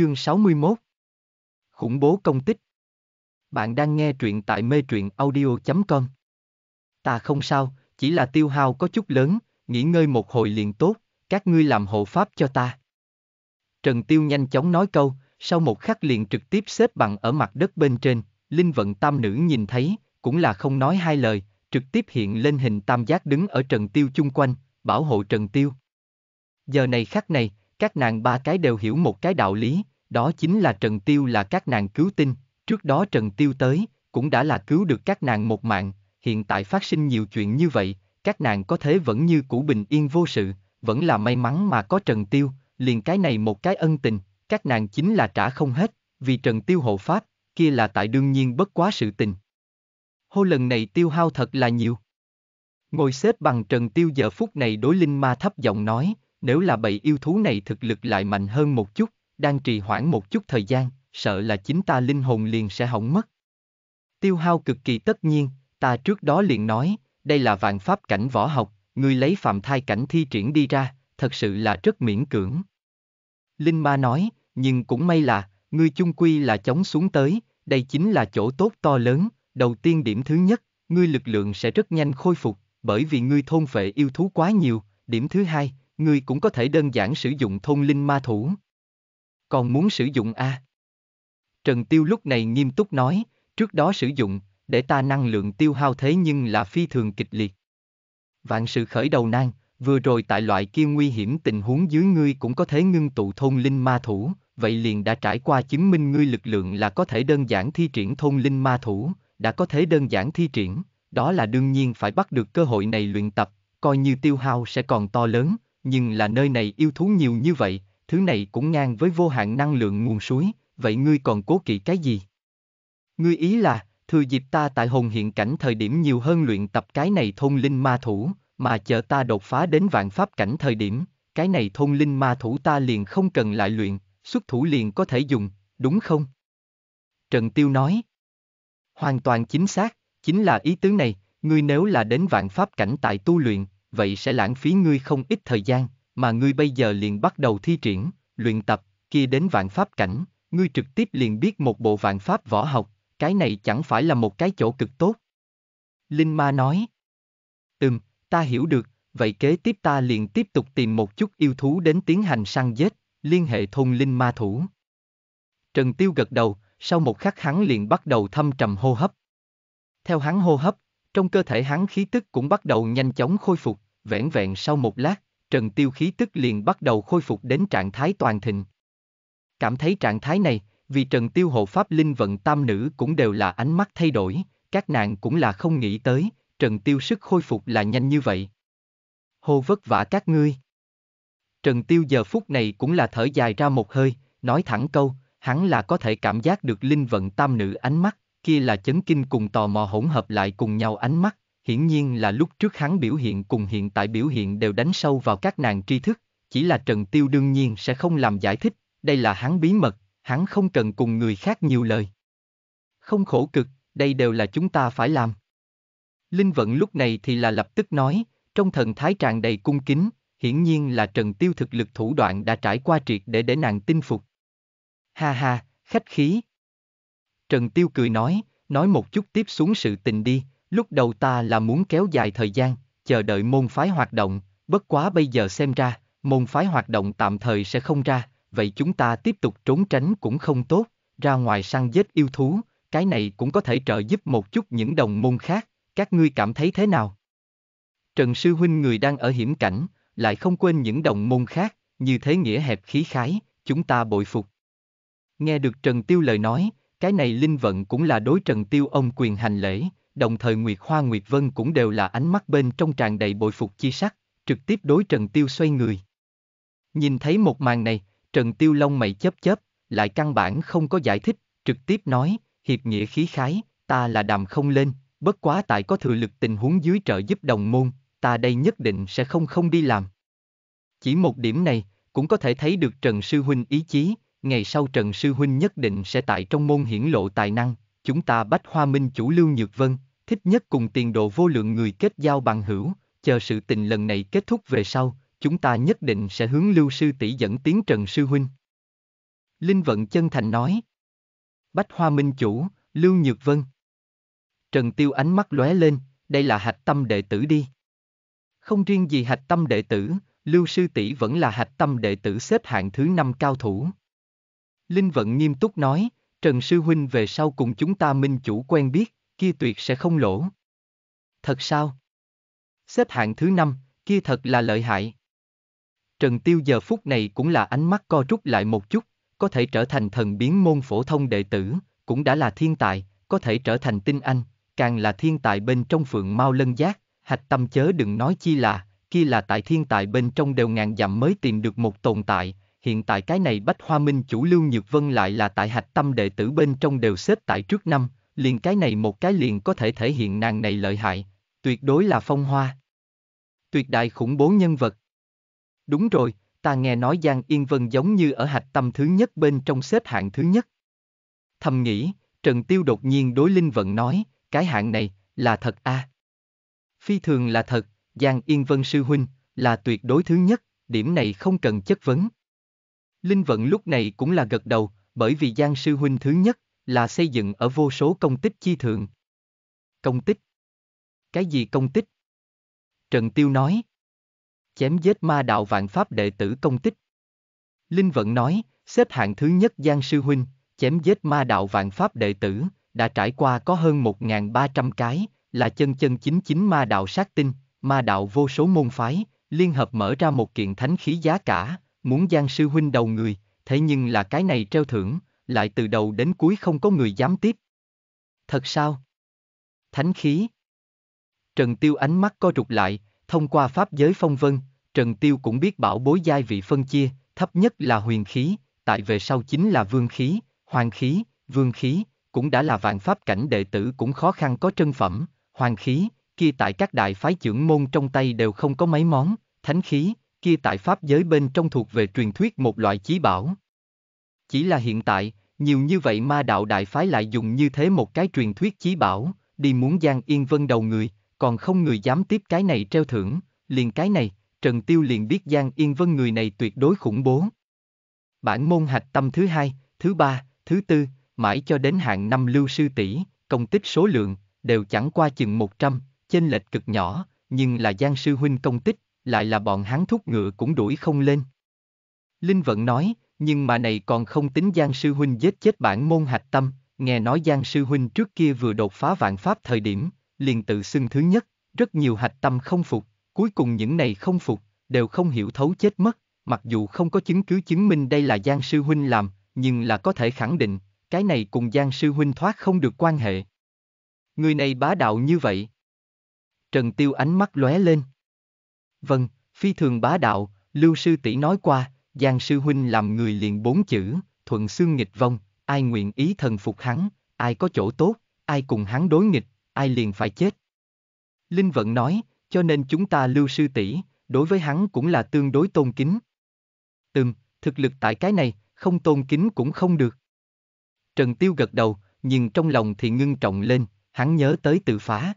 Chương 61 Khủng bố công tích Bạn đang nghe truyện tại mê truyện audio.com Ta không sao, chỉ là tiêu hao có chút lớn, nghỉ ngơi một hồi liền tốt, các ngươi làm hộ pháp cho ta. Trần Tiêu nhanh chóng nói câu, sau một khắc liền trực tiếp xếp bằng ở mặt đất bên trên, Linh vận tam nữ nhìn thấy, cũng là không nói hai lời, trực tiếp hiện lên hình tam giác đứng ở Trần Tiêu chung quanh, bảo hộ Trần Tiêu. Giờ này khắc này, các nàng ba cái đều hiểu một cái đạo lý, đó chính là Trần Tiêu là các nàng cứu tinh, trước đó Trần Tiêu tới, cũng đã là cứu được các nàng một mạng, hiện tại phát sinh nhiều chuyện như vậy, các nàng có thế vẫn như cũ bình yên vô sự, vẫn là may mắn mà có Trần Tiêu, liền cái này một cái ân tình, các nàng chính là trả không hết, vì Trần Tiêu hộ pháp, kia là tại đương nhiên bất quá sự tình. Hô lần này tiêu hao thật là nhiều. Ngồi xếp bằng Trần Tiêu giờ phút này đối linh ma thấp giọng nói, nếu là bầy yêu thú này thực lực lại mạnh hơn một chút, đang trì hoãn một chút thời gian, sợ là chính ta linh hồn liền sẽ hỏng mất. Tiêu hao cực kỳ tất nhiên, ta trước đó liền nói, đây là vạn pháp cảnh võ học, ngươi lấy phạm thai cảnh thi triển đi ra, thật sự là rất miễn cưỡng. Linh ma nói, nhưng cũng may là, ngươi chung quy là chống xuống tới, đây chính là chỗ tốt to lớn, đầu tiên điểm thứ nhất, ngươi lực lượng sẽ rất nhanh khôi phục, bởi vì ngươi thôn phệ yêu thú quá nhiều, điểm thứ hai, ngươi cũng có thể đơn giản sử dụng thôn linh ma thủ còn muốn sử dụng a à? Trần Tiêu lúc này nghiêm túc nói, trước đó sử dụng, để ta năng lượng tiêu hao thế nhưng là phi thường kịch liệt. Vạn sự khởi đầu nan, vừa rồi tại loại kia nguy hiểm tình huống dưới ngươi cũng có thể ngưng tụ thôn linh ma thủ, vậy liền đã trải qua chứng minh ngươi lực lượng là có thể đơn giản thi triển thôn linh ma thủ, đã có thể đơn giản thi triển, đó là đương nhiên phải bắt được cơ hội này luyện tập, coi như tiêu hao sẽ còn to lớn, nhưng là nơi này yêu thú nhiều như vậy, thứ này cũng ngang với vô hạn năng lượng nguồn suối, vậy ngươi còn cố kỵ cái gì? Ngươi ý là, thừa dịp ta tại hồn hiện cảnh thời điểm nhiều hơn luyện tập cái này thôn linh ma thủ, mà chờ ta đột phá đến vạn pháp cảnh thời điểm, cái này thôn linh ma thủ ta liền không cần lại luyện, xuất thủ liền có thể dùng, đúng không? Trần Tiêu nói. Hoàn toàn chính xác, chính là ý tứ này, ngươi nếu là đến vạn pháp cảnh tại tu luyện, vậy sẽ lãng phí ngươi không ít thời gian, mà ngươi bây giờ liền bắt đầu thi triển, luyện tập, kia đến vạn pháp cảnh, ngươi trực tiếp liền biết một bộ vạn pháp võ học, cái này chẳng phải là một cái chỗ cực tốt. Linh Ma nói. Ừm, ta hiểu được, vậy kế tiếp ta liền tiếp tục tìm một chút yêu thú đến tiến hành săn giết, liên hệ thôn Linh Ma thủ. Trần Tiêu gật đầu, sau một khắc hắn liền bắt đầu thâm trầm hô hấp. Theo hắn hô hấp, trong cơ thể hắn khí tức cũng bắt đầu nhanh chóng khôi phục, vẻn vẹn sau một lát, Trần Tiêu khí tức liền bắt đầu khôi phục đến trạng thái toàn thịnh. Cảm thấy trạng thái này, vì Trần Tiêu hộ pháp linh vận tam nữ cũng đều là ánh mắt thay đổi, các nàng cũng là không nghĩ tới, Trần Tiêu sức khôi phục là nhanh như vậy. Hô vất vả các ngươi. Trần Tiêu giờ phút này cũng là thở dài ra một hơi, nói thẳng câu, hắn là có thể cảm giác được linh vận tam nữ ánh mắt, kia là chấn kinh cùng tò mò hỗn hợp lại cùng nhau ánh mắt, hiển nhiên là lúc trước hắn biểu hiện cùng hiện tại biểu hiện đều đánh sâu vào các nàng tri thức, chỉ là Trần Tiêu đương nhiên sẽ không làm giải thích, đây là hắn bí mật, hắn không cần cùng người khác nhiều lời. Không khổ cực, đây đều là chúng ta phải làm. Linh vận lúc này thì là lập tức nói, trong thần thái tràn đầy cung kính, hiển nhiên là Trần Tiêu thực lực thủ đoạn đã trải qua triệt để để nàng tin phục. Ha ha, khách khí. Trần Tiêu cười nói, nói một chút tiếp xuống sự tình đi, Lúc đầu ta là muốn kéo dài thời gian, chờ đợi môn phái hoạt động, bất quá bây giờ xem ra, môn phái hoạt động tạm thời sẽ không ra, vậy chúng ta tiếp tục trốn tránh cũng không tốt, ra ngoài săn giết yêu thú, cái này cũng có thể trợ giúp một chút những đồng môn khác, các ngươi cảm thấy thế nào? Trần Sư Huynh người đang ở hiểm cảnh, lại không quên những đồng môn khác, như thế nghĩa hẹp khí khái, chúng ta bội phục. Nghe được Trần Tiêu lời nói, cái này linh vận cũng là đối Trần Tiêu ông quyền hành lễ, đồng thời Nguyệt Hoa Nguyệt Vân cũng đều là ánh mắt bên trong tràn đầy bội phục chi sắc, trực tiếp đối Trần Tiêu xoay người. Nhìn thấy một màn này, Trần Tiêu lông mày chớp chớp, lại căn bản không có giải thích, trực tiếp nói, hiệp nghĩa khí khái, ta là đàm không lên, bất quá tại có thừa lực tình huống dưới trợ giúp đồng môn, ta đây nhất định sẽ không không đi làm. Chỉ một điểm này, cũng có thể thấy được Trần Sư Huynh ý chí, ngày sau Trần Sư Huynh nhất định sẽ tại trong môn hiển lộ tài năng, chúng ta bách hoa minh chủ Lưu Nhược Vân, thích nhất cùng tiền độ vô lượng người kết giao bằng hữu, chờ sự tình lần này kết thúc về sau, chúng ta nhất định sẽ hướng Lưu Sư tỷ dẫn tiến Trần Sư Huynh. Linh Vận chân thành nói. Bách hoa minh chủ, Lưu Nhược Vân. Trần Tiêu ánh mắt lóe lên, đây là hạch tâm đệ tử đi. Không riêng gì hạch tâm đệ tử, Lưu Sư tỷ vẫn là hạch tâm đệ tử xếp hạng thứ năm cao thủ. Linh Vận nghiêm túc nói, Trần Sư Huynh về sau cùng chúng ta minh chủ quen biết, kia tuyệt sẽ không lỗ. Thật sao? Xếp hạng thứ năm, kia thật là lợi hại. Trần Tiêu giờ phút này cũng là ánh mắt co rút lại một chút, có thể trở thành thần biến môn phổ thông đệ tử, cũng đã là thiên tài, có thể trở thành tinh anh, càng là thiên tài bên trong phượng mau lân giác, hạch tâm chớ đừng nói chi là, kia là tại thiên tài bên trong đều ngàn dặm mới tìm được một tồn tại, hiện tại cái này bách hoa minh chủ Lưu Nhược Vân lại là tại hạch tâm đệ tử bên trong đều xếp tại trước năm, liền cái này một cái liền có thể thể hiện nàng này lợi hại, tuyệt đối là phong hoa. Tuyệt đại khủng bố nhân vật. Đúng rồi, ta nghe nói Giang Yên Vân giống như ở hạch tâm thứ nhất bên trong xếp hạng thứ nhất. Thầm nghĩ, Trần Tiêu đột nhiên đối Linh Vận nói, cái hạng này, là thật a à? Phi thường là thật, Giang Yên Vân sư huynh, là tuyệt đối thứ nhất, điểm này không cần chất vấn. Linh vận lúc này cũng là gật đầu, bởi vì Giang Sư Huynh thứ nhất là xây dựng ở vô số công tích chi thượng. Công tích? Cái gì công tích? Trần Tiêu nói. Chém giết ma đạo vạn pháp đệ tử công tích. Linh vận nói, xếp hạng thứ nhất Giang Sư Huynh, chém giết ma đạo vạn pháp đệ tử, đã trải qua có hơn 1.300 cái, là chân chân chính chính ma đạo sát tinh, ma đạo vô số môn phái, liên hợp mở ra một kiện thánh khí giá cả, muốn Giang sư huynh đầu người, thế nhưng là cái này treo thưởng, lại từ đầu đến cuối không có người dám tiếp. Thật sao? Thánh khí. Trần Tiêu ánh mắt co rụt lại, thông qua pháp giới phong vân, Trần Tiêu cũng biết bảo bối giai vị phân chia, thấp nhất là huyền khí, tại về sau chính là vương khí, hoàng khí, vương khí, cũng đã là vạn pháp cảnh đệ tử cũng khó khăn có trân phẩm, hoàng khí, kia tại các đại phái trưởng môn trong tay đều không có mấy món, thánh khí, kia tại Pháp giới bên trong thuộc về truyền thuyết một loại chí bảo. Chỉ là hiện tại, nhiều như vậy ma đạo đại phái lại dùng như thế một cái truyền thuyết chí bảo, đi muốn Giang Yên Vân đầu người, còn không người dám tiếp cái này treo thưởng, liền cái này, Trần Tiêu liền biết Giang Yên Vân người này tuyệt đối khủng bố. Bản môn hạch tâm thứ hai, thứ ba, thứ tư, mãi cho đến hạng năm lưu sư tỷ, công tích số lượng, đều chẳng qua chừng 100, chênh lệch cực nhỏ, nhưng là Giang sư huynh công tích, lại là bọn hắn thúc ngựa cũng đuổi không lên. Linh vẫn nói, nhưng mà này còn không tính Giang Sư Huynh giết chết bản môn hạch tâm, nghe nói Giang Sư Huynh trước kia vừa đột phá vạn pháp thời điểm, liền tự xưng thứ nhất, rất nhiều hạch tâm không phục, cuối cùng những này không phục, đều không hiểu thấu chết mất, mặc dù không có chứng cứ chứng minh đây là Giang Sư Huynh làm, nhưng là có thể khẳng định, cái này cùng Giang Sư Huynh thoát không được quan hệ. Người này bá đạo như vậy. Trần Tiêu ánh mắt lóe lên. Vâng, phi thường bá đạo, Lưu Sư tỷ nói qua, Giang Sư Huynh làm người liền bốn chữ, thuận xương nghịch vong, ai nguyện ý thần phục hắn, ai có chỗ tốt, ai cùng hắn đối nghịch, ai liền phải chết. Linh Vận nói, cho nên chúng ta Lưu Sư tỷ đối với hắn cũng là tương đối tôn kính. từng thực lực tại cái này, không tôn kính cũng không được. Trần Tiêu gật đầu, nhưng trong lòng thì ngưng trọng lên, hắn nhớ tới tự phá.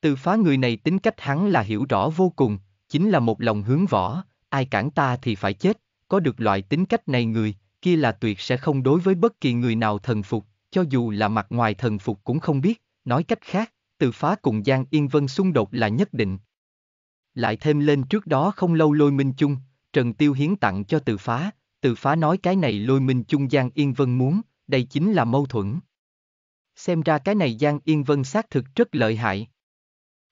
Từ phá người này tính cách hắn là hiểu rõ vô cùng, chính là một lòng hướng võ, ai cản ta thì phải chết, có được loại tính cách này người, kia là tuyệt sẽ không đối với bất kỳ người nào thần phục, cho dù là mặt ngoài thần phục cũng không biết, nói cách khác, từ phá cùng Giang Yên Vân xung đột là nhất định. Lại thêm lên trước đó không lâu lôi minh chung, Trần Tiêu Hiến tặng cho từ phá, từ phá nói cái này lôi minh chung Giang Yên Vân muốn, đây chính là mâu thuẫn. Xem ra cái này Giang Yên Vân xác thực rất lợi hại.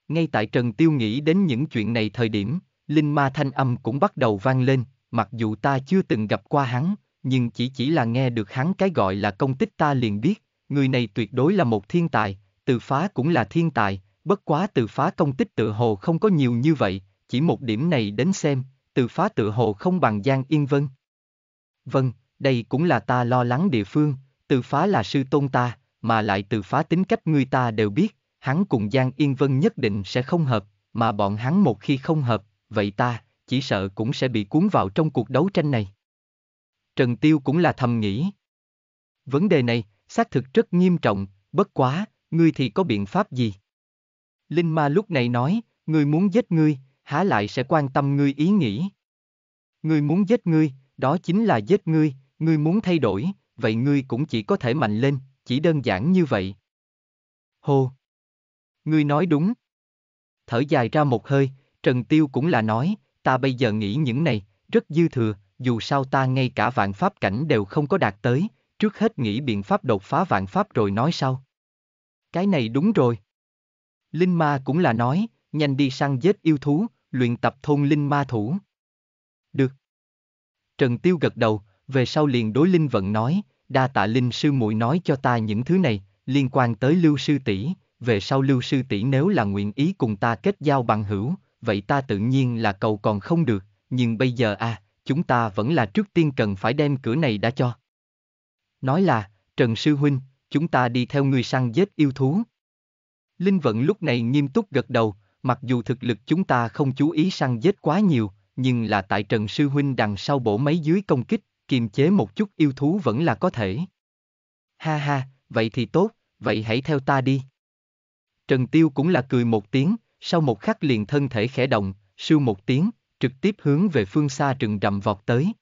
Ngay tại Trần Tiêu nghĩ đến những chuyện này thời điểm, Linh Ma thanh âm cũng bắt đầu vang lên, mặc dù ta chưa từng gặp qua hắn, nhưng chỉ chỉ là nghe được hắn cái gọi là công tích ta liền biết, người này tuyệt đối là một thiên tài, từ phá cũng là thiên tài, bất quá từ phá công tích tự hồ không có nhiều như vậy, chỉ một điểm này đến xem, từ phá tự hồ không bằng Giang Yên Vân. Vâng, đây cũng là ta lo lắng địa phương, từ phá là sư tôn ta, mà lại từ phá tính cách người ta đều biết, hắn cùng Giang Yên Vân nhất định sẽ không hợp, mà bọn hắn một khi không hợp, vậy ta, chỉ sợ cũng sẽ bị cuốn vào trong cuộc đấu tranh này. Trần Tiêu cũng là thầm nghĩ. Vấn đề này, xác thực rất nghiêm trọng, bất quá, ngươi thì có biện pháp gì? Linh Ma lúc này nói, ngươi muốn giết ngươi, há lại sẽ quan tâm ngươi ý nghĩ. Ngươi muốn giết ngươi, đó chính là giết ngươi, ngươi muốn thay đổi, vậy ngươi cũng chỉ có thể mạnh lên, chỉ đơn giản như vậy. Hồ, ngươi nói đúng. Thở dài ra một hơi, Trần Tiêu cũng là nói, ta bây giờ nghĩ những này, rất dư thừa, dù sao ta ngay cả vạn pháp cảnh đều không có đạt tới, trước hết nghĩ biện pháp đột phá vạn pháp rồi nói sau. Cái này đúng rồi. Linh ma cũng là nói, nhanh đi săn giết yêu thú, luyện tập thôn linh ma thủ. Được. Trần Tiêu gật đầu, về sau liền đối Linh Vận nói, đa tạ Linh sư muội nói cho ta những thứ này, liên quan tới lưu sư tỷ, về sau lưu sư tỷ nếu là nguyện ý cùng ta kết giao bằng hữu, vậy ta tự nhiên là cầu còn không được, nhưng bây giờ à, chúng ta vẫn là trước tiên cần phải đem cửa này đã cho. Nói là, Trần Sư Huynh, chúng ta đi theo người săn giết yêu thú. Linh Vận lúc này nghiêm túc gật đầu, mặc dù thực lực chúng ta không chú ý săn giết quá nhiều, nhưng là tại Trần Sư Huynh đằng sau bổ mấy dưới công kích, kiềm chế một chút yêu thú vẫn là có thể. Ha ha, vậy thì tốt, vậy hãy theo ta đi. Trần Tiêu cũng là cười một tiếng, sau một khắc liền thân thể khẽ động, sưu một tiếng, trực tiếp hướng về phương xa rừng rậm vọt tới.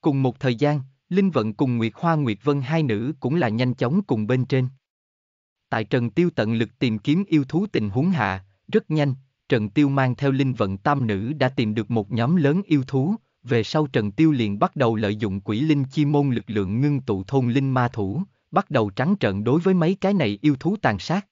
Cùng một thời gian, Linh Vận cùng Nguyệt Hoa Nguyệt Vân hai nữ cũng là nhanh chóng cùng bên trên. Tại Trần Tiêu tận lực tìm kiếm yêu thú tình huống hạ, rất nhanh, Trần Tiêu mang theo Linh Vận tam nữ đã tìm được một nhóm lớn yêu thú, về sau Trần Tiêu liền bắt đầu lợi dụng quỷ linh chi môn lực lượng ngưng tụ thôn linh ma thủ, bắt đầu trắng trận đối với mấy cái này yêu thú tàn sát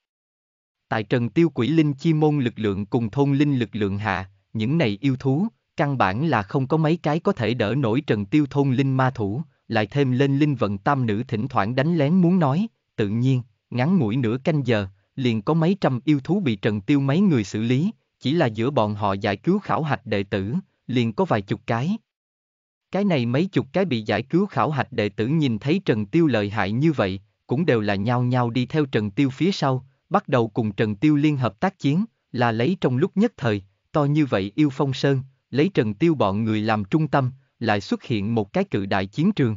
tại trần tiêu quỷ linh chi môn lực lượng cùng thôn linh lực lượng hạ, những này yêu thú, căn bản là không có mấy cái có thể đỡ nổi trần tiêu thôn linh ma thủ, lại thêm lên linh vận tam nữ thỉnh thoảng đánh lén muốn nói, tự nhiên, ngắn ngủi nửa canh giờ, liền có mấy trăm yêu thú bị trần tiêu mấy người xử lý, chỉ là giữa bọn họ giải cứu khảo hạch đệ tử, liền có vài chục cái. Cái này mấy chục cái bị giải cứu khảo hạch đệ tử nhìn thấy Trần Tiêu lợi hại như vậy, cũng đều là nhau nhau đi theo Trần Tiêu phía sau, bắt đầu cùng Trần Tiêu Liên hợp tác chiến, là lấy trong lúc nhất thời, to như vậy yêu phong sơn, lấy Trần Tiêu bọn người làm trung tâm, lại xuất hiện một cái cự đại chiến trường.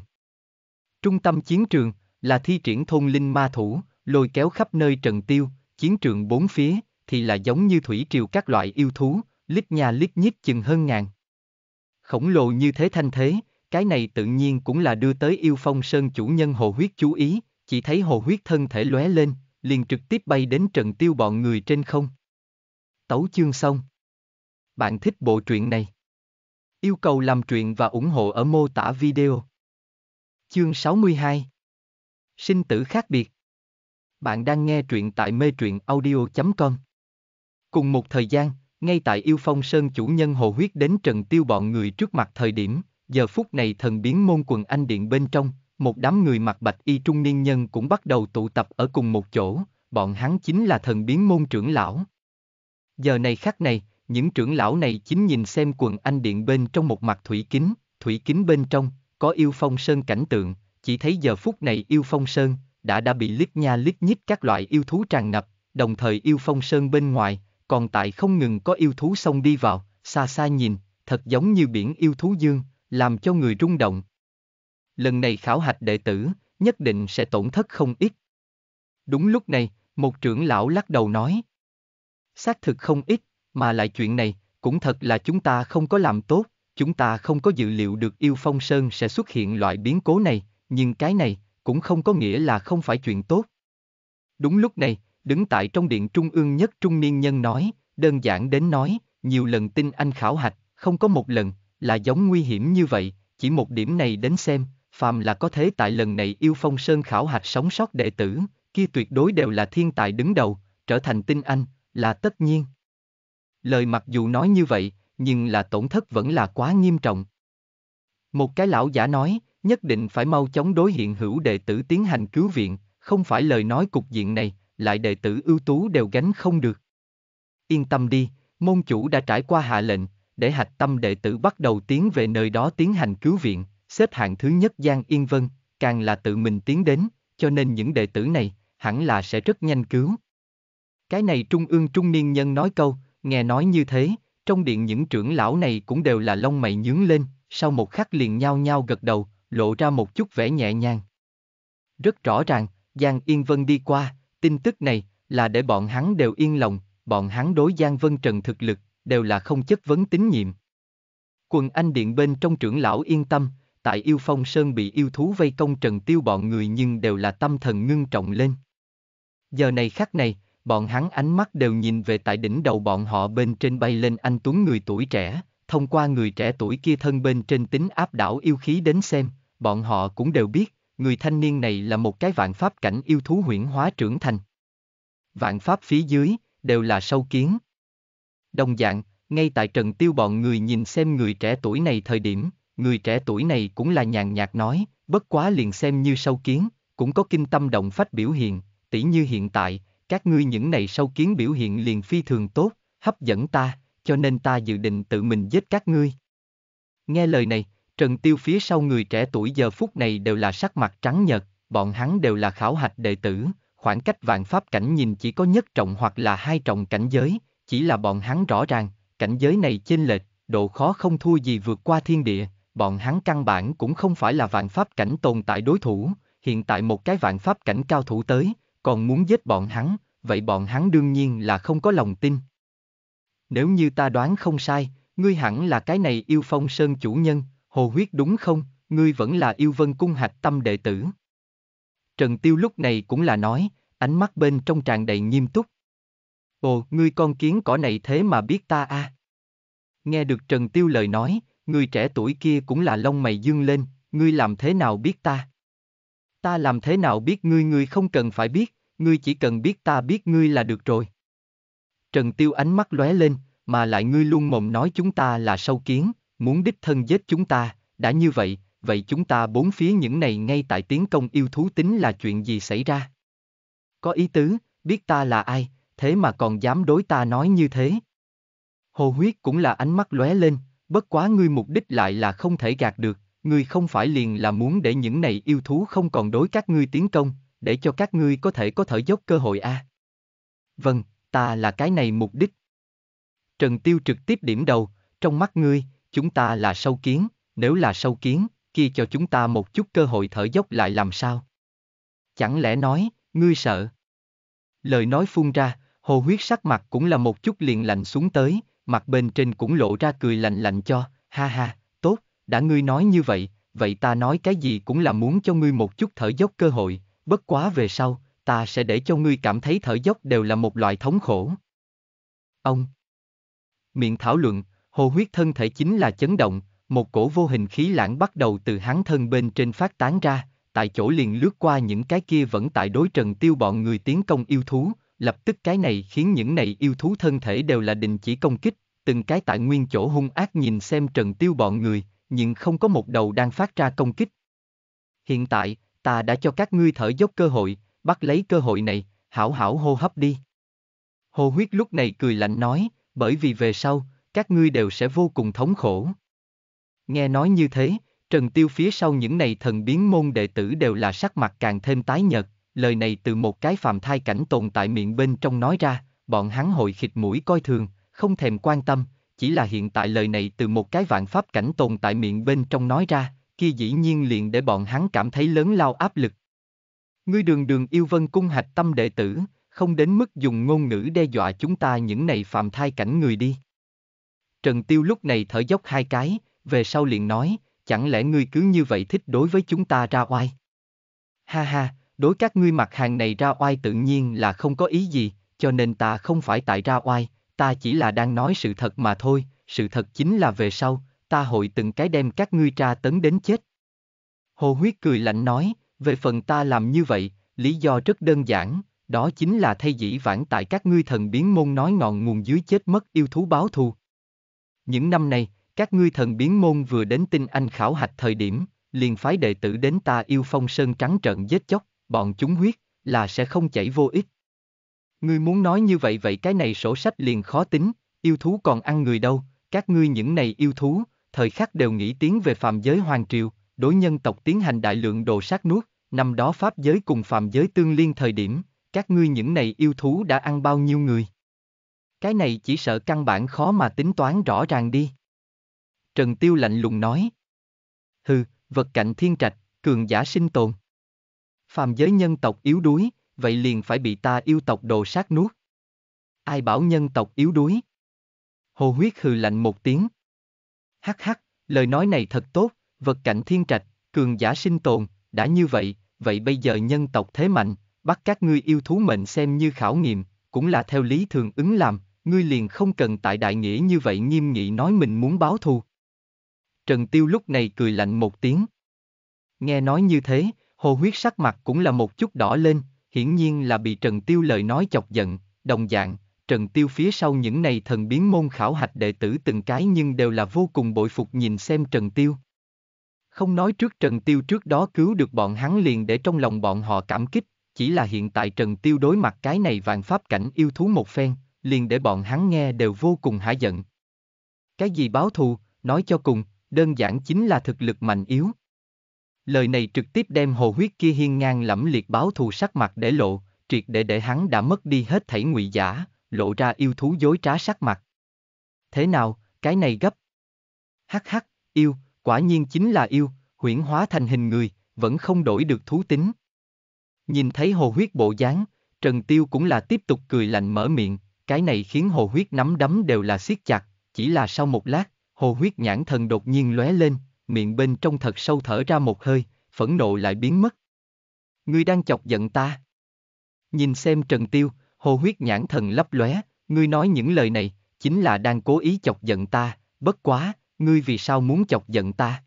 Trung tâm chiến trường là thi triển thôn linh ma thủ, lôi kéo khắp nơi Trần Tiêu, chiến trường bốn phía thì là giống như thủy triều các loại yêu thú, lít nhà lít nhít chừng hơn ngàn. Khổng lồ như thế thanh thế, cái này tự nhiên cũng là đưa tới yêu phong sơn chủ nhân hồ huyết chú ý, chỉ thấy hồ huyết thân thể lóe lên, liền trực tiếp bay đến trận tiêu bọn người trên không. Tấu chương xong. Bạn thích bộ truyện này? Yêu cầu làm truyện và ủng hộ ở mô tả video. Chương 62 Sinh tử khác biệt Bạn đang nghe truyện tại mê truyện audio.com Cùng một thời gian, ngay tại Yêu Phong Sơn chủ nhân hồ huyết đến trần tiêu bọn người trước mặt thời điểm, giờ phút này thần biến môn quần anh điện bên trong, một đám người mặc bạch y trung niên nhân cũng bắt đầu tụ tập ở cùng một chỗ, bọn hắn chính là thần biến môn trưởng lão. Giờ này khắc này, những trưởng lão này chính nhìn xem quần anh điện bên trong một mặt thủy kính, thủy kính bên trong, có yêu phong sơn cảnh tượng, chỉ thấy giờ phút này yêu phong sơn, đã đã bị lít nha lít nhít các loại yêu thú tràn ngập, đồng thời yêu phong sơn bên ngoài, còn tại không ngừng có yêu thú xông đi vào, xa xa nhìn, thật giống như biển yêu thú dương, làm cho người rung động, lần này khảo hạch đệ tử, nhất định sẽ tổn thất không ít. Đúng lúc này, một trưởng lão lắc đầu nói. Xác thực không ít, mà lại chuyện này, cũng thật là chúng ta không có làm tốt, chúng ta không có dự liệu được yêu phong sơn sẽ xuất hiện loại biến cố này, nhưng cái này, cũng không có nghĩa là không phải chuyện tốt. Đúng lúc này, đứng tại trong điện trung ương nhất trung niên nhân nói, đơn giản đến nói, nhiều lần tin anh khảo hạch, không có một lần, là giống nguy hiểm như vậy, chỉ một điểm này đến xem, phàm là có thế tại lần này yêu phong sơn khảo hạch sống sót đệ tử, kia tuyệt đối đều là thiên tài đứng đầu, trở thành tinh anh, là tất nhiên. Lời mặc dù nói như vậy, nhưng là tổn thất vẫn là quá nghiêm trọng. Một cái lão giả nói, nhất định phải mau chóng đối hiện hữu đệ tử tiến hành cứu viện, không phải lời nói cục diện này, lại đệ tử ưu tú đều gánh không được. Yên tâm đi, môn chủ đã trải qua hạ lệnh, để hạch tâm đệ tử bắt đầu tiến về nơi đó tiến hành cứu viện, xếp hạng thứ nhất Giang Yên Vân, càng là tự mình tiến đến, cho nên những đệ tử này, hẳn là sẽ rất nhanh cứu. Cái này trung ương trung niên nhân nói câu, nghe nói như thế, trong điện những trưởng lão này cũng đều là lông mày nhướng lên, sau một khắc liền nhao nhao gật đầu, lộ ra một chút vẻ nhẹ nhàng. Rất rõ ràng, Giang Yên Vân đi qua, tin tức này là để bọn hắn đều yên lòng, bọn hắn đối Giang Vân Trần thực lực đều là không chất vấn tín nhiệm. Quần Anh Điện bên trong trưởng lão yên tâm, tại yêu phong sơn bị yêu thú vây công trần tiêu bọn người nhưng đều là tâm thần ngưng trọng lên. Giờ này khắc này, bọn hắn ánh mắt đều nhìn về tại đỉnh đầu bọn họ bên trên bay lên anh Tuấn người tuổi trẻ, thông qua người trẻ tuổi kia thân bên trên tính áp đảo yêu khí đến xem, bọn họ cũng đều biết, người thanh niên này là một cái vạn pháp cảnh yêu thú huyển hóa trưởng thành. Vạn pháp phía dưới, đều là sâu kiến. Đồng dạng, ngay tại Trần Tiêu bọn người nhìn xem người trẻ tuổi này thời điểm, người trẻ tuổi này cũng là nhàn nhạt nói, bất quá liền xem như sâu kiến, cũng có kinh tâm động phách biểu hiện, tỉ như hiện tại, các ngươi những này sâu kiến biểu hiện liền phi thường tốt, hấp dẫn ta, cho nên ta dự định tự mình giết các ngươi. Nghe lời này, Trần Tiêu phía sau người trẻ tuổi giờ phút này đều là sắc mặt trắng nhợt, bọn hắn đều là khảo hạch đệ tử, khoảng cách vạn pháp cảnh nhìn chỉ có nhất trọng hoặc là hai trọng cảnh giới, chỉ là bọn hắn rõ ràng, cảnh giới này chênh lệch, độ khó không thua gì vượt qua thiên địa, bọn hắn căn bản cũng không phải là vạn pháp cảnh tồn tại đối thủ, hiện tại một cái vạn pháp cảnh cao thủ tới, còn muốn giết bọn hắn, vậy bọn hắn đương nhiên là không có lòng tin. Nếu như ta đoán không sai, ngươi hẳn là cái này yêu phong sơn chủ nhân, hồ huyết đúng không, ngươi vẫn là yêu vân cung hạch tâm đệ tử. Trần Tiêu lúc này cũng là nói, ánh mắt bên trong tràn đầy nghiêm túc. Ồ, ngươi con kiến cỏ này thế mà biết ta a à? Nghe được Trần Tiêu lời nói, người trẻ tuổi kia cũng là lông mày dương lên, ngươi làm thế nào biết ta? Ta làm thế nào biết ngươi ngươi không cần phải biết, ngươi chỉ cần biết ta biết ngươi là được rồi. Trần Tiêu ánh mắt lóe lên, mà lại ngươi luôn mồm nói chúng ta là sâu kiến, muốn đích thân giết chúng ta, đã như vậy, vậy chúng ta bốn phía những này ngay tại tiến công yêu thú tính là chuyện gì xảy ra? Có ý tứ, biết ta là ai, thế mà còn dám đối ta nói như thế. Hồ huyết cũng là ánh mắt lóe lên, Bất quá ngươi mục đích lại là không thể gạt được, ngươi không phải liền là muốn để những này yêu thú không còn đối các ngươi tiến công, để cho các ngươi có thể có thở dốc cơ hội a. À? Vâng, ta là cái này mục đích. Trần Tiêu trực tiếp điểm đầu, trong mắt ngươi, chúng ta là sâu kiến, nếu là sâu kiến, kia cho chúng ta một chút cơ hội thở dốc lại làm sao? Chẳng lẽ nói, ngươi sợ? Lời nói phun ra, hồ huyết sắc mặt cũng là một chút liền lạnh xuống tới, mặt bên trên cũng lộ ra cười lạnh lạnh cho, ha ha, tốt, đã ngươi nói như vậy, vậy ta nói cái gì cũng là muốn cho ngươi một chút thở dốc cơ hội, bất quá về sau, ta sẽ để cho ngươi cảm thấy thở dốc đều là một loại thống khổ. Ông Miệng thảo luận, hồ huyết thân thể chính là chấn động, một cổ vô hình khí lãng bắt đầu từ hắn thân bên trên phát tán ra, tại chỗ liền lướt qua những cái kia vẫn tại đối trần tiêu bọn người tiến công yêu thú, lập tức cái này khiến những này yêu thú thân thể đều là đình chỉ công kích, từng cái tại nguyên chỗ hung ác nhìn xem trần tiêu bọn người, nhưng không có một đầu đang phát ra công kích. Hiện tại, ta đã cho các ngươi thở dốc cơ hội, bắt lấy cơ hội này, hảo hảo hô hấp đi. Hồ huyết lúc này cười lạnh nói, bởi vì về sau, các ngươi đều sẽ vô cùng thống khổ. Nghe nói như thế, Trần Tiêu phía sau những này thần biến môn đệ tử đều là sắc mặt càng thêm tái nhợt, lời này từ một cái phàm thai cảnh tồn tại miệng bên trong nói ra, bọn hắn hội khịt mũi coi thường, không thèm quan tâm, chỉ là hiện tại lời này từ một cái vạn pháp cảnh tồn tại miệng bên trong nói ra, kia dĩ nhiên liền để bọn hắn cảm thấy lớn lao áp lực. Ngươi đường đường yêu vân cung hạch tâm đệ tử, không đến mức dùng ngôn ngữ đe dọa chúng ta những này phàm thai cảnh người đi. Trần Tiêu lúc này thở dốc hai cái, về sau liền nói, chẳng lẽ ngươi cứ như vậy thích đối với chúng ta ra oai? Ha ha, đối các ngươi mặt hàng này ra oai tự nhiên là không có ý gì, cho nên ta không phải tại ra oai, ta chỉ là đang nói sự thật mà thôi, sự thật chính là về sau, ta hội từng cái đem các ngươi tra tấn đến chết. Hồ Huyết cười lạnh nói, về phần ta làm như vậy, lý do rất đơn giản, đó chính là thay dĩ vãng tại các ngươi thần biến môn nói ngọn nguồn dưới chết mất yêu thú báo thù. Những năm này, các ngươi thần biến môn vừa đến tinh anh khảo hạch thời điểm, liền phái đệ tử đến ta yêu phong sơn trắng trận giết chóc, bọn chúng huyết, là sẽ không chảy vô ích. Ngươi muốn nói như vậy vậy cái này sổ sách liền khó tính, yêu thú còn ăn người đâu, các ngươi những này yêu thú, thời khắc đều nghĩ tiếng về phàm giới hoàng triều, đối nhân tộc tiến hành đại lượng đồ sát nuốt, năm đó pháp giới cùng phàm giới tương liên thời điểm, các ngươi những này yêu thú đã ăn bao nhiêu người. Cái này chỉ sợ căn bản khó mà tính toán rõ ràng đi. Trần Tiêu lạnh lùng nói. Hừ, vật cạnh thiên trạch, cường giả sinh tồn phàm giới nhân tộc yếu đuối, vậy liền phải bị ta yêu tộc đồ sát nuốt. Ai bảo nhân tộc yếu đuối? Hồ huyết hừ lạnh một tiếng. Hắc hắc, lời nói này thật tốt, vật cảnh thiên trạch, cường giả sinh tồn, đã như vậy, vậy bây giờ nhân tộc thế mạnh, bắt các ngươi yêu thú mệnh xem như khảo nghiệm, cũng là theo lý thường ứng làm, ngươi liền không cần tại đại nghĩa như vậy nghiêm nghị nói mình muốn báo thù. Trần Tiêu lúc này cười lạnh một tiếng. Nghe nói như thế, Hồ huyết sắc mặt cũng là một chút đỏ lên, hiển nhiên là bị Trần Tiêu lời nói chọc giận, đồng dạng, Trần Tiêu phía sau những này thần biến môn khảo hạch đệ tử từng cái nhưng đều là vô cùng bội phục nhìn xem Trần Tiêu. Không nói trước Trần Tiêu trước đó cứu được bọn hắn liền để trong lòng bọn họ cảm kích, chỉ là hiện tại Trần Tiêu đối mặt cái này vàng pháp cảnh yêu thú một phen, liền để bọn hắn nghe đều vô cùng hả giận. Cái gì báo thù, nói cho cùng, đơn giản chính là thực lực mạnh yếu. Lời này trực tiếp đem hồ huyết kia hiên ngang lẫm liệt báo thù sắc mặt để lộ, triệt để để hắn đã mất đi hết thảy ngụy giả, lộ ra yêu thú dối trá sắc mặt. Thế nào, cái này gấp. Hắc hắc, yêu, quả nhiên chính là yêu, huyễn hóa thành hình người, vẫn không đổi được thú tính. Nhìn thấy hồ huyết bộ dáng, Trần Tiêu cũng là tiếp tục cười lạnh mở miệng, cái này khiến hồ huyết nắm đấm đều là siết chặt, chỉ là sau một lát, hồ huyết nhãn thần đột nhiên lóe lên, miệng bên trong thật sâu thở ra một hơi, phẫn nộ lại biến mất. Ngươi đang chọc giận ta. Nhìn xem Trần Tiêu, hồ huyết nhãn thần lấp lóe, ngươi nói những lời này, chính là đang cố ý chọc giận ta, bất quá, ngươi vì sao muốn chọc giận ta?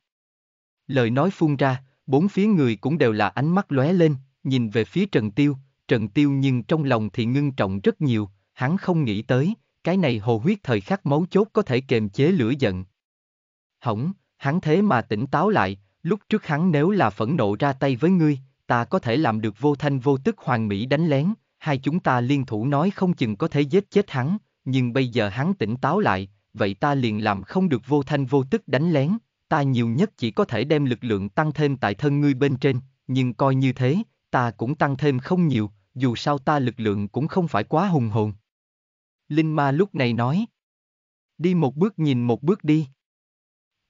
Lời nói phun ra, bốn phía người cũng đều là ánh mắt lóe lên, nhìn về phía Trần Tiêu, Trần Tiêu nhưng trong lòng thì ngưng trọng rất nhiều, hắn không nghĩ tới, cái này hồ huyết thời khắc máu chốt có thể kềm chế lửa giận. Hỏng, hắn thế mà tỉnh táo lại, lúc trước hắn nếu là phẫn nộ ra tay với ngươi, ta có thể làm được vô thanh vô tức hoàng mỹ đánh lén, hai chúng ta liên thủ nói không chừng có thể giết chết hắn, nhưng bây giờ hắn tỉnh táo lại, vậy ta liền làm không được vô thanh vô tức đánh lén, ta nhiều nhất chỉ có thể đem lực lượng tăng thêm tại thân ngươi bên trên, nhưng coi như thế, ta cũng tăng thêm không nhiều, dù sao ta lực lượng cũng không phải quá hùng hồn. Linh Ma lúc này nói, đi một bước nhìn một bước đi.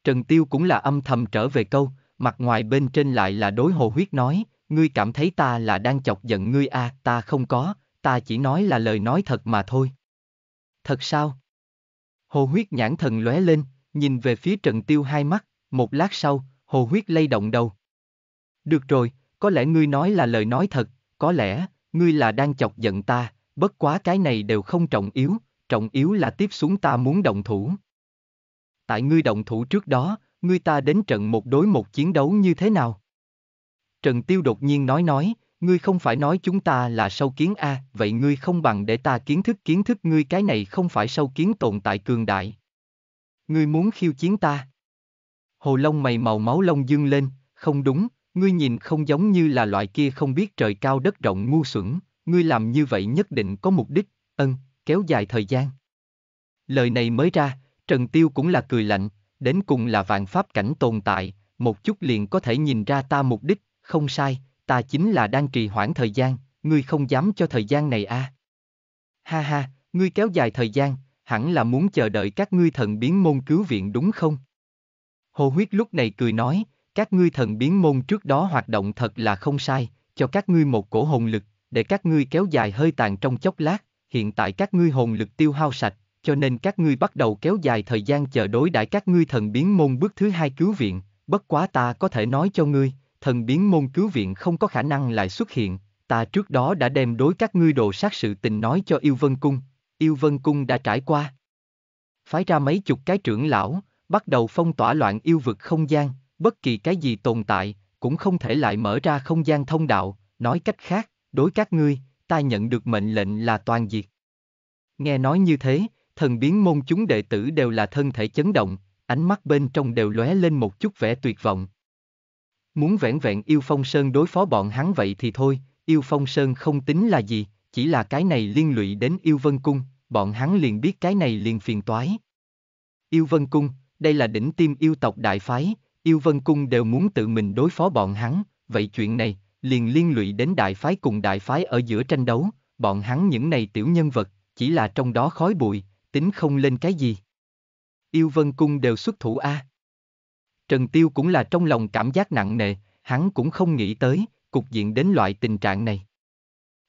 Trần Tiêu cũng là âm thầm trở về câu, mặt ngoài bên trên lại là đối hồ huyết nói, ngươi cảm thấy ta là đang chọc giận ngươi à, ta không có, ta chỉ nói là lời nói thật mà thôi. Thật sao? Hồ huyết nhãn thần lóe lên, nhìn về phía Trần Tiêu hai mắt, một lát sau, hồ huyết lay động đầu. Được rồi, có lẽ ngươi nói là lời nói thật, có lẽ, ngươi là đang chọc giận ta, bất quá cái này đều không trọng yếu, trọng yếu là tiếp xuống ta muốn động thủ tại ngươi động thủ trước đó, ngươi ta đến trận một đối một chiến đấu như thế nào? Trần Tiêu đột nhiên nói nói, ngươi không phải nói chúng ta là sâu kiến A, vậy ngươi không bằng để ta kiến thức kiến thức ngươi cái này không phải sâu kiến tồn tại cường đại. Ngươi muốn khiêu chiến ta. Hồ Long mày màu máu lông dương lên, không đúng, ngươi nhìn không giống như là loại kia không biết trời cao đất rộng ngu xuẩn, ngươi làm như vậy nhất định có mục đích, ân, kéo dài thời gian. Lời này mới ra, Trần Tiêu cũng là cười lạnh, đến cùng là vạn pháp cảnh tồn tại, một chút liền có thể nhìn ra ta mục đích, không sai, ta chính là đang trì hoãn thời gian, ngươi không dám cho thời gian này À. Ha ha, ngươi kéo dài thời gian, hẳn là muốn chờ đợi các ngươi thần biến môn cứu viện đúng không? Hồ Huyết lúc này cười nói, các ngươi thần biến môn trước đó hoạt động thật là không sai, cho các ngươi một cổ hồn lực, để các ngươi kéo dài hơi tàn trong chốc lát, hiện tại các ngươi hồn lực tiêu hao sạch, cho nên các ngươi bắt đầu kéo dài thời gian chờ đối đãi các ngươi thần biến môn bước thứ hai cứu viện, bất quá ta có thể nói cho ngươi, thần biến môn cứu viện không có khả năng lại xuất hiện, ta trước đó đã đem đối các ngươi đồ sát sự tình nói cho Yêu Vân Cung, Yêu Vân Cung đã trải qua. Phái ra mấy chục cái trưởng lão, bắt đầu phong tỏa loạn yêu vực không gian, bất kỳ cái gì tồn tại, cũng không thể lại mở ra không gian thông đạo, nói cách khác, đối các ngươi, ta nhận được mệnh lệnh là toàn diệt. Nghe nói như thế, thần biến môn chúng đệ tử đều là thân thể chấn động, ánh mắt bên trong đều lóe lên một chút vẻ tuyệt vọng. Muốn vẹn vẹn yêu phong sơn đối phó bọn hắn vậy thì thôi, yêu phong sơn không tính là gì, chỉ là cái này liên lụy đến yêu vân cung, bọn hắn liền biết cái này liền phiền toái. Yêu vân cung, đây là đỉnh tim yêu tộc đại phái, yêu vân cung đều muốn tự mình đối phó bọn hắn, vậy chuyện này, liền liên lụy đến đại phái cùng đại phái ở giữa tranh đấu, bọn hắn những này tiểu nhân vật, chỉ là trong đó khói bụi, tính không lên cái gì. Yêu Vân Cung đều xuất thủ A. Trần Tiêu cũng là trong lòng cảm giác nặng nề, hắn cũng không nghĩ tới, cục diện đến loại tình trạng này.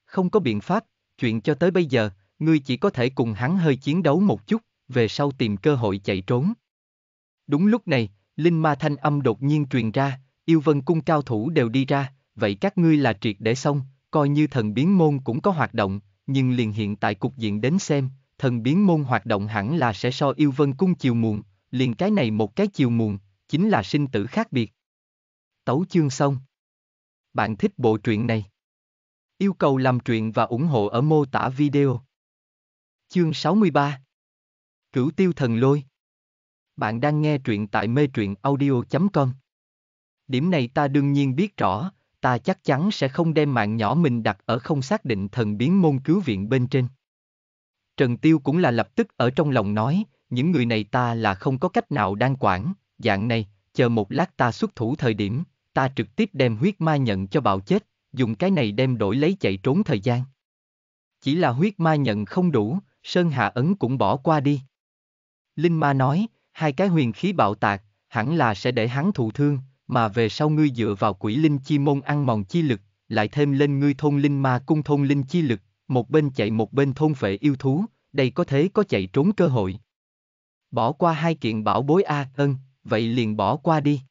Không có biện pháp, chuyện cho tới bây giờ, ngươi chỉ có thể cùng hắn hơi chiến đấu một chút, về sau tìm cơ hội chạy trốn. Đúng lúc này, Linh Ma Thanh âm đột nhiên truyền ra, yêu vân cung cao thủ đều đi ra, vậy các ngươi là triệt để xong, coi như thần biến môn cũng có hoạt động, nhưng liền hiện tại cục diện đến xem, thần biến môn hoạt động hẳn là sẽ so yêu vân cung chiều muộn, liền cái này một cái chiều muộn, chính là sinh tử khác biệt. Tấu chương xong. Bạn thích bộ truyện này? Yêu cầu làm truyện và ủng hộ ở mô tả video. Chương 63 Cửu tiêu thần lôi Bạn đang nghe truyện tại mê truyện audio.com Điểm này ta đương nhiên biết rõ, ta chắc chắn sẽ không đem mạng nhỏ mình đặt ở không xác định thần biến môn cứu viện bên trên. Trần Tiêu cũng là lập tức ở trong lòng nói, những người này ta là không có cách nào đang quản, dạng này, chờ một lát ta xuất thủ thời điểm, ta trực tiếp đem huyết ma nhận cho bạo chết, dùng cái này đem đổi lấy chạy trốn thời gian. Chỉ là huyết ma nhận không đủ, Sơn Hạ Ấn cũng bỏ qua đi. Linh Ma nói, hai cái huyền khí bạo tạc, hẳn là sẽ để hắn thụ thương, mà về sau ngươi dựa vào quỷ linh chi môn ăn mòn chi lực, lại thêm lên ngươi thôn linh ma cung thôn linh chi lực, một bên chạy một bên thôn phệ yêu thú, đây có thế có chạy trốn cơ hội. Bỏ qua hai kiện bảo bối a, ân, vậy liền bỏ qua đi.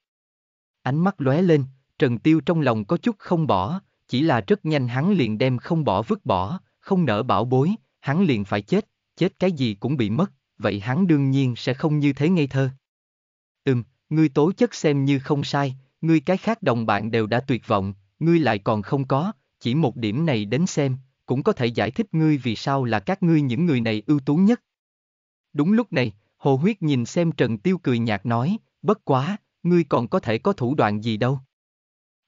Ánh mắt lóe lên, Trần Tiêu trong lòng có chút không bỏ, chỉ là rất nhanh hắn liền đem không bỏ vứt bỏ, không nỡ bảo bối, hắn liền phải chết, chết cái gì cũng bị mất, vậy hắn đương nhiên sẽ không như thế ngây thơ. Ừm, ngươi tố chất xem như không sai, ngươi cái khác đồng bạn đều đã tuyệt vọng, ngươi lại còn không có, chỉ một điểm này đến xem, cũng có thể giải thích ngươi vì sao là các ngươi những người này ưu tú nhất. Đúng lúc này, Hồ Huyết nhìn xem Trần Tiêu cười nhạt nói, bất quá, ngươi còn có thể có thủ đoạn gì đâu.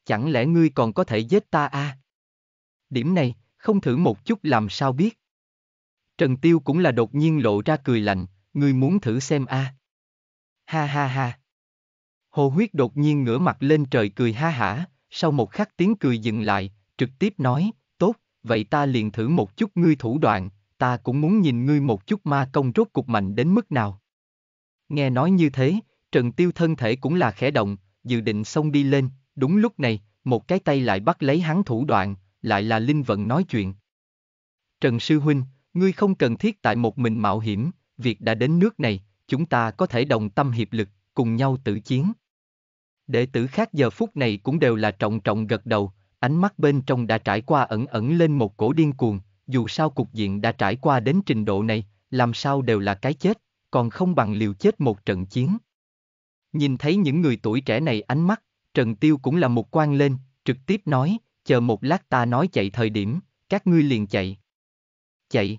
Chẳng lẽ ngươi còn có thể giết ta à? Điểm này, không thử một chút làm sao biết. Trần Tiêu cũng là đột nhiên lộ ra cười lạnh, ngươi muốn thử xem a? Ha ha ha. Hồ Huyết đột nhiên ngửa mặt lên trời cười ha hả, sau một khắc tiếng cười dừng lại, trực tiếp nói, vậy ta liền thử một chút ngươi thủ đoạn, ta cũng muốn nhìn ngươi một chút ma công rốt cục mạnh đến mức nào. Nghe nói như thế, Trần Tiêu thân thể cũng là khẽ động, dự định xông đi lên, đúng lúc này, một cái tay lại bắt lấy hắn thủ đoạn, lại là Linh Vận nói chuyện. Trần Sư Huynh, ngươi không cần thiết tại một mình mạo hiểm, việc đã đến nước này, chúng ta có thể đồng tâm hiệp lực, cùng nhau tử chiến. Đệ tử khác giờ phút này cũng đều là trọng trọng gật đầu, ánh mắt bên trong đã trải qua ẩn ẩn lên một cổ điên cuồng, dù sao cục diện đã trải qua đến trình độ này, làm sao đều là cái chết, còn không bằng liều chết một trận chiến. Nhìn thấy những người tuổi trẻ này ánh mắt, Trần Tiêu cũng là một quan lên, trực tiếp nói, chờ một lát ta nói chạy thời điểm, các ngươi liền chạy. Chạy.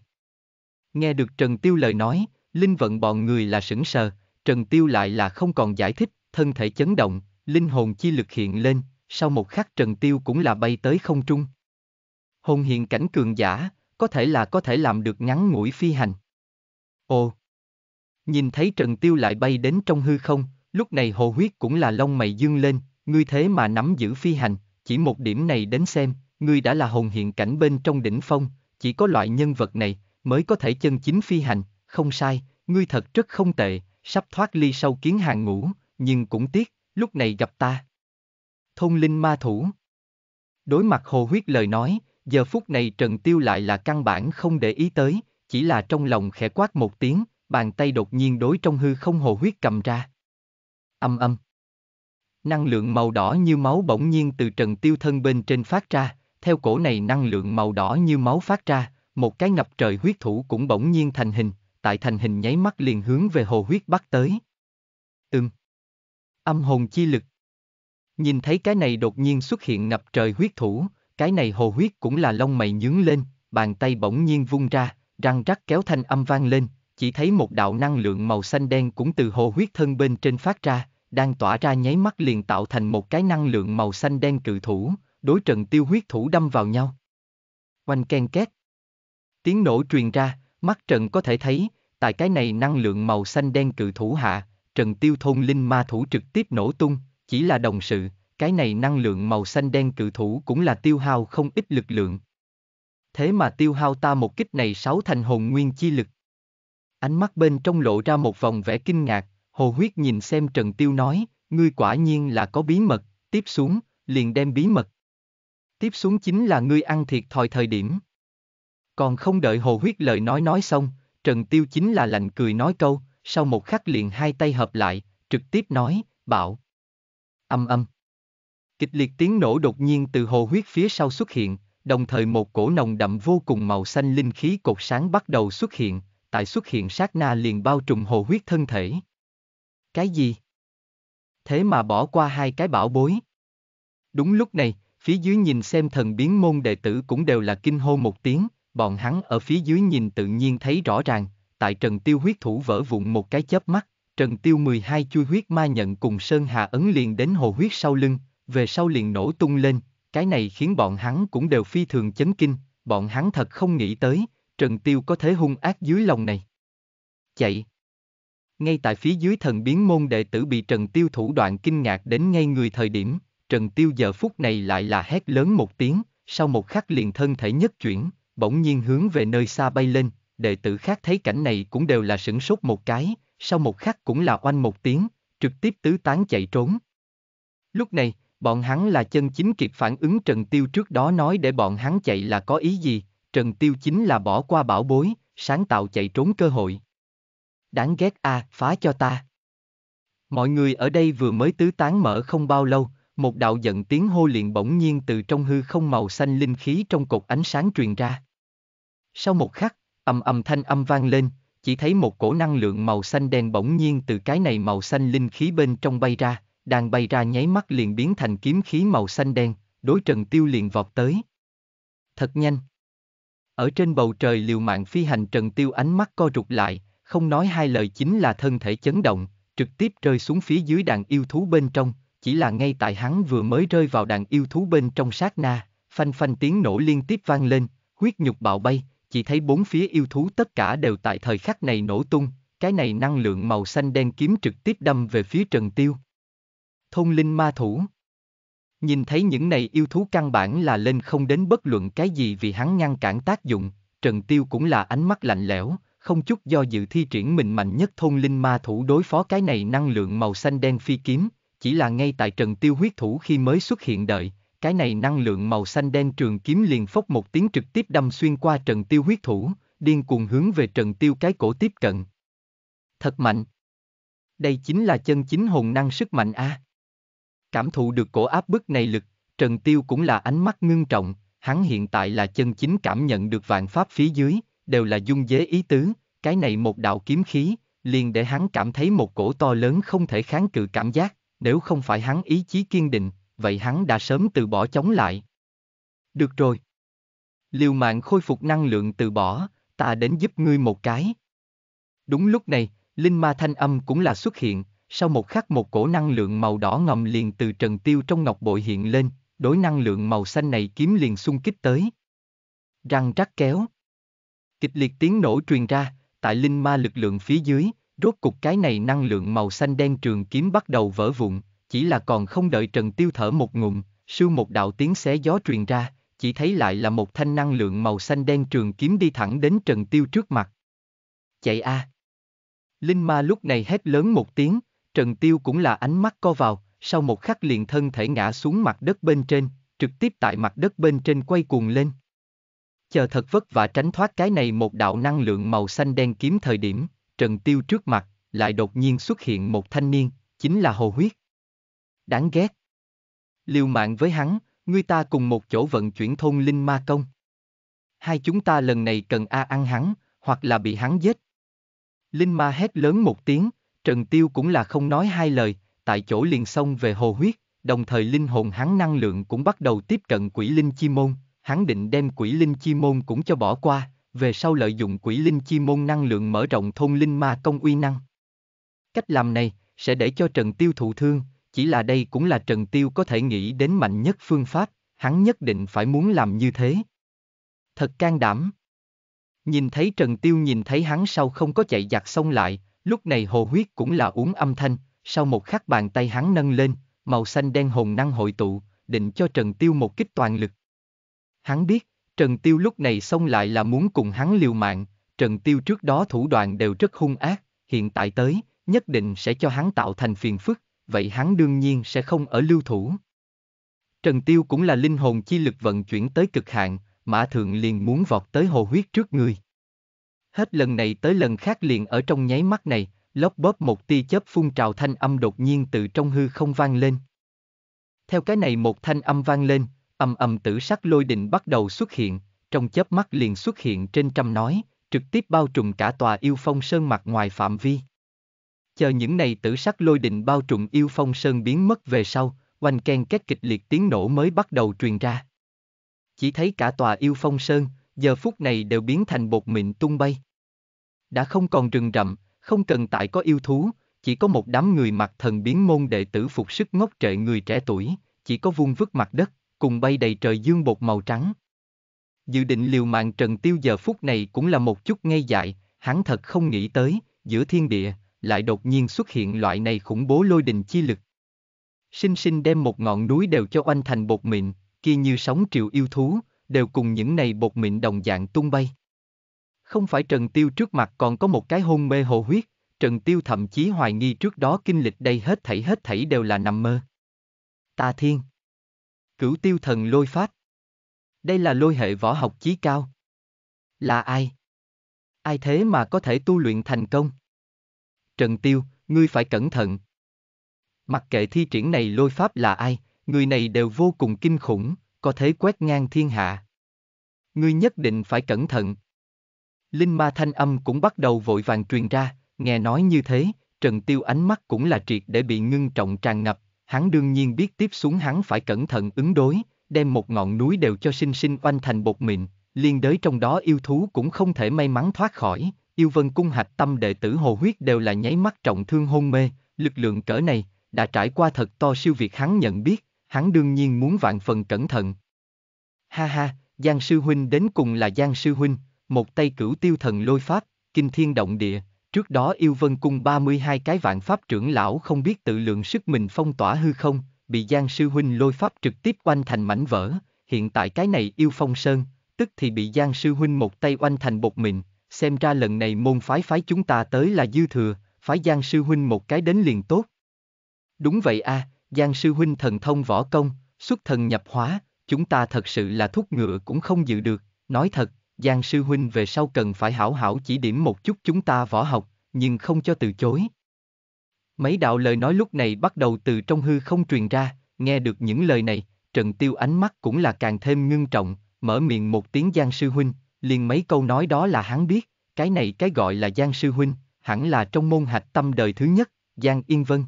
Nghe được Trần Tiêu lời nói, linh vận bọn người là sững sờ, Trần Tiêu lại là không còn giải thích, thân thể chấn động, linh hồn chi lực hiện lên, sau một khắc Trần Tiêu cũng là bay tới không trung. Hồn hiện cảnh cường giả, có thể là có thể làm được ngắn ngủi phi hành. Ồ! Nhìn thấy Trần Tiêu lại bay đến trong hư không, lúc này hồ huyết cũng là lông mày dương lên, ngươi thế mà nắm giữ phi hành, chỉ một điểm này đến xem, ngươi đã là hồn hiện cảnh bên trong đỉnh phong, chỉ có loại nhân vật này mới có thể chân chính phi hành, không sai, ngươi thật rất không tệ, sắp thoát ly sau kiến hàng ngũ, nhưng cũng tiếc, lúc này gặp ta thông linh ma thủ. Đối mặt hồ huyết lời nói, giờ phút này Trần Tiêu lại là căn bản không để ý tới, chỉ là trong lòng khẽ quát một tiếng, bàn tay đột nhiên đối trong hư không hồ huyết cầm ra. Âm âm. Năng lượng màu đỏ như máu bỗng nhiên từ Trần Tiêu thân bên trên phát ra, theo cổ này năng lượng màu đỏ như máu phát ra, một cái ngập trời huyết thủ cũng bỗng nhiên thành hình, tại thành hình nháy mắt liền hướng về hồ huyết bắt tới. Ừm. Âm hồn chi lực Nhìn thấy cái này đột nhiên xuất hiện ngập trời huyết thủ, cái này hồ huyết cũng là lông mày nhướng lên, bàn tay bỗng nhiên vung ra, răng rắc kéo thanh âm vang lên, chỉ thấy một đạo năng lượng màu xanh đen cũng từ hồ huyết thân bên trên phát ra, đang tỏa ra nháy mắt liền tạo thành một cái năng lượng màu xanh đen cự thủ, đối trận tiêu huyết thủ đâm vào nhau. Oanh ken két. Tiếng nổ truyền ra, mắt trần có thể thấy, tại cái này năng lượng màu xanh đen cự thủ hạ, trần tiêu thôn linh ma thủ trực tiếp nổ tung, chỉ là đồng sự, cái này năng lượng màu xanh đen cự thủ cũng là tiêu hao không ít lực lượng. Thế mà tiêu hao ta một kích này sáu thành hồn nguyên chi lực. Ánh mắt bên trong lộ ra một vòng vẻ kinh ngạc, hồ huyết nhìn xem Trần Tiêu nói, ngươi quả nhiên là có bí mật, tiếp xuống, liền đem bí mật. Tiếp xuống chính là ngươi ăn thiệt thòi thời điểm. Còn không đợi hồ huyết lời nói nói xong, Trần Tiêu chính là lạnh cười nói câu, sau một khắc liền hai tay hợp lại, trực tiếp nói, bảo. Âm âm. Kịch liệt tiếng nổ đột nhiên từ hồ huyết phía sau xuất hiện, đồng thời một cổ nồng đậm vô cùng màu xanh linh khí cột sáng bắt đầu xuất hiện, tại xuất hiện sát na liền bao trùm hồ huyết thân thể. Cái gì? Thế mà bỏ qua hai cái bảo bối. Đúng lúc này, phía dưới nhìn xem thần biến môn đệ tử cũng đều là kinh hô một tiếng, bọn hắn ở phía dưới nhìn tự nhiên thấy rõ ràng, tại trần tiêu huyết thủ vỡ vụn một cái chớp mắt, Trần Tiêu 12 chui huyết ma nhận cùng Sơn Hà ấn liền đến hồ huyết sau lưng, về sau liền nổ tung lên, cái này khiến bọn hắn cũng đều phi thường chấn kinh, bọn hắn thật không nghĩ tới, Trần Tiêu có thế hung ác dưới lòng này. Chạy! Ngay tại phía dưới thần biến môn đệ tử bị Trần Tiêu thủ đoạn kinh ngạc đến ngay người thời điểm, Trần Tiêu giờ phút này lại là hét lớn một tiếng, sau một khắc liền thân thể nhất chuyển, bỗng nhiên hướng về nơi xa bay lên, đệ tử khác thấy cảnh này cũng đều là sửng sốt một cái, sau một khắc cũng là oanh một tiếng, trực tiếp tứ tán chạy trốn. Lúc này, bọn hắn là chân chính kịp phản ứng Trần Tiêu trước đó nói để bọn hắn chạy là có ý gì, Trần Tiêu chính là bỏ qua bảo bối, sáng tạo chạy trốn cơ hội. Đáng ghét a, à, phá cho ta. Mọi người ở đây vừa mới tứ tán mở không bao lâu, một đạo giận tiếng hô liền bỗng nhiên từ trong hư không màu xanh linh khí trong cột ánh sáng truyền ra. Sau một khắc, ầm ầm thanh âm vang lên, chỉ thấy một cổ năng lượng màu xanh đen bỗng nhiên từ cái này màu xanh linh khí bên trong bay ra, đang bay ra nháy mắt liền biến thành kiếm khí màu xanh đen, đối Trần Tiêu liền vọt tới. Thật nhanh. Ở trên bầu trời liều mạng phi hành Trần Tiêu ánh mắt co rụt lại, không nói hai lời chính là thân thể chấn động, trực tiếp rơi xuống phía dưới đàn yêu thú bên trong, chỉ là ngay tại hắn vừa mới rơi vào đàn yêu thú bên trong sát na, phanh phanh tiếng nổ liên tiếp vang lên, huyết nhục bạo bay, chỉ thấy bốn phía yêu thú tất cả đều tại thời khắc này nổ tung, cái này năng lượng màu xanh đen kiếm trực tiếp đâm về phía Trần Tiêu. Thôn linh ma thủ Nhìn thấy những này yêu thú căn bản là lên không đến bất luận cái gì vì hắn ngăn cản tác dụng, Trần Tiêu cũng là ánh mắt lạnh lẽo, không chút do dự thi triển mình mạnh nhất thôn linh ma thủ đối phó cái này năng lượng màu xanh đen phi kiếm, chỉ là ngay tại Trần Tiêu huyết thủ khi mới xuất hiện đợi, cái này năng lượng màu xanh đen trường kiếm liền phốc một tiếng trực tiếp đâm xuyên qua trần tiêu huyết thủ, điên cuồng hướng về trần tiêu cái cổ tiếp cận. Thật mạnh. Đây chính là chân chính hồn năng sức mạnh a. Cảm thụ được cổ áp bức này lực, Trần Tiêu cũng là ánh mắt ngưng trọng, hắn hiện tại là chân chính cảm nhận được vạn pháp phía dưới, đều là dung dế ý tứ, cái này một đạo kiếm khí, liền để hắn cảm thấy một cổ to lớn không thể kháng cự cảm giác, nếu không phải hắn ý chí kiên định, vậy hắn đã sớm từ bỏ chống lại. Được rồi. Liều mạng khôi phục năng lượng từ bỏ, ta đến giúp ngươi một cái. Đúng lúc này, linh ma thanh âm cũng là xuất hiện, sau một khắc một cổ năng lượng màu đỏ ngầm liền từ trần tiêu trong ngọc bội hiện lên, đối năng lượng màu xanh này kiếm liền xung kích tới. Răng rắc kéo. Kịch liệt tiếng nổ truyền ra, tại linh ma lực lượng phía dưới, rốt cục cái này năng lượng màu xanh đen trường kiếm bắt đầu vỡ vụn, chỉ là còn không đợi Trần Tiêu thở một ngụm, sưu một đạo tiếng xé gió truyền ra, chỉ thấy lại là một thanh năng lượng màu xanh đen trường kiếm đi thẳng đến Trần Tiêu trước mặt. Chạy a! À. Linh ma lúc này hét lớn một tiếng, Trần Tiêu cũng là ánh mắt co vào, sau một khắc liền thân thể ngã xuống mặt đất bên trên, trực tiếp tại mặt đất bên trên quay cuồng lên. Chờ thật vất vả tránh thoát cái này một đạo năng lượng màu xanh đen kiếm thời điểm, Trần Tiêu trước mặt, lại đột nhiên xuất hiện một thanh niên, chính là Hồ Huyết đáng ghét. Liều mạng với hắn, ngươi ta cùng một chỗ vận chuyển thôn linh ma công. Hai chúng ta lần này cần A ăn hắn, hoặc là bị hắn giết. Linh ma hét lớn một tiếng, Trần Tiêu cũng là không nói hai lời, tại chỗ liền xông về hồ huyết, đồng thời linh hồn hắn năng lượng cũng bắt đầu tiếp cận quỷ linh chi môn, hắn định đem quỷ linh chi môn cũng cho bỏ qua, về sau lợi dụng quỷ linh chi môn năng lượng mở rộng thôn linh ma công uy năng. Cách làm này sẽ để cho Trần Tiêu thụ thương, chỉ là đây cũng là Trần Tiêu có thể nghĩ đến mạnh nhất phương pháp, hắn nhất định phải muốn làm như thế. Thật can đảm. Nhìn thấy Trần Tiêu nhìn thấy hắn sau không có chạy giặc xông lại, lúc này hồ huyết cũng là uống âm thanh, sau một khắc bàn tay hắn nâng lên, màu xanh đen hồn năng hội tụ, định cho Trần Tiêu một kích toàn lực. Hắn biết, Trần Tiêu lúc này xông lại là muốn cùng hắn liều mạng, Trần Tiêu trước đó thủ đoạn đều rất hung ác, hiện tại tới, nhất định sẽ cho hắn tạo thành phiền phức, vậy hắn đương nhiên sẽ không ở lưu thủ. Trần Tiêu cũng là linh hồn chi lực vận chuyển tới cực hạn, Mã Thượng liền muốn vọt tới hồ huyết trước người. Hết lần này tới lần khác liền ở trong nháy mắt này, lóp bóp một tia chớp phun trào thanh âm đột nhiên từ trong hư không vang lên. Theo cái này một thanh âm vang lên, âm âm tử sắc lôi định bắt đầu xuất hiện, trong chớp mắt liền xuất hiện trên trăm nói, trực tiếp bao trùm cả tòa yêu phong sơn mặt ngoài phạm vi chờ những này tử sắc lôi định bao trùm yêu phong sơn biến mất về sau, oanh ken kết kịch liệt tiếng nổ mới bắt đầu truyền ra. Chỉ thấy cả tòa yêu phong sơn, giờ phút này đều biến thành bột mịn tung bay. Đã không còn rừng rậm, không cần tại có yêu thú, chỉ có một đám người mặc thần biến môn đệ tử phục sức ngốc trệ người trẻ tuổi, chỉ có vung vứt mặt đất, cùng bay đầy trời dương bột màu trắng. Dự định liều mạng Trần Tiêu giờ phút này cũng là một chút ngây dại, hắn thật không nghĩ tới, giữa thiên địa, lại đột nhiên xuất hiện loại này khủng bố lôi đình chi lực. Sinh sinh đem một ngọn núi đều cho oanh thành bột mịn, kia như sóng triệu yêu thú, đều cùng những này bột mịn đồng dạng tung bay. Không phải Trần Tiêu trước mặt còn có một cái hôn mê hồ huyết, Trần Tiêu thậm chí hoài nghi trước đó kinh lịch đây hết thảy hết thảy đều là nằm mơ. Ta thiên. Cửu tiêu thần lôi phát. Đây là lôi hệ võ học chí cao. Là ai? Ai thế mà có thể tu luyện thành công? Trần Tiêu, ngươi phải cẩn thận. Mặc kệ thi triển này lôi pháp là ai, người này đều vô cùng kinh khủng, có thể quét ngang thiên hạ. Ngươi nhất định phải cẩn thận. Linh ma thanh âm cũng bắt đầu vội vàng truyền ra, nghe nói như thế, Trần Tiêu ánh mắt cũng là triệt để bị ngưng trọng tràn ngập, hắn đương nhiên biết tiếp xuống hắn phải cẩn thận ứng đối, đem một ngọn núi đều cho sinh sinh oanh thành bột mịn, liên đới trong đó yêu thú cũng không thể may mắn thoát khỏi, yêu vân cung hạch tâm đệ tử hồ huyết đều là nháy mắt trọng thương hôn mê, lực lượng cỡ này, đã trải qua thật to siêu việt hắn nhận biết, hắn đương nhiên muốn vạn phần cẩn thận. Ha ha, Giang Sư Huynh đến cùng là Giang Sư Huynh, một tay cửu tiêu thần lôi pháp, kinh thiên động địa, trước đó yêu vân cung 32 cái vạn pháp trưởng lão không biết tự lượng sức mình phong tỏa hư không, bị Giang Sư Huynh lôi pháp trực tiếp oanh thành mảnh vỡ, hiện tại cái này yêu phong sơn, tức thì bị Giang Sư Huynh một tay oanh thành bột mịn, xem ra lần này môn phái phái chúng ta tới là dư thừa, phái Giang Sư Huynh một cái đến liền tốt. Đúng vậy a, à, Giang Sư Huynh thần thông võ công, xuất thần nhập hóa, chúng ta thật sự là thúc ngựa cũng không dự được, nói thật, Giang Sư Huynh về sau cần phải hảo hảo chỉ điểm một chút chúng ta võ học, nhưng không cho từ chối. Mấy đạo lời nói lúc này bắt đầu từ trong hư không truyền ra, nghe được những lời này, Trần Tiêu ánh mắt cũng là càng thêm ngưng trọng, mở miệng một tiếng Giang Sư Huynh, liền mấy câu nói đó là hắn biết, cái này cái gọi là Giang Sư Huynh, hẳn là trong môn hạch tâm đời thứ nhất, Giang Yên Vân.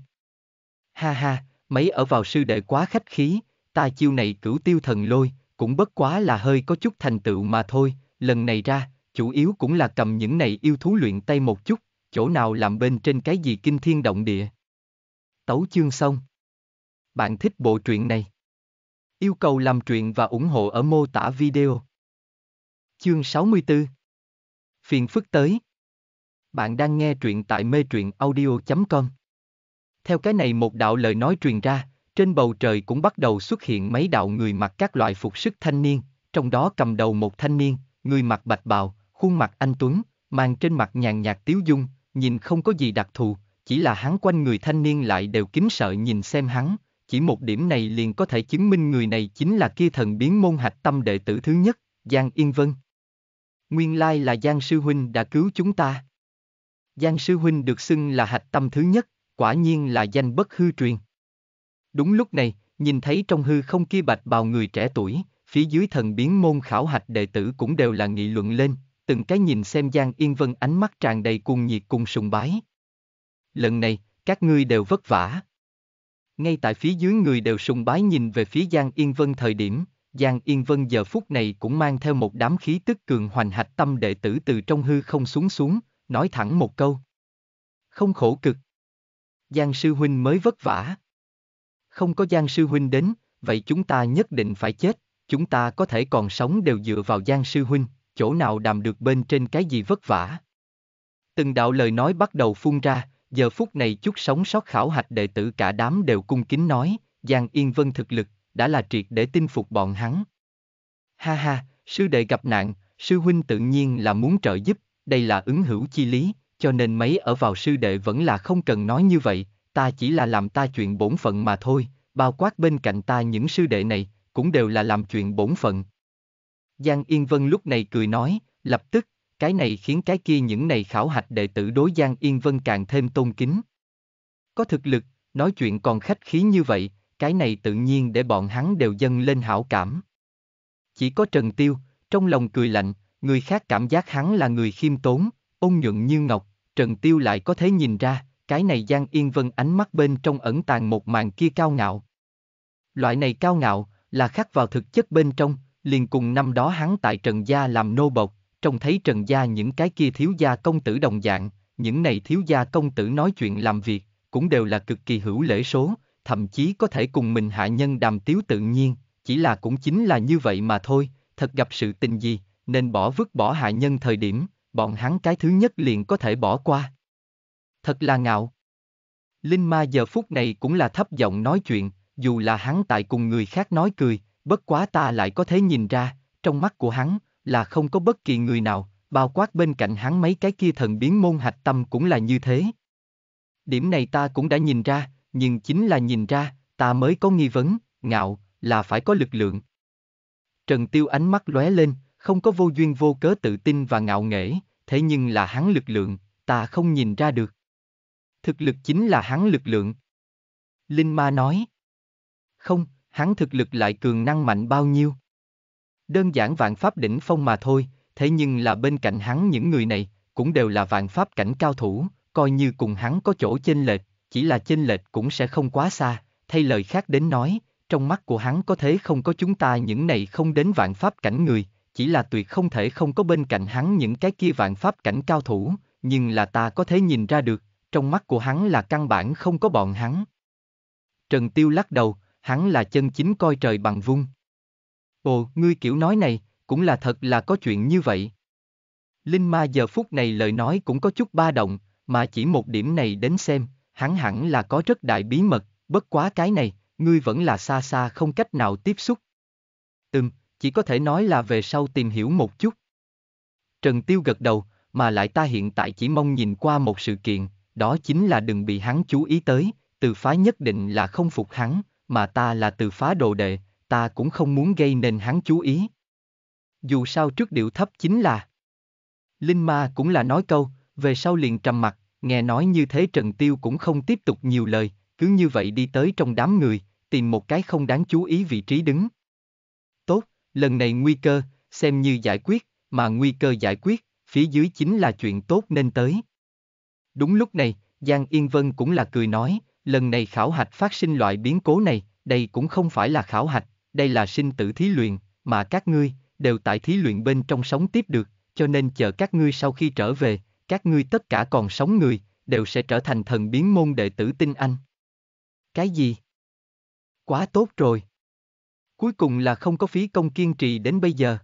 Ha ha, mấy ở vào sư đệ quá khách khí, ta chiêu này cửu tiêu thần lôi, cũng bất quá là hơi có chút thành tựu mà thôi, lần này ra, chủ yếu cũng là cầm những này yêu thú luyện tay một chút, chỗ nào làm bên trên cái gì kinh thiên động địa. Tấu chương xong. Bạn thích bộ truyện này? Yêu cầu làm truyện và ủng hộ ở mô tả video. Chương 64 Phiền phức tới Bạn đang nghe truyện tại mê truyện audio.com Theo cái này một đạo lời nói truyền ra, trên bầu trời cũng bắt đầu xuất hiện mấy đạo người mặc các loại phục sức thanh niên, trong đó cầm đầu một thanh niên, người mặc bạch bào, khuôn mặt anh Tuấn, mang trên mặt nhàn nhạt tiếu dung, nhìn không có gì đặc thù, chỉ là hắn quanh người thanh niên lại đều kính sợ nhìn xem hắn, chỉ một điểm này liền có thể chứng minh người này chính là kia thần biến môn hạch tâm đệ tử thứ nhất, Giang Yên Vân nguyên lai là Giang Sư Huynh đã cứu chúng ta. Giang Sư Huynh được xưng là hạch tâm thứ nhất, quả nhiên là danh bất hư truyền. Đúng lúc này, nhìn thấy trong hư không kia bạch bào người trẻ tuổi, phía dưới thần biến môn khảo hạch đệ tử cũng đều là nghị luận lên, từng cái nhìn xem Giang Yên Vân ánh mắt tràn đầy cuồng nhiệt cùng sùng bái. Lần này, các ngươi đều vất vả. Ngay tại phía dưới người đều sùng bái nhìn về phía Giang Yên Vân thời điểm, Giang Yên Vân giờ phút này cũng mang theo một đám khí tức cường hoành hạch tâm đệ tử từ trong hư không xuống xuống, nói thẳng một câu. Không khổ cực. Giang Sư Huynh mới vất vả. Không có Giang Sư Huynh đến, vậy chúng ta nhất định phải chết, chúng ta có thể còn sống đều dựa vào Giang Sư Huynh, chỗ nào đàm được bên trên cái gì vất vả. Từng đạo lời nói bắt đầu phun ra, giờ phút này chút sống sót khảo hạch đệ tử cả đám đều cung kính nói, Giang Yên Vân thực lực đã là triệt để tinh phục bọn hắn. Ha ha, sư đệ gặp nạn, sư huynh tự nhiên là muốn trợ giúp, đây là ứng hữu chi lý, cho nên mấy ở vào sư đệ vẫn là không cần nói như vậy, ta chỉ là làm ta chuyện bổn phận mà thôi, bao quát bên cạnh ta những sư đệ này, cũng đều là làm chuyện bổn phận. Giang Yên Vân lúc này cười nói, lập tức, cái này khiến cái kia những này khảo hạch đệ tử đối Giang Yên Vân càng thêm tôn kính. Có thực lực, nói chuyện còn khách khí như vậy, cái này tự nhiên để bọn hắn đều dâng lên hảo cảm. Chỉ có Trần Tiêu, trong lòng cười lạnh, người khác cảm giác hắn là người khiêm tốn, ôn nhuận như ngọc, Trần Tiêu lại có thể nhìn ra, cái này Giang Yên Vân ánh mắt bên trong ẩn tàng một màn kia cao ngạo. Loại này cao ngạo, là khắc vào thực chất bên trong, liền cùng năm đó hắn tại Trần Gia làm nô bộc, trông thấy Trần Gia những cái kia thiếu gia công tử đồng dạng, những này thiếu gia công tử nói chuyện làm việc, cũng đều là cực kỳ hữu lễ số, thậm chí có thể cùng mình hạ nhân đàm tiếu tự nhiên, chỉ là cũng chính là như vậy mà thôi, thật gặp sự tình gì, nên bỏ vứt bỏ hạ nhân thời điểm, bọn hắn cái thứ nhất liền có thể bỏ qua. Thật là ngạo. Linh Ma giờ phút này cũng là thấp giọng nói chuyện, dù là hắn tại cùng người khác nói cười, bất quá ta lại có thể nhìn ra, trong mắt của hắn, là không có bất kỳ người nào, bao quát bên cạnh hắn mấy cái kia thần biến môn hạch tâm cũng là như thế. Điểm này ta cũng đã nhìn ra, nhưng chính là nhìn ra, ta mới có nghi vấn, ngạo, là phải có lực lượng. Trần Tiêu ánh mắt lóe lên, không có vô duyên vô cớ tự tin và ngạo nghễ, thế nhưng là hắn lực lượng, ta không nhìn ra được. Thực lực chính là hắn lực lượng. Linh Ma nói. Không, hắn thực lực lại cường năng mạnh bao nhiêu. Đơn giản vạn pháp đỉnh phong mà thôi, thế nhưng là bên cạnh hắn những người này, cũng đều là vạn pháp cảnh cao thủ, coi như cùng hắn có chỗ chênh lệch, chỉ là chênh lệch cũng sẽ không quá xa, thay lời khác đến nói, trong mắt của hắn có thế không có chúng ta những này không đến vạn pháp cảnh người, chỉ là tuyệt không thể không có bên cạnh hắn những cái kia vạn pháp cảnh cao thủ, nhưng là ta có thể nhìn ra được, trong mắt của hắn là căn bản không có bọn hắn. Trần Tiêu lắc đầu, hắn là chân chính coi trời bằng vung. Ồ, ngươi kiểu nói này, cũng là thật là có chuyện như vậy. Linh Ma giờ phút này lời nói cũng có chút ba động, mà chỉ một điểm này đến xem, hắn hẳn là có rất đại bí mật, bất quá cái này, ngươi vẫn là xa xa không cách nào tiếp xúc. Ừm, chỉ có thể nói là về sau tìm hiểu một chút. Trần Tiêu gật đầu, mà lại ta hiện tại chỉ mong nhìn qua một sự kiện, đó chính là đừng bị hắn chú ý tới, từ phá nhất định là không phục hắn, mà ta là từ phá đồ đệ, ta cũng không muốn gây nên hắn chú ý. Dù sao trước điệu thấp chính là Linh Ma cũng là nói câu, về sau liền trầm mặt, Nghe nói như thế Trần Tiêu cũng không tiếp tục nhiều lời, cứ như vậy đi tới trong đám người, tìm một cái không đáng chú ý vị trí đứng. Tốt, lần này nguy cơ, xem như giải quyết, mà nguy cơ giải quyết, phía dưới chính là chuyện tốt nên tới. Đúng lúc này, Giang Yên Vân cũng là cười nói, lần này khảo hạch phát sinh loại biến cố này, đây cũng không phải là khảo hạch, đây là sinh tử thí luyện, mà các ngươi, đều tại thí luyện bên trong sống tiếp được, cho nên chờ các ngươi sau khi trở về, các ngươi tất cả còn sống người, đều sẽ trở thành thần biến môn đệ tử tinh anh. Cái gì? Quá tốt rồi. Cuối cùng là không có phí công kiên trì đến bây giờ.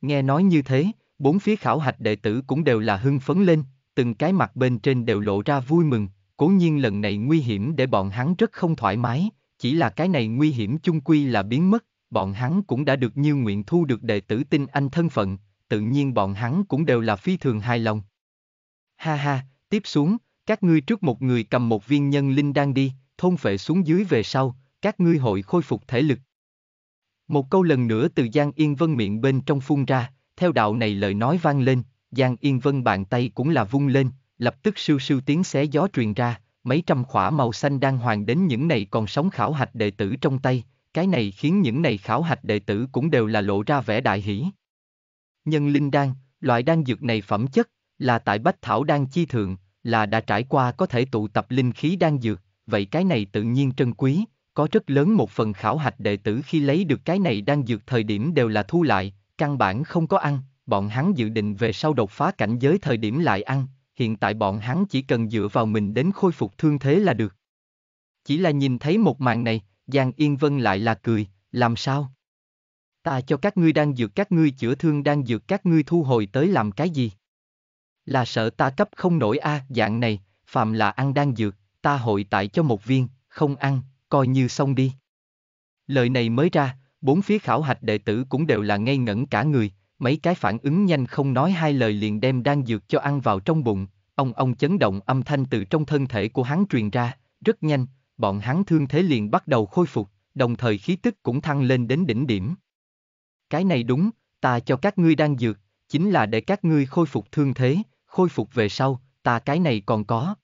Nghe nói như thế, bốn phía khảo hạch đệ tử cũng đều là hưng phấn lên, từng cái mặt bên trên đều lộ ra vui mừng, cố nhiên lần này nguy hiểm để bọn hắn rất không thoải mái, chỉ là cái này nguy hiểm chung quy là biến mất, bọn hắn cũng đã được như nguyện thu được đệ tử tinh anh thân phận, tự nhiên bọn hắn cũng đều là phi thường hài lòng. Ha ha, tiếp xuống, các ngươi trước một người cầm một viên nhân linh đang đi, thôn phệ xuống dưới về sau, các ngươi hội khôi phục thể lực. Một câu lần nữa từ Giang Yên Vân miệng bên trong phun ra, theo đạo này lời nói vang lên, Giang Yên Vân bàn tay cũng là vung lên, lập tức sưu sưu tiếng xé gió truyền ra, mấy trăm khỏa màu xanh đang hoàng đến những này còn sống khảo hạch đệ tử trong tay, cái này khiến những này khảo hạch đệ tử cũng đều là lộ ra vẻ đại hỷ. Nhân linh đan, loại đan dược này phẩm chất, là tại Bách Thảo đang chi thượng, là đã trải qua có thể tụ tập linh khí đang dược, vậy cái này tự nhiên trân quý, có rất lớn một phần khảo hạch đệ tử khi lấy được cái này đang dược thời điểm đều là thu lại, căn bản không có ăn, bọn hắn dự định về sau đột phá cảnh giới thời điểm lại ăn, hiện tại bọn hắn chỉ cần dựa vào mình đến khôi phục thương thế là được. Chỉ là nhìn thấy một màn này, Giang Yên Vân lại là cười, làm sao? Ta cho các ngươi đang dược các ngươi chữa thương đang dược các ngươi thu hồi tới làm cái gì? Là sợ ta cấp không nổi a à, dạng này, phạm là ăn đang dược, ta hội tại cho một viên, không ăn, coi như xong đi. Lời này mới ra, bốn phía khảo hạch đệ tử cũng đều là ngây ngẩn cả người, mấy cái phản ứng nhanh không nói hai lời liền đem đang dược cho ăn vào trong bụng, ông ông chấn động âm thanh từ trong thân thể của hắn truyền ra, rất nhanh, bọn hắn thương thế liền bắt đầu khôi phục, đồng thời khí tức cũng thăng lên đến đỉnh điểm. Cái này đúng, ta cho các ngươi đang dược, chính là để các ngươi khôi phục thương thế, khôi phục về sau, ta cái này còn có.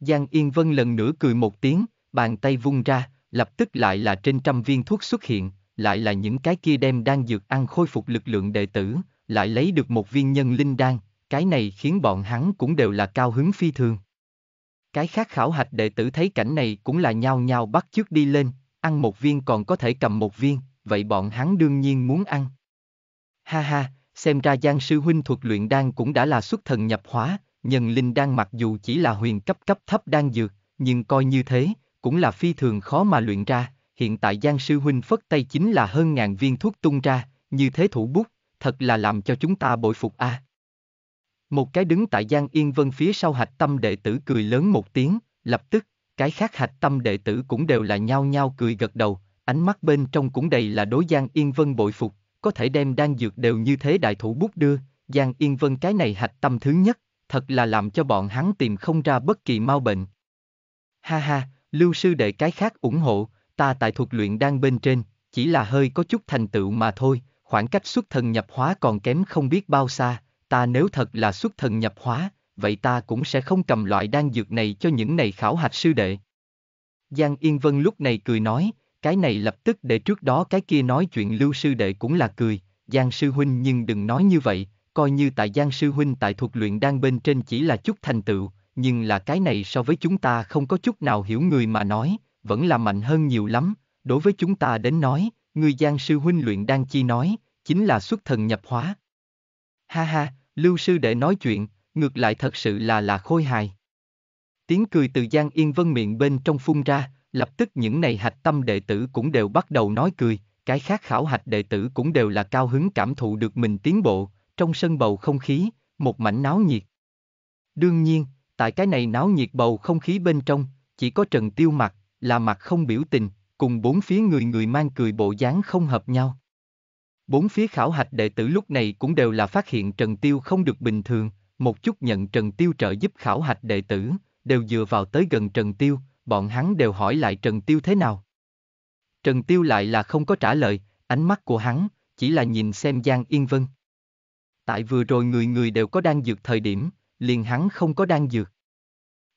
Giang Yên Vân lần nữa cười một tiếng, bàn tay vung ra, lập tức lại là trên trăm viên thuốc xuất hiện, lại là những cái kia đem đang dược ăn khôi phục lực lượng đệ tử, lại lấy được một viên nhân linh đan, cái này khiến bọn hắn cũng đều là cao hứng phi thường. Cái khác khảo hạch đệ tử thấy cảnh này cũng là nhao nhao bắt chước đi lên, ăn một viên còn có thể cầm một viên, vậy bọn hắn đương nhiên muốn ăn. Ha ha, xem ra Giang Sư Huynh thuật luyện đan cũng đã là xuất thần nhập hóa, nhân linh đan mặc dù chỉ là huyền cấp cấp thấp đan dược, nhưng coi như thế, cũng là phi thường khó mà luyện ra, hiện tại Giang Sư Huynh phất tay chính là hơn ngàn viên thuốc tung ra, như thế thủ bút, thật là làm cho chúng ta bội phục a. À. Một cái đứng tại Giang Yên Vân phía sau hạch tâm đệ tử cười lớn một tiếng, lập tức, cái khác hạch tâm đệ tử cũng đều là nhao nhao cười gật đầu, ánh mắt bên trong cũng đầy là đối Giang Yên Vân bội phục, có thể đem đan dược đều như thế đại thủ bút đưa, Giang Yên Vân cái này hạch tâm thứ nhất, thật là làm cho bọn hắn tìm không ra bất kỳ mau bệnh. Ha ha, lưu sư đệ cái khác ủng hộ, ta tại thuật luyện đan bên trên, chỉ là hơi có chút thành tựu mà thôi, khoảng cách xuất thần nhập hóa còn kém không biết bao xa, ta nếu thật là xuất thần nhập hóa, vậy ta cũng sẽ không cầm loại đan dược này cho những này khảo hạch sư đệ. Giang Yên Vân lúc này cười nói, cái này lập tức để trước đó cái kia nói chuyện lưu sư đệ cũng là cười, Giang sư huynh nhưng đừng nói như vậy, coi như tại Giang sư huynh tại thuộc luyện đang bên trên chỉ là chút thành tựu, nhưng là cái này so với chúng ta không có chút nào hiểu người mà nói, vẫn là mạnh hơn nhiều lắm, đối với chúng ta đến nói, người Giang sư huynh luyện đang chi nói, chính là xuất thần nhập hóa. Ha ha, lưu sư đệ nói chuyện, ngược lại thật sự là là khôi hài. Tiếng cười từ Giang Yên Vân miệng bên trong phun ra, Lập tức những này hạch tâm đệ tử cũng đều bắt đầu nói cười, cái khác khảo hạch đệ tử cũng đều là cao hứng cảm thụ được mình tiến bộ, trong sân bầu không khí, một mảnh náo nhiệt. Đương nhiên, tại cái này náo nhiệt bầu không khí bên trong, chỉ có Trần Tiêu mặt, là mặt không biểu tình, cùng bốn phía người người mang cười bộ dáng không hợp nhau. Bốn phía khảo hạch đệ tử lúc này cũng đều là phát hiện Trần Tiêu không được bình thường, một chút nhận Trần Tiêu trợ giúp khảo hạch đệ tử, đều dựa vào tới gần Trần Tiêu, bọn hắn đều hỏi lại Trần Tiêu thế nào. Trần Tiêu lại là không có trả lời, ánh mắt của hắn, chỉ là nhìn xem Giang Yên Vân. Tại vừa rồi người người đều có đang dược thời điểm, liền hắn không có đang dược.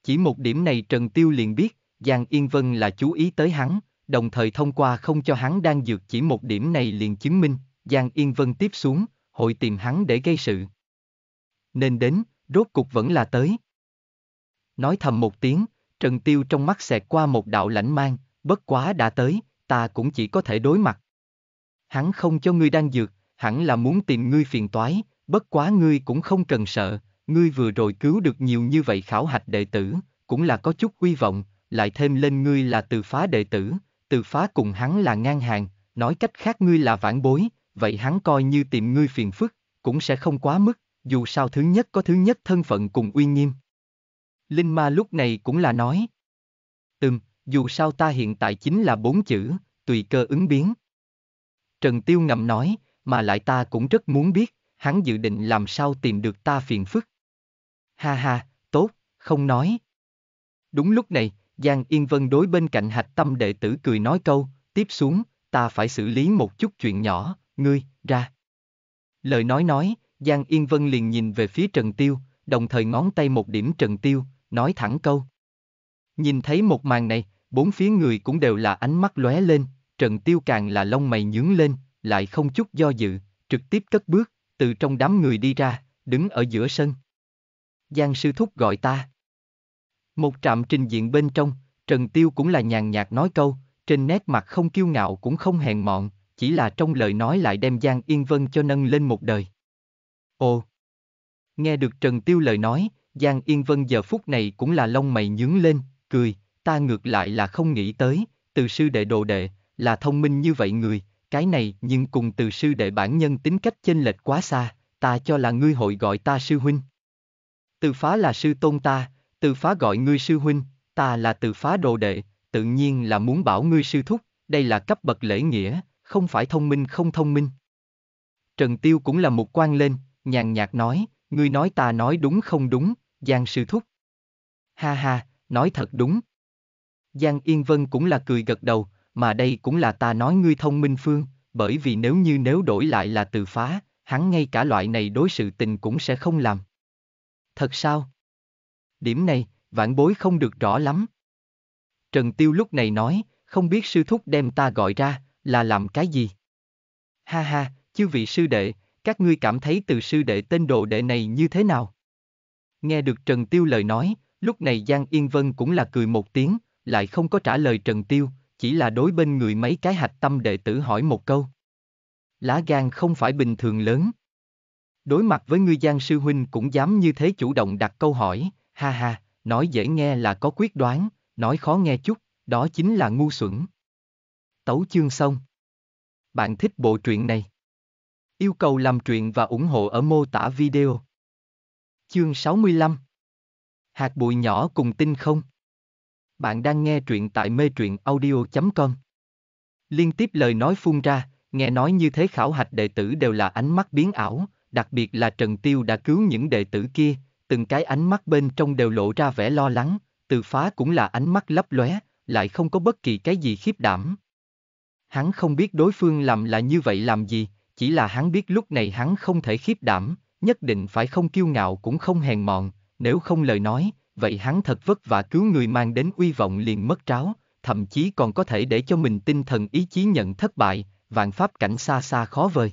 Chỉ một điểm này Trần Tiêu liền biết, Giang Yên Vân là chú ý tới hắn, đồng thời thông qua không cho hắn đang dược chỉ một điểm này liền chứng minh, Giang Yên Vân tiếp xuống, hội tìm hắn để gây sự. Nên đến, rốt cục vẫn là tới. Nói thầm một tiếng, Trần Tiêu trong mắt xẹt qua một đạo lãnh mang, bất quá đã tới, ta cũng chỉ có thể đối mặt. Hắn không cho ngươi đang dược, hẳn là muốn tìm ngươi phiền toái, bất quá ngươi cũng không cần sợ, ngươi vừa rồi cứu được nhiều như vậy khảo hạch đệ tử, cũng là có chút uy vọng, lại thêm lên ngươi là từ phá đệ tử, từ phá cùng hắn là ngang hàng, nói cách khác ngươi là vãn bối, vậy hắn coi như tìm ngươi phiền phức, cũng sẽ không quá mức, dù sao thứ nhất có thứ nhất thân phận cùng uy nghiêm. Linh Ma lúc này cũng là nói. Ừm, dù sao ta hiện tại chính là bốn chữ, tùy cơ ứng biến. Trần Tiêu ngầm nói, mà lại ta cũng rất muốn biết, hắn dự định làm sao tìm được ta phiền phức. Ha ha, tốt, không nói. Đúng lúc này, Giang Yên Vân đối bên cạnh hạch tâm đệ tử cười nói câu, tiếp xuống, ta phải xử lý một chút chuyện nhỏ, ngươi, ra. Lời nói nói, Giang Yên Vân liền nhìn về phía Trần Tiêu, đồng thời ngón tay một điểm Trần Tiêu, nói thẳng câu. Nhìn thấy một màn này, bốn phía người cũng đều là ánh mắt lóe lên, Trần Tiêu càng là lông mày nhướng lên, lại không chút do dự, trực tiếp cất bước, từ trong đám người đi ra, đứng ở giữa sân. Giang sư thúc gọi ta. Một trạm trình diện bên trong, Trần Tiêu cũng là nhàn nhạt nói câu, trên nét mặt không kiêu ngạo cũng không hèn mọn, chỉ là trong lời nói lại đem Giang Yên Vân cho nâng lên một đời. Ồ! Nghe được Trần Tiêu lời nói, Giang Yên Vân giờ phút này cũng là lông mày nhướng lên, cười, ta ngược lại là không nghĩ tới, từ sư đệ đồ đệ, là thông minh như vậy người, cái này nhưng cùng từ sư đệ bản nhân tính cách chênh lệch quá xa, ta cho là ngươi hội gọi ta sư huynh. Từ phá là sư tôn ta, từ phá gọi ngươi sư huynh, ta là từ phá đồ đệ, tự nhiên là muốn bảo ngươi sư thúc, đây là cấp bậc lễ nghĩa, không phải thông minh không thông minh. Trần Tiêu cũng là một quan lên, nhàn nhạt nói, ngươi nói ta nói đúng không đúng, Giang sư thúc. Ha ha, nói thật đúng. Giang Yên Vân cũng là cười gật đầu, mà đây cũng là ta nói ngươi thông minh phương, bởi vì nếu như nếu đổi lại là từ phá, hắn ngay cả loại này đối sự tình cũng sẽ không làm. Thật sao? Điểm này, vạn bối không được rõ lắm. Trần Tiêu lúc này nói, không biết sư thúc đem ta gọi ra, là làm cái gì? Ha ha, chư vị sư đệ, các ngươi cảm thấy từ sư đệ tên đồ đệ này như thế nào? Nghe được Trần Tiêu lời nói, lúc này Giang Yên Vân cũng là cười một tiếng, lại không có trả lời Trần Tiêu, chỉ là đối bên người mấy cái hạch tâm đệ tử hỏi một câu. Lá gan không phải bình thường lớn. Đối mặt với ngươi Giang Sư Huynh cũng dám như thế chủ động đặt câu hỏi, ha ha, nói dễ nghe là có quyết đoán, nói khó nghe chút, đó chính là ngu xuẩn. Tấu chương xong. Bạn thích bộ truyện này? Yêu cầu làm truyện và ủng hộ ở mô tả video. Chương 65 Hạt bụi nhỏ cùng tinh không Bạn đang nghe truyện tại mê truyện audio.com Liên tiếp lời nói phun ra, nghe nói như thế khảo hạch đệ tử đều là ánh mắt biến ảo, đặc biệt là Trần Tiêu đã cứu những đệ tử kia, từng cái ánh mắt bên trong đều lộ ra vẻ lo lắng, từ phá cũng là ánh mắt lấp lóe, lại không có bất kỳ cái gì khiếp đảm. Hắn không biết đối phương làm là như vậy làm gì, chỉ là hắn biết lúc này hắn không thể khiếp đảm, nhất định phải không kiêu ngạo cũng không hèn mọn, nếu không lời nói, vậy hắn thật vất vả cứu người mang đến uy vọng liền mất tráo, thậm chí còn có thể để cho mình tinh thần ý chí nhận thất bại, vạn pháp cảnh xa xa khó vời.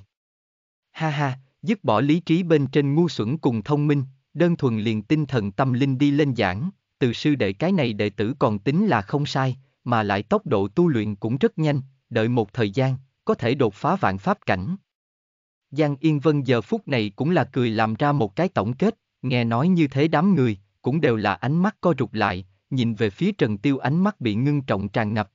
Ha ha, dứt bỏ lý trí bên trên ngu xuẩn cùng thông minh, đơn thuần liền tinh thần tâm linh đi lên giảng, từ sư đệ cái này đệ tử còn tính là không sai, mà lại tốc độ tu luyện cũng rất nhanh, đợi một thời gian, có thể đột phá vạn pháp cảnh, Giang Yên Vân giờ phút này cũng là cười làm ra một cái tổng kết, nghe nói như thế đám người, cũng đều là ánh mắt co rụt lại, nhìn về phía Trần Tiêu ánh mắt bị ngưng trọng tràn ngập.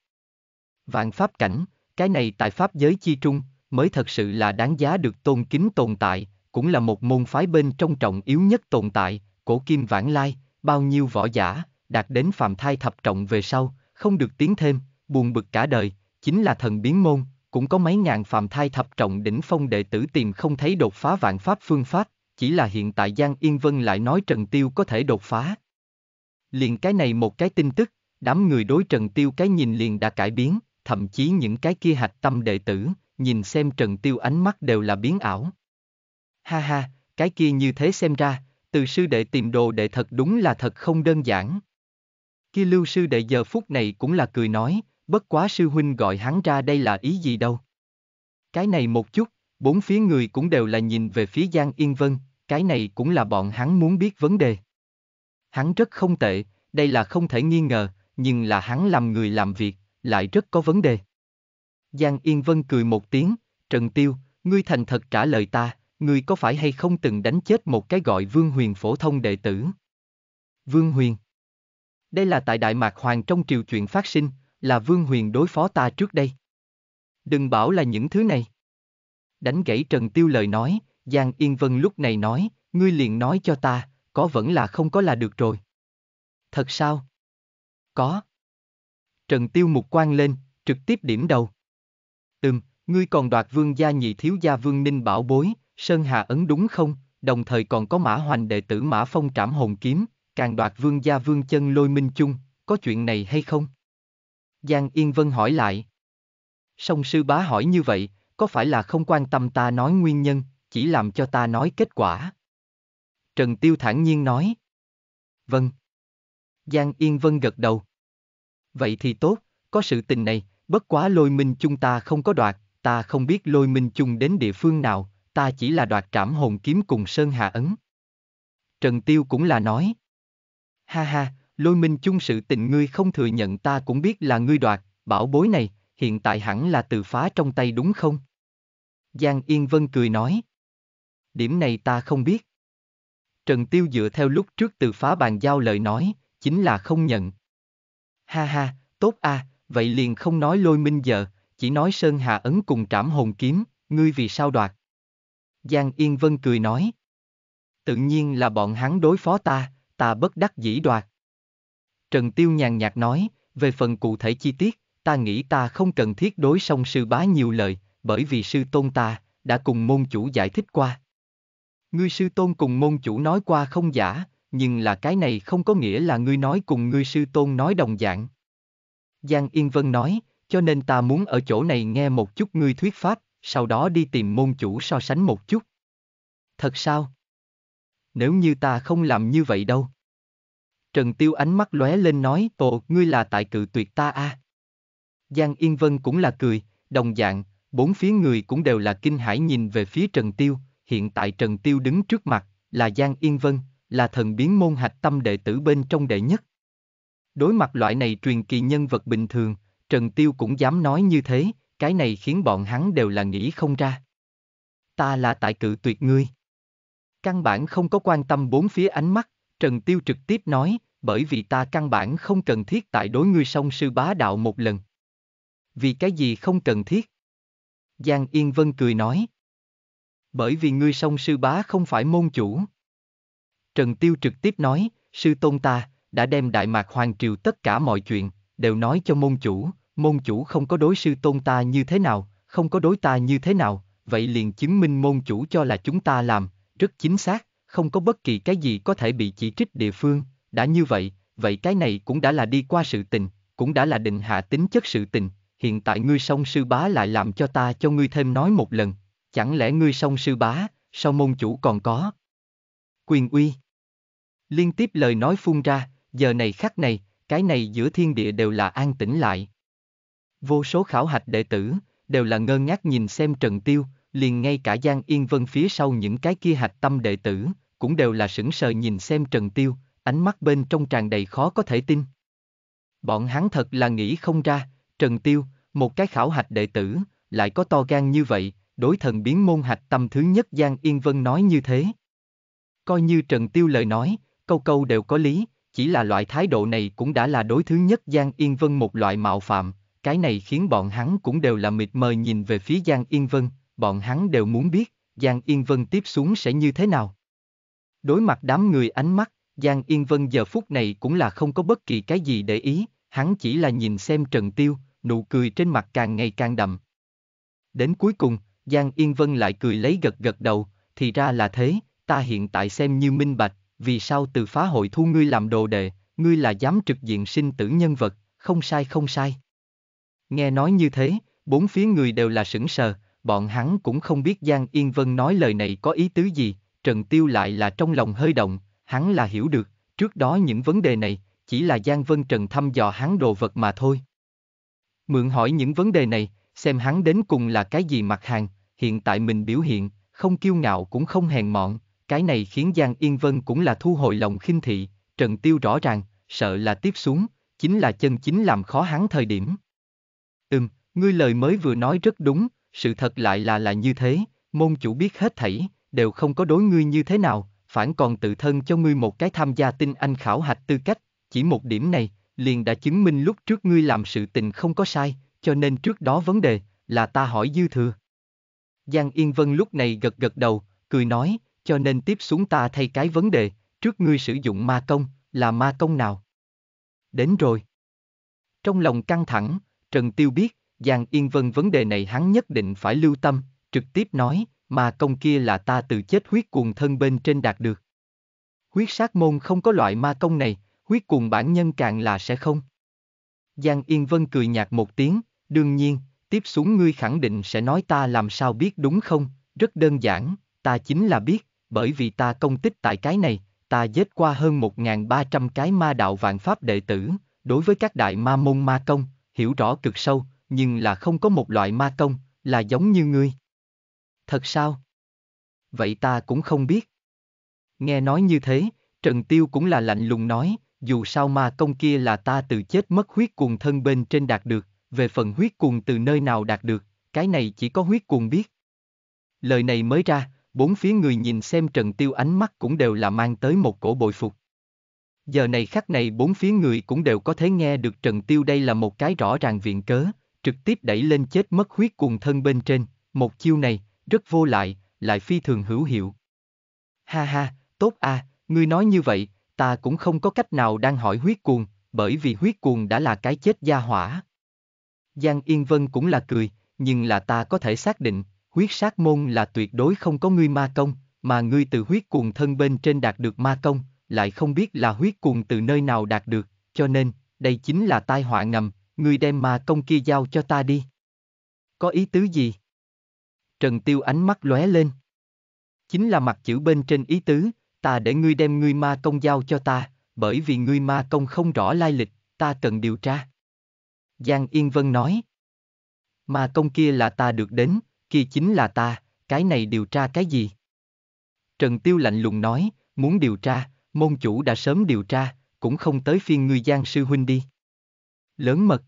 Vạn pháp cảnh, cái này tại pháp giới chi trung, mới thật sự là đáng giá được tôn kính tồn tại, cũng là một môn phái bên trong trọng yếu nhất tồn tại, cổ kim vãng lai, bao nhiêu võ giả, đạt đến phàm thai thập trọng về sau, không được tiến thêm, buồn bực cả đời, chính là thần biến môn, cũng có mấy ngàn phạm thai thập trọng đỉnh phong đệ tử tìm không thấy đột phá vạn pháp phương pháp, chỉ là hiện tại Giang Yên Vân lại nói Trần Tiêu có thể đột phá. Liền cái này một cái tin tức, đám người đối Trần Tiêu cái nhìn liền đã cải biến, thậm chí những cái kia hạch tâm đệ tử, nhìn xem Trần Tiêu ánh mắt đều là biến ảo. Ha ha, cái kia như thế xem ra, từ sư đệ tìm đồ đệ thật đúng là thật không đơn giản. Kia lưu sư đệ giờ phút này cũng là cười nói, bất quá sư huynh gọi hắn ra đây là ý gì đâu. Cái này một chút, bốn phía người cũng đều là nhìn về phía Giang Yên Vân, cái này cũng là bọn hắn muốn biết vấn đề. Hắn rất không tệ, đây là không thể nghi ngờ, nhưng là hắn làm người làm việc, lại rất có vấn đề. Giang Yên Vân cười một tiếng, Trần Tiêu, ngươi thành thật trả lời ta, ngươi có phải hay không từng đánh chết một cái gọi Vương Huyền phổ thông đệ tử? Vương Huyền Đây là tại Đại Mạc Hoàng trong triều chuyện phát sinh, là Vương Huyền đối phó ta trước đây. Đừng bảo là những thứ này. Đánh gãy Trần Tiêu lời nói, Giang Yên Vân lúc này nói, ngươi liền nói cho ta, có vẫn là không có là được rồi. Thật sao? Có. Trần Tiêu mục quan lên, trực tiếp điểm đầu. Ừm, ngươi còn đoạt vương gia nhị thiếu gia vương ninh bảo bối, Sơn Hà Ấn đúng không, đồng thời còn có mã hoành đệ tử mã phong trảm hồn kiếm, càng đoạt vương gia vương chân lôi minh chung, có chuyện này hay không? Giang Yên Vân hỏi lại. Song sư bá hỏi như vậy, có phải là không quan tâm ta nói nguyên nhân, chỉ làm cho ta nói kết quả? Trần Tiêu thản nhiên nói. Vâng. Giang Yên Vân gật đầu. Vậy thì tốt, có sự tình này, bất quá lôi minh chung ta không có đoạt, ta không biết lôi minh chung đến địa phương nào, ta chỉ là đoạt trảm hồn kiếm cùng Sơn Hà Ấn. Trần Tiêu cũng là nói. Ha ha, lôi minh chung sự tình ngươi không thừa nhận ta cũng biết là ngươi đoạt, bảo bối này, hiện tại hẳn là từ phá trong tay đúng không? Giang Yên Vân cười nói. Điểm này ta không biết. Trần Tiêu dựa theo lúc trước từ phá bàn giao lời nói, chính là không nhận. Ha ha, tốt a, à, vậy liền không nói lôi minh giờ, chỉ nói Sơn Hà Ấn cùng trảm hồn kiếm, ngươi vì sao đoạt? Giang Yên Vân cười nói. Tự nhiên là bọn hắn đối phó ta, ta bất đắc dĩ đoạt. Trần Tiêu nhàn nhạt nói, về phần cụ thể chi tiết, ta nghĩ ta không cần thiết đối song sư bá nhiều lời, bởi vì sư tôn ta, đã cùng môn chủ giải thích qua. Ngươi sư tôn cùng môn chủ nói qua không giả, nhưng là cái này không có nghĩa là ngươi nói cùng ngươi sư tôn nói đồng dạng. Giang Yên Vân nói, cho nên ta muốn ở chỗ này nghe một chút ngươi thuyết pháp, sau đó đi tìm môn chủ so sánh một chút. Thật sao? Nếu như ta không làm như vậy đâu. Trần Tiêu ánh mắt lóe lên nói, ồ, ngươi là tại cự tuyệt ta a. À? Giang Yên Vân cũng là cười, đồng dạng, bốn phía người cũng đều là kinh hãi nhìn về phía Trần Tiêu, hiện tại Trần Tiêu đứng trước mặt, là Giang Yên Vân, là thần biến môn hạch tâm đệ tử bên trong đệ nhất. Đối mặt loại này truyền kỳ nhân vật bình thường, Trần Tiêu cũng dám nói như thế, cái này khiến bọn hắn đều là nghĩ không ra. Ta là tại cự tuyệt ngươi. Căn bản không có quan tâm bốn phía ánh mắt, Trần Tiêu trực tiếp nói, bởi vì ta căn bản không cần thiết tại đối ngươi song sư bá đạo một lần. Vì cái gì không cần thiết? Giang Yên Vân cười nói. Bởi vì ngươi song sư bá không phải môn chủ. Trần Tiêu trực tiếp nói, sư tôn ta, đã đem Đại Mạc Hoàng Triều tất cả mọi chuyện, đều nói cho môn chủ, môn chủ không có đối sư tôn ta như thế nào, không có đối ta như thế nào, vậy liền chứng minh môn chủ cho là chúng ta làm, rất chính xác, không có bất kỳ cái gì có thể bị chỉ trích địa phương, đã như vậy, vậy cái này cũng đã là đi qua sự tình, cũng đã là định hạ tính chất sự tình, hiện tại ngươi song sư bá lại làm cho ta cho ngươi thêm nói một lần, chẳng lẽ ngươi song sư bá, sau môn chủ còn có? Quyền uy Liên tiếp lời nói phun ra, giờ này khắc này, cái này giữa thiên địa đều là an tĩnh lại. Vô số khảo hạch đệ tử, đều là ngơ ngác nhìn xem Trần Tiêu, liền ngay cả Giang Yên Vân phía sau những cái kia hạch tâm đệ tử, cũng đều là sững sờ nhìn xem Trần Tiêu, ánh mắt bên trong tràn đầy khó có thể tin. Bọn hắn thật là nghĩ không ra, Trần Tiêu, một cái khảo hạch đệ tử, lại có to gan như vậy, đối thần biến môn hạch tâm thứ nhất Giang Yên Vân nói như thế. Coi như Trần Tiêu lời nói, câu câu đều có lý, chỉ là loại thái độ này cũng đã là đối thứ nhất Giang Yên Vân một loại mạo phạm, cái này khiến bọn hắn cũng đều là mịt mờ nhìn về phía Giang Yên Vân, bọn hắn đều muốn biết, Giang Yên Vân tiếp xuống sẽ như thế nào. Đối mặt đám người ánh mắt, Giang Yên Vân giờ phút này cũng là không có bất kỳ cái gì để ý, hắn chỉ là nhìn xem Trần Tiêu, nụ cười trên mặt càng ngày càng đậm. Đến cuối cùng, Giang Yên Vân lại cười lấy gật gật đầu, thì ra là thế, ta hiện tại xem như minh bạch, vì sao từ phá hội thu ngươi làm đồ đệ, ngươi là dám trực diện sinh tử nhân vật, không sai không sai. Nghe nói như thế, bốn phía người đều là sững sờ, bọn hắn cũng không biết Giang Yên Vân nói lời này có ý tứ gì, Trần Tiêu lại là trong lòng hơi động, hắn là hiểu được, trước đó những vấn đề này, chỉ là Giang Vân Trần thăm dò hắn đồ vật mà thôi. Mượn hỏi những vấn đề này, xem hắn đến cùng là cái gì mặt hàng, hiện tại mình biểu hiện, không kiêu ngạo cũng không hèn mọn, cái này khiến Giang Yên Vân cũng là thu hồi lòng khinh thị, Trần Tiêu rõ ràng, sợ là tiếp xuống, chính là chân chính làm khó hắn thời điểm. Ừm, ngươi lời mới vừa nói rất đúng, sự thật lại là là như thế, môn chủ biết hết thảy, đều không có đối ngươi như thế nào, phản còn tự thân cho ngươi một cái tham gia tinh anh khảo hạch tư cách, chỉ một điểm này, liền đã chứng minh lúc trước ngươi làm sự tình không có sai, cho nên trước đó vấn đề, là ta hỏi dư thừa. Giang Yên Vân lúc này gật gật đầu, cười nói, cho nên tiếp xuống ta thay cái vấn đề, trước ngươi sử dụng ma công, là ma công nào? Đến rồi. Trong lòng căng thẳng, Trần Tiêu biết, Giang Yên Vân vấn đề này hắn nhất định phải lưu tâm, trực tiếp nói, mà công kia là ta từ chết huyết cuồng thân bên trên đạt được. Huyết sát môn không có loại ma công này, huyết cuồng bản nhân càng là sẽ không. Giang Yên Vân cười nhạt một tiếng, đương nhiên, tiếp xuống ngươi khẳng định sẽ nói ta làm sao biết đúng không, rất đơn giản, ta chính là biết, bởi vì ta công tích tại cái này, ta giết qua hơn 1.300 cái ma đạo vạn pháp đệ tử, đối với các đại ma môn ma công, hiểu rõ cực sâu, nhưng là không có một loại ma công, là giống như ngươi thật sao? Vậy ta cũng không biết. Nghe nói như thế, Trần Tiêu cũng là lạnh lùng nói, dù sao ma công kia là ta từ chết mất huyết cuồng thân bên trên đạt được, về phần huyết cuồng từ nơi nào đạt được, cái này chỉ có huyết cuồng biết. Lời này mới ra, bốn phía người nhìn xem Trần Tiêu ánh mắt cũng đều là mang tới một cổ bội phục. Giờ này khắc này bốn phía người cũng đều có thể nghe được Trần Tiêu đây là một cái rõ ràng viện cớ, trực tiếp đẩy lên chết mất huyết cuồng thân bên trên, một chiêu này, rất vô lại, lại phi thường hữu hiệu. Ha ha, tốt a, à, ngươi nói như vậy, ta cũng không có cách nào đang hỏi huyết cuồng, bởi vì huyết cuồng đã là cái chết gia hỏa. Giang Yên Vân cũng là cười, nhưng là ta có thể xác định, huyết sát môn là tuyệt đối không có ngươi ma công, mà ngươi từ huyết cuồng thân bên trên đạt được ma công, lại không biết là huyết cuồng từ nơi nào đạt được, cho nên, đây chính là tai họa ngầm, ngươi đem ma công kia giao cho ta đi. Có ý tứ gì? Trần Tiêu ánh mắt lóe lên. Chính là mặt chữ bên trên ý tứ, ta để ngươi đem ngươi ma công giao cho ta, bởi vì ngươi ma công không rõ lai lịch, ta cần điều tra. Giang Yên Vân nói. Ma công kia là ta được đến, kia chính là ta, cái này điều tra cái gì? Trần Tiêu lạnh lùng nói, muốn điều tra, môn chủ đã sớm điều tra, cũng không tới phiên ngươi Giang Sư Huynh đi. Lớn mật.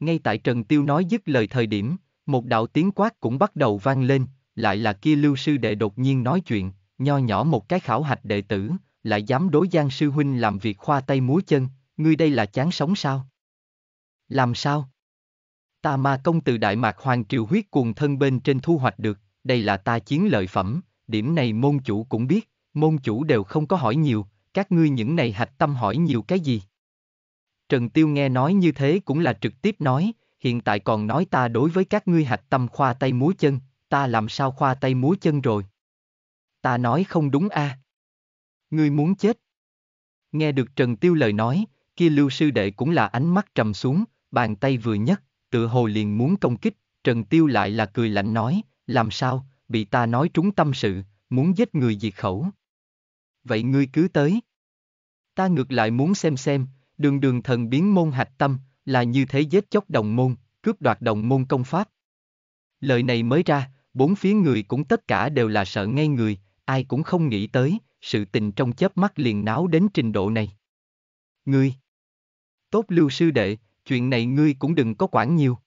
Ngay tại Trần Tiêu nói dứt lời thời điểm, một đạo tiếng quát cũng bắt đầu vang lên, lại là kia lưu sư đệ đột nhiên nói chuyện, nho nhỏ một cái khảo hạch đệ tử, lại dám đối giang sư huynh làm việc khoa tay múa chân, ngươi đây là chán sống sao? Làm sao? Ta ma công từ Đại Mạc Hoàng Triều huyết cuồng thân bên trên thu hoạch được, đây là ta chiến lợi phẩm, điểm này môn chủ cũng biết, môn chủ đều không có hỏi nhiều, các ngươi những này hạch tâm hỏi nhiều cái gì? Trần Tiêu nghe nói như thế cũng là trực tiếp nói, hiện tại còn nói ta đối với các ngươi hạch tâm khoa tay múa chân, ta làm sao khoa tay múa chân rồi? Ta nói không đúng a. À? Ngươi muốn chết. Nghe được Trần Tiêu lời nói, kia lưu sư đệ cũng là ánh mắt trầm xuống, bàn tay vừa nhất, tựa hồ liền muốn công kích, Trần Tiêu lại là cười lạnh nói, làm sao, bị ta nói trúng tâm sự, muốn giết người diệt khẩu. Vậy ngươi cứ tới. Ta ngược lại muốn xem xem, đường đường thần biến môn hạch tâm, là như thế giết chóc đồng môn, cướp đoạt đồng môn công pháp. Lời này mới ra, bốn phía người cũng tất cả đều là sợ ngay người, ai cũng không nghĩ tới, sự tình trong chớp mắt liền náo đến trình độ này. Ngươi! Tốt lưu sư đệ, chuyện này ngươi cũng đừng có quản nhiều.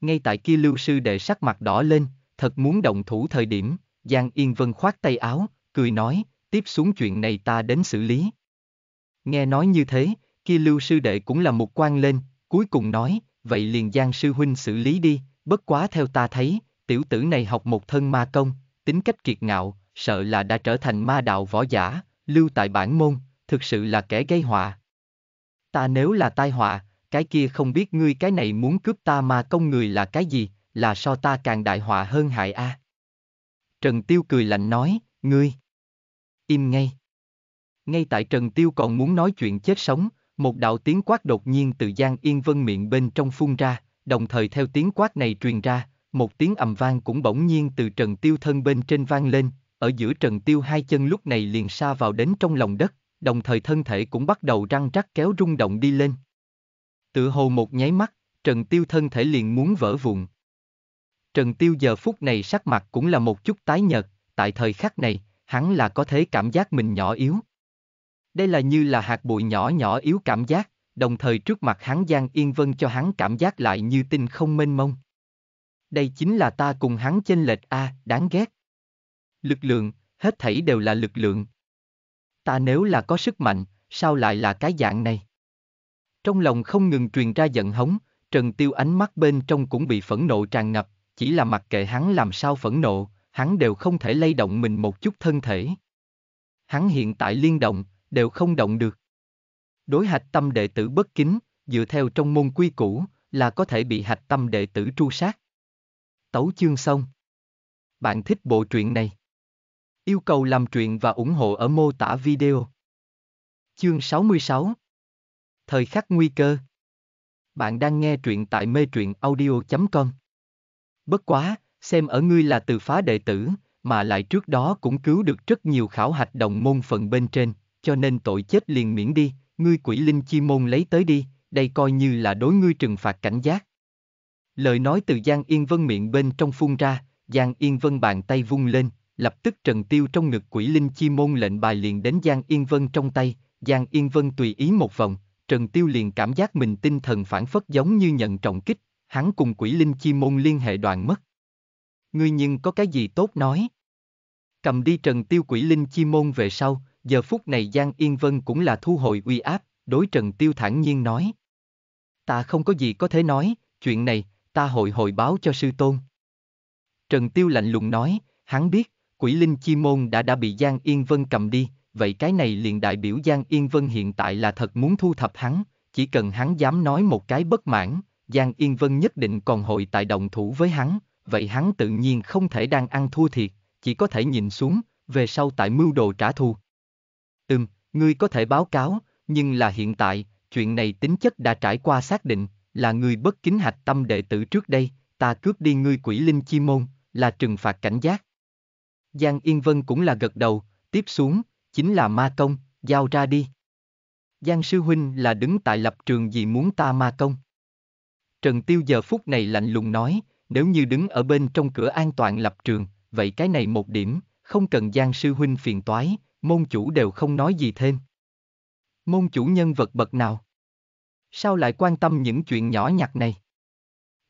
Ngay tại kia lưu sư đệ sắc mặt đỏ lên, thật muốn động thủ thời điểm, Giang Yên Vân khoát tay áo, cười nói, tiếp xuống chuyện này ta đến xử lý. Nghe nói như thế, kia lưu sư đệ cũng là một quan lên, cuối cùng nói, vậy liền Giang sư huynh xử lý đi, bất quá theo ta thấy, tiểu tử này học một thân ma công, tính cách kiệt ngạo, sợ là đã trở thành ma đạo võ giả, lưu tại bản môn, thực sự là kẻ gây họa. Ta nếu là tai họa, cái kia không biết ngươi cái này muốn cướp ta ma công người là cái gì, là so ta càng đại họa hơn hại a. À. Trần Tiêu cười lạnh nói, ngươi. Im ngay. Ngay tại Trần Tiêu còn muốn nói chuyện chết sống, một đạo tiếng quát đột nhiên từ Giang Yên Vân miệng bên trong phun ra, đồng thời theo tiếng quát này truyền ra, một tiếng ầm vang cũng bỗng nhiên từ Trần Tiêu thân bên trên vang lên, ở giữa Trần Tiêu hai chân lúc này liền xa vào đến trong lòng đất, đồng thời thân thể cũng bắt đầu răng rắc kéo rung động đi lên. Tự hồ một nháy mắt, Trần Tiêu thân thể liền muốn vỡ vụn. Trần Tiêu giờ phút này sắc mặt cũng là một chút tái nhợt, tại thời khắc này, hắn là có thể cảm giác mình nhỏ yếu. Đây là như là hạt bụi nhỏ nhỏ yếu cảm giác, đồng thời trước mặt hắn Giang Yên Vân cho hắn cảm giác lại như tinh không mênh mông. Đây chính là ta cùng hắn chênh lệch A, à, đáng ghét. Lực lượng, hết thảy đều là lực lượng. Ta nếu là có sức mạnh, sao lại là cái dạng này? Trong lòng không ngừng truyền ra giận hống, Trần Tiêu ánh mắt bên trong cũng bị phẫn nộ tràn ngập, chỉ là mặc kệ hắn làm sao phẫn nộ, hắn đều không thể lay động mình một chút thân thể. Hắn hiện tại liên động, đều không động được. Đối hạch tâm đệ tử bất kính, dựa theo trong môn quy củ là có thể bị hạch tâm đệ tử tru sát. Tấu chương xong. Bạn thích bộ truyện này? Yêu cầu làm truyện và ủng hộ ở mô tả video. Chương 66 Thời khắc nguy cơ Bạn đang nghe truyện tại mê truyện audio.com Bất quá, xem ở ngươi là từ phá đệ tử, mà lại trước đó cũng cứu được rất nhiều khảo hạch đồng môn phần bên trên, cho nên tội chết liền miễn đi, ngươi quỷ linh chi môn lấy tới đi, đây coi như là đối ngươi trừng phạt cảnh giác. Lời nói từ Giang Yên Vân miệng bên trong phun ra, Giang Yên Vân bàn tay vung lên, lập tức trần tiêu trong ngực quỷ linh chi môn lệnh bài liền đến Giang Yên Vân trong tay, Giang Yên Vân tùy ý một vòng, trần tiêu liền cảm giác mình tinh thần phản phất giống như nhận trọng kích, hắn cùng quỷ linh chi môn liên hệ đoàn mất. Ngươi nhưng có cái gì tốt nói? Cầm đi trần tiêu quỷ linh chi môn về sau, giờ phút này Giang Yên Vân cũng là thu hồi uy áp, đối Trần Tiêu thản nhiên nói. Ta không có gì có thể nói, chuyện này, ta hội hội báo cho sư tôn. Trần Tiêu lạnh lùng nói, hắn biết, quỷ linh chi môn đã đã bị Giang Yên Vân cầm đi, vậy cái này liền đại biểu Giang Yên Vân hiện tại là thật muốn thu thập hắn, chỉ cần hắn dám nói một cái bất mãn, Giang Yên Vân nhất định còn hội tại đồng thủ với hắn, vậy hắn tự nhiên không thể đang ăn thua thiệt, chỉ có thể nhìn xuống, về sau tại mưu đồ trả thù, Ừm, ngươi có thể báo cáo, nhưng là hiện tại, chuyện này tính chất đã trải qua xác định, là ngươi bất kính hạch tâm đệ tử trước đây, ta cướp đi ngươi quỷ linh chi môn, là trừng phạt cảnh giác. Giang Yên Vân cũng là gật đầu, tiếp xuống, chính là ma công, giao ra đi. Giang Sư Huynh là đứng tại lập trường gì muốn ta ma công? Trần Tiêu giờ phút này lạnh lùng nói, nếu như đứng ở bên trong cửa an toàn lập trường, vậy cái này một điểm, không cần Giang Sư Huynh phiền toái, môn chủ đều không nói gì thêm. Môn chủ nhân vật bậc nào? Sao lại quan tâm những chuyện nhỏ nhặt này?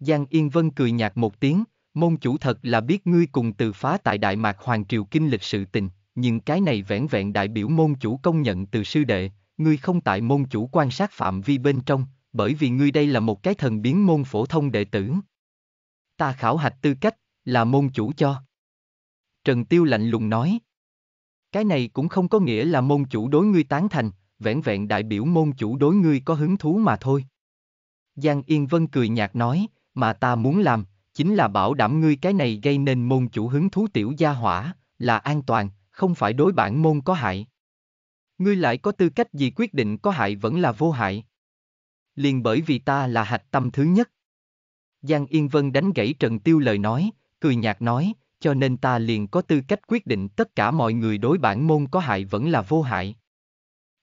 Giang Yên Vân cười nhạt một tiếng, môn chủ thật là biết ngươi cùng từ phá tại Đại Mạc Hoàng Triều Kinh lịch sự tình, nhưng cái này vẻn vẹn đại biểu môn chủ công nhận từ sư đệ, ngươi không tại môn chủ quan sát phạm vi bên trong, bởi vì ngươi đây là một cái thần biến môn phổ thông đệ tử. Ta khảo hạch tư cách, là môn chủ cho. Trần Tiêu lạnh lùng nói. Cái này cũng không có nghĩa là môn chủ đối ngươi tán thành, vẻn vẹn đại biểu môn chủ đối ngươi có hứng thú mà thôi. Giang Yên Vân cười nhạt nói, mà ta muốn làm, chính là bảo đảm ngươi cái này gây nên môn chủ hứng thú tiểu gia hỏa, là an toàn, không phải đối bản môn có hại. Ngươi lại có tư cách gì quyết định có hại vẫn là vô hại. Liền bởi vì ta là hạch tâm thứ nhất. Giang Yên Vân đánh gãy Trần Tiêu lời nói, cười nhạt nói, cho nên ta liền có tư cách quyết định tất cả mọi người đối bản môn có hại vẫn là vô hại.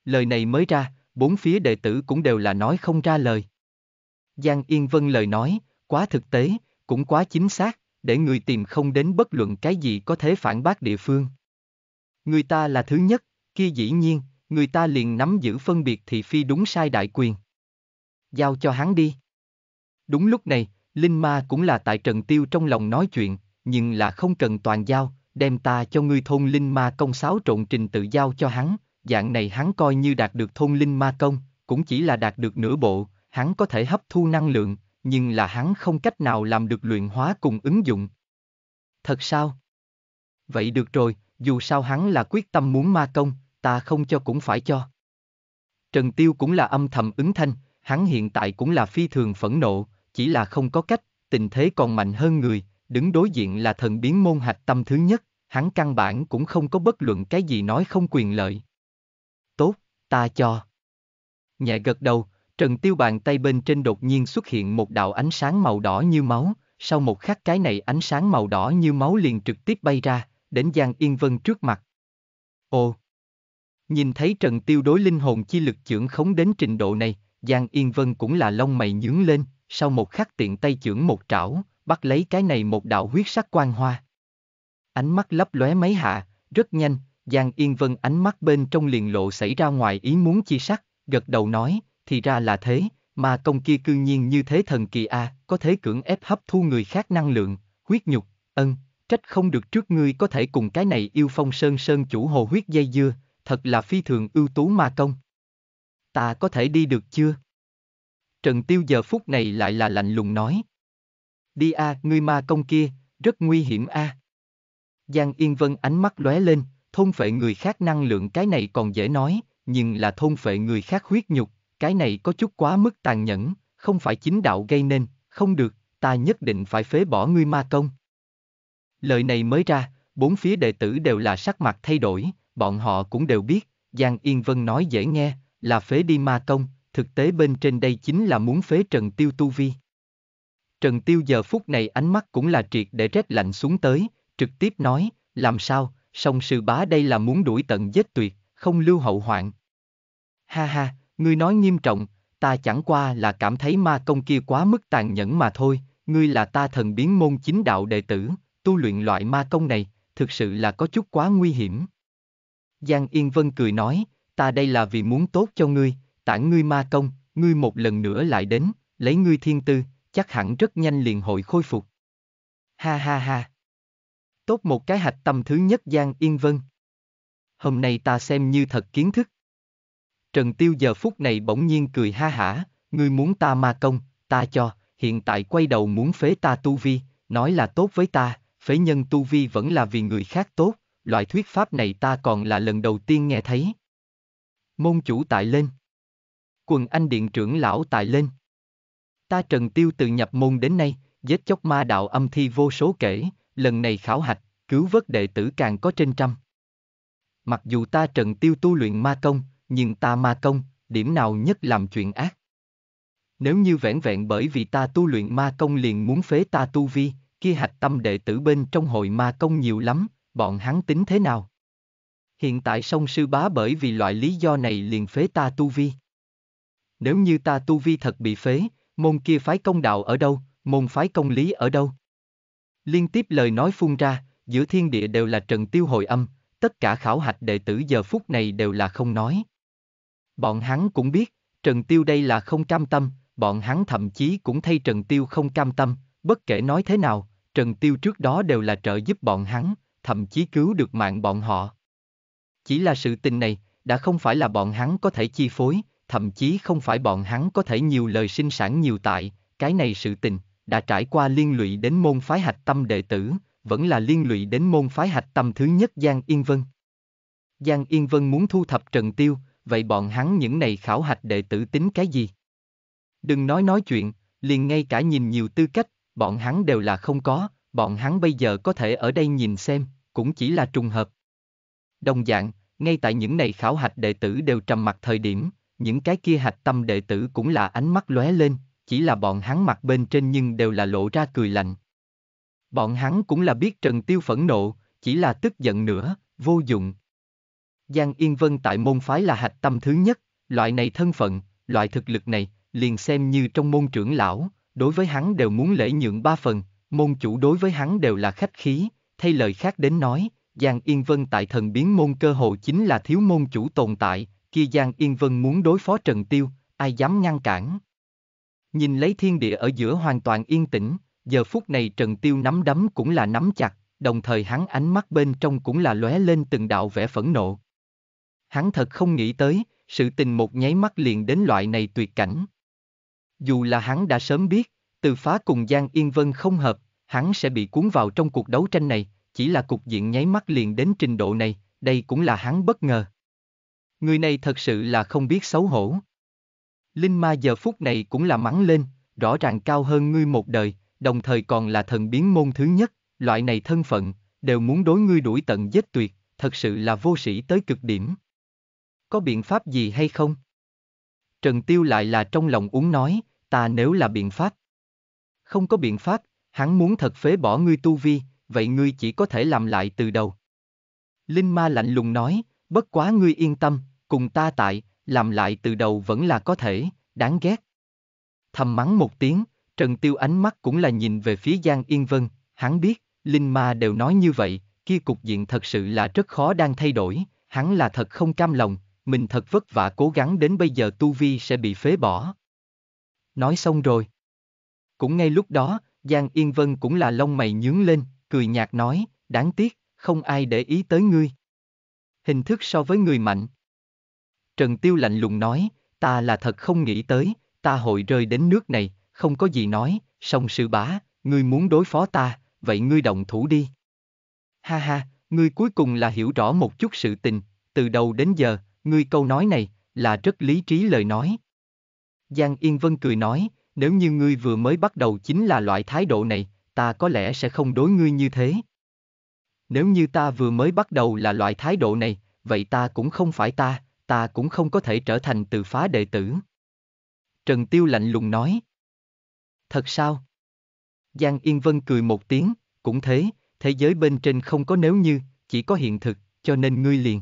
Lời này mới ra, bốn phía đệ tử cũng đều là nói không ra lời. Giang Yên Vân lời nói, quá thực tế, cũng quá chính xác, để người tìm không đến bất luận cái gì có thể phản bác địa phương. Người ta là thứ nhất, kia dĩ nhiên, người ta liền nắm giữ phân biệt thị phi đúng sai đại quyền. Giao cho hắn đi. Đúng lúc này, Linh Ma cũng là tại Trần Tiêu trong lòng nói chuyện, nhưng là không cần toàn giao, đem ta cho ngươi thôn linh ma công xáo trộn trình tự giao cho hắn, dạng này hắn coi như đạt được thôn linh ma công, cũng chỉ là đạt được nửa bộ, hắn có thể hấp thu năng lượng, nhưng là hắn không cách nào làm được luyện hóa cùng ứng dụng. Thật sao? Vậy được rồi, dù sao hắn là quyết tâm muốn ma công, ta không cho cũng phải cho. Trần Tiêu cũng là âm thầm ứng thanh, hắn hiện tại cũng là phi thường phẫn nộ, chỉ là không có cách, tình thế còn mạnh hơn người, đứng đối diện là thần biến môn hạch tâm thứ nhất, hắn căn bản cũng không có bất luận cái gì nói không quyền lợi. Tốt, ta cho. Nhẹ gật đầu, Trần Tiêu bàn tay bên trên đột nhiên xuất hiện một đạo ánh sáng màu đỏ như máu, sau một khắc cái này ánh sáng màu đỏ như máu liền trực tiếp bay ra, đến Giang Yên Vân trước mặt. Ồ! Nhìn thấy Trần Tiêu đối linh hồn chi lực trưởng khống đến trình độ này, Giang Yên Vân cũng là lông mày nhướng lên, sau một khắc tiện tay trưởng một trảo, bắt lấy cái này một đạo huyết sắc quang hoa. Ánh mắt lấp lóe mấy hạ, rất nhanh, Giang Yên Vân ánh mắt bên trong liền lộ xảy ra ngoài ý muốn chi sắc, gật đầu nói, thì ra là thế, mà công kia cư nhiên như thế thần kỳ a, có thể cưỡng ép hấp thu người khác năng lượng, huyết nhục, ân, trách không được trước ngươi có thể cùng cái này yêu phong sơn sơn chủ hồ huyết dây dưa, thật là phi thường ưu tú ma công. Ta có thể đi được chưa? Trần Tiêu giờ phút này lại là lạnh lùng nói, Đi a, à, ngươi ma công kia, rất nguy hiểm a. À. Giang Yên Vân ánh mắt lóe lên, thôn phệ người khác năng lượng cái này còn dễ nói, nhưng là thôn phệ người khác huyết nhục, cái này có chút quá mức tàn nhẫn, không phải chính đạo gây nên, không được, ta nhất định phải phế bỏ ngươi ma công. Lời này mới ra, bốn phía đệ tử đều là sắc mặt thay đổi, bọn họ cũng đều biết, Giang Yên Vân nói dễ nghe, là phế đi ma công, thực tế bên trên đây chính là muốn phế Trần Tiêu Tu Vi. Trần Tiêu giờ phút này ánh mắt cũng là triệt để rét lạnh xuống tới, trực tiếp nói, làm sao, song sư bá đây là muốn đuổi tận giết tuyệt, không lưu hậu hoạn. Ha ha, ngươi nói nghiêm trọng, ta chẳng qua là cảm thấy ma công kia quá mức tàn nhẫn mà thôi, ngươi là ta thần biến môn chính đạo đệ tử, tu luyện loại ma công này, thực sự là có chút quá nguy hiểm. Giang Yên Vân cười nói, ta đây là vì muốn tốt cho ngươi, tản ngươi ma công, ngươi một lần nữa lại đến, lấy ngươi thiên tư, chắc hẳn rất nhanh liền hội khôi phục. Ha ha ha. Tốt một cái hạch tâm thứ nhất Giang Yên Vân. Hôm nay ta xem như thật kiến thức. Trần Tiêu giờ phút này bỗng nhiên cười ha hả, ngươi muốn ta ma công, ta cho, hiện tại quay đầu muốn phế ta tu vi, nói là tốt với ta, phế nhân tu vi vẫn là vì người khác tốt, loại thuyết pháp này ta còn là lần đầu tiên nghe thấy. Môn chủ tại lên. Quần anh điện trưởng lão tại lên. Ta Trần Tiêu từ nhập môn đến nay, giết chóc ma đạo âm thi vô số kể, lần này khảo hạch, cứu vớt đệ tử càng có trên trăm. Mặc dù ta Trần Tiêu tu luyện ma công, nhưng ta ma công, điểm nào nhất làm chuyện ác. Nếu như vẻn vẹn bởi vì ta tu luyện ma công liền muốn phế ta tu vi, kia hạch tâm đệ tử bên trong hội ma công nhiều lắm, bọn hắn tính thế nào? Hiện tại song sư bá bởi vì loại lý do này liền phế ta tu vi. Nếu như ta tu vi thật bị phế, Môn kia phái công đạo ở đâu, môn phái công lý ở đâu? Liên tiếp lời nói phun ra, giữa thiên địa đều là trần tiêu hồi âm, tất cả khảo hạch đệ tử giờ phút này đều là không nói. Bọn hắn cũng biết, Trần Tiêu đây là không cam tâm, bọn hắn thậm chí cũng thay Trần Tiêu không cam tâm, bất kể nói thế nào, Trần Tiêu trước đó đều là trợ giúp bọn hắn, thậm chí cứu được mạng bọn họ. Chỉ là sự tình này, đã không phải là bọn hắn có thể chi phối, thậm chí không phải bọn hắn có thể nhiều lời sinh sản nhiều tại, cái này sự tình, đã trải qua liên lụy đến môn phái hạch tâm đệ tử, vẫn là liên lụy đến môn phái hạch tâm thứ nhất Giang Yên Vân. Giang Yên Vân muốn thu thập Trần Tiêu, vậy bọn hắn những này khảo hạch đệ tử tính cái gì? Đừng nói nói chuyện, liền ngay cả nhìn nhiều tư cách, bọn hắn đều là không có, bọn hắn bây giờ có thể ở đây nhìn xem, cũng chỉ là trùng hợp. Đồng dạng, ngay tại những này khảo hạch đệ tử đều trầm mặt thời điểm, những cái kia hạch tâm đệ tử cũng là ánh mắt lóe lên, chỉ là bọn hắn mặt bên trên nhưng đều là lộ ra cười lạnh. Bọn hắn cũng là biết Trần Tiêu phẫn nộ, chỉ là tức giận nữa, vô dụng. Giang Yên Vân tại môn phái là hạch tâm thứ nhất, loại này thân phận, loại thực lực này, liền xem như trong môn trưởng lão, đối với hắn đều muốn lễ nhượng ba phần, môn chủ đối với hắn đều là khách khí, thay lời khác đến nói, Giang Yên Vân tại thần biến môn cơ hồ chính là thiếu môn chủ tồn tại, kia Giang Yên Vân muốn đối phó Trần Tiêu, ai dám ngăn cản. Nhìn lấy thiên địa ở giữa hoàn toàn yên tĩnh, giờ phút này Trần Tiêu nắm đấm cũng là nắm chặt, đồng thời hắn ánh mắt bên trong cũng là lóe lên từng đạo vẻ phẫn nộ. Hắn thật không nghĩ tới, sự tình một nháy mắt liền đến loại này tuyệt cảnh. Dù là hắn đã sớm biết, từ phá cùng Giang Yên Vân không hợp, hắn sẽ bị cuốn vào trong cuộc đấu tranh này, chỉ là cục diện nháy mắt liền đến trình độ này, đây cũng là hắn bất ngờ người này thật sự là không biết xấu hổ. Linh ma giờ phút này cũng là mắng lên, rõ ràng cao hơn ngươi một đời, đồng thời còn là thần biến môn thứ nhất, loại này thân phận, đều muốn đối ngươi đuổi tận giết tuyệt, thật sự là vô sĩ tới cực điểm. Có biện pháp gì hay không? Trần Tiêu lại là trong lòng uống nói, ta nếu là biện pháp. Không có biện pháp, hắn muốn thật phế bỏ ngươi tu vi, vậy ngươi chỉ có thể làm lại từ đầu. Linh ma lạnh lùng nói, bất quá ngươi yên tâm, cùng ta tại, làm lại từ đầu vẫn là có thể, đáng ghét. Thầm mắng một tiếng, Trần Tiêu ánh mắt cũng là nhìn về phía Giang Yên Vân, hắn biết, Linh Ma đều nói như vậy, kia cục diện thật sự là rất khó đang thay đổi, hắn là thật không cam lòng, mình thật vất vả cố gắng đến bây giờ Tu Vi sẽ bị phế bỏ. Nói xong rồi. Cũng ngay lúc đó, Giang Yên Vân cũng là lông mày nhướng lên, cười nhạt nói, đáng tiếc, không ai để ý tới ngươi. Hình thức so với người mạnh, Trần Tiêu lạnh lùng nói, ta là thật không nghĩ tới, ta hội rơi đến nước này, không có gì nói, song sư bá, ngươi muốn đối phó ta, vậy ngươi động thủ đi. Ha ha, ngươi cuối cùng là hiểu rõ một chút sự tình, từ đầu đến giờ, ngươi câu nói này, là rất lý trí lời nói. Giang Yên Vân cười nói, nếu như ngươi vừa mới bắt đầu chính là loại thái độ này, ta có lẽ sẽ không đối ngươi như thế. Nếu như ta vừa mới bắt đầu là loại thái độ này, vậy ta cũng không phải ta, ta cũng không có thể trở thành từ phá đệ tử. Trần Tiêu lạnh lùng nói. Thật sao? Giang Yên Vân cười một tiếng, cũng thế, thế giới bên trên không có nếu như, chỉ có hiện thực, cho nên ngươi liền.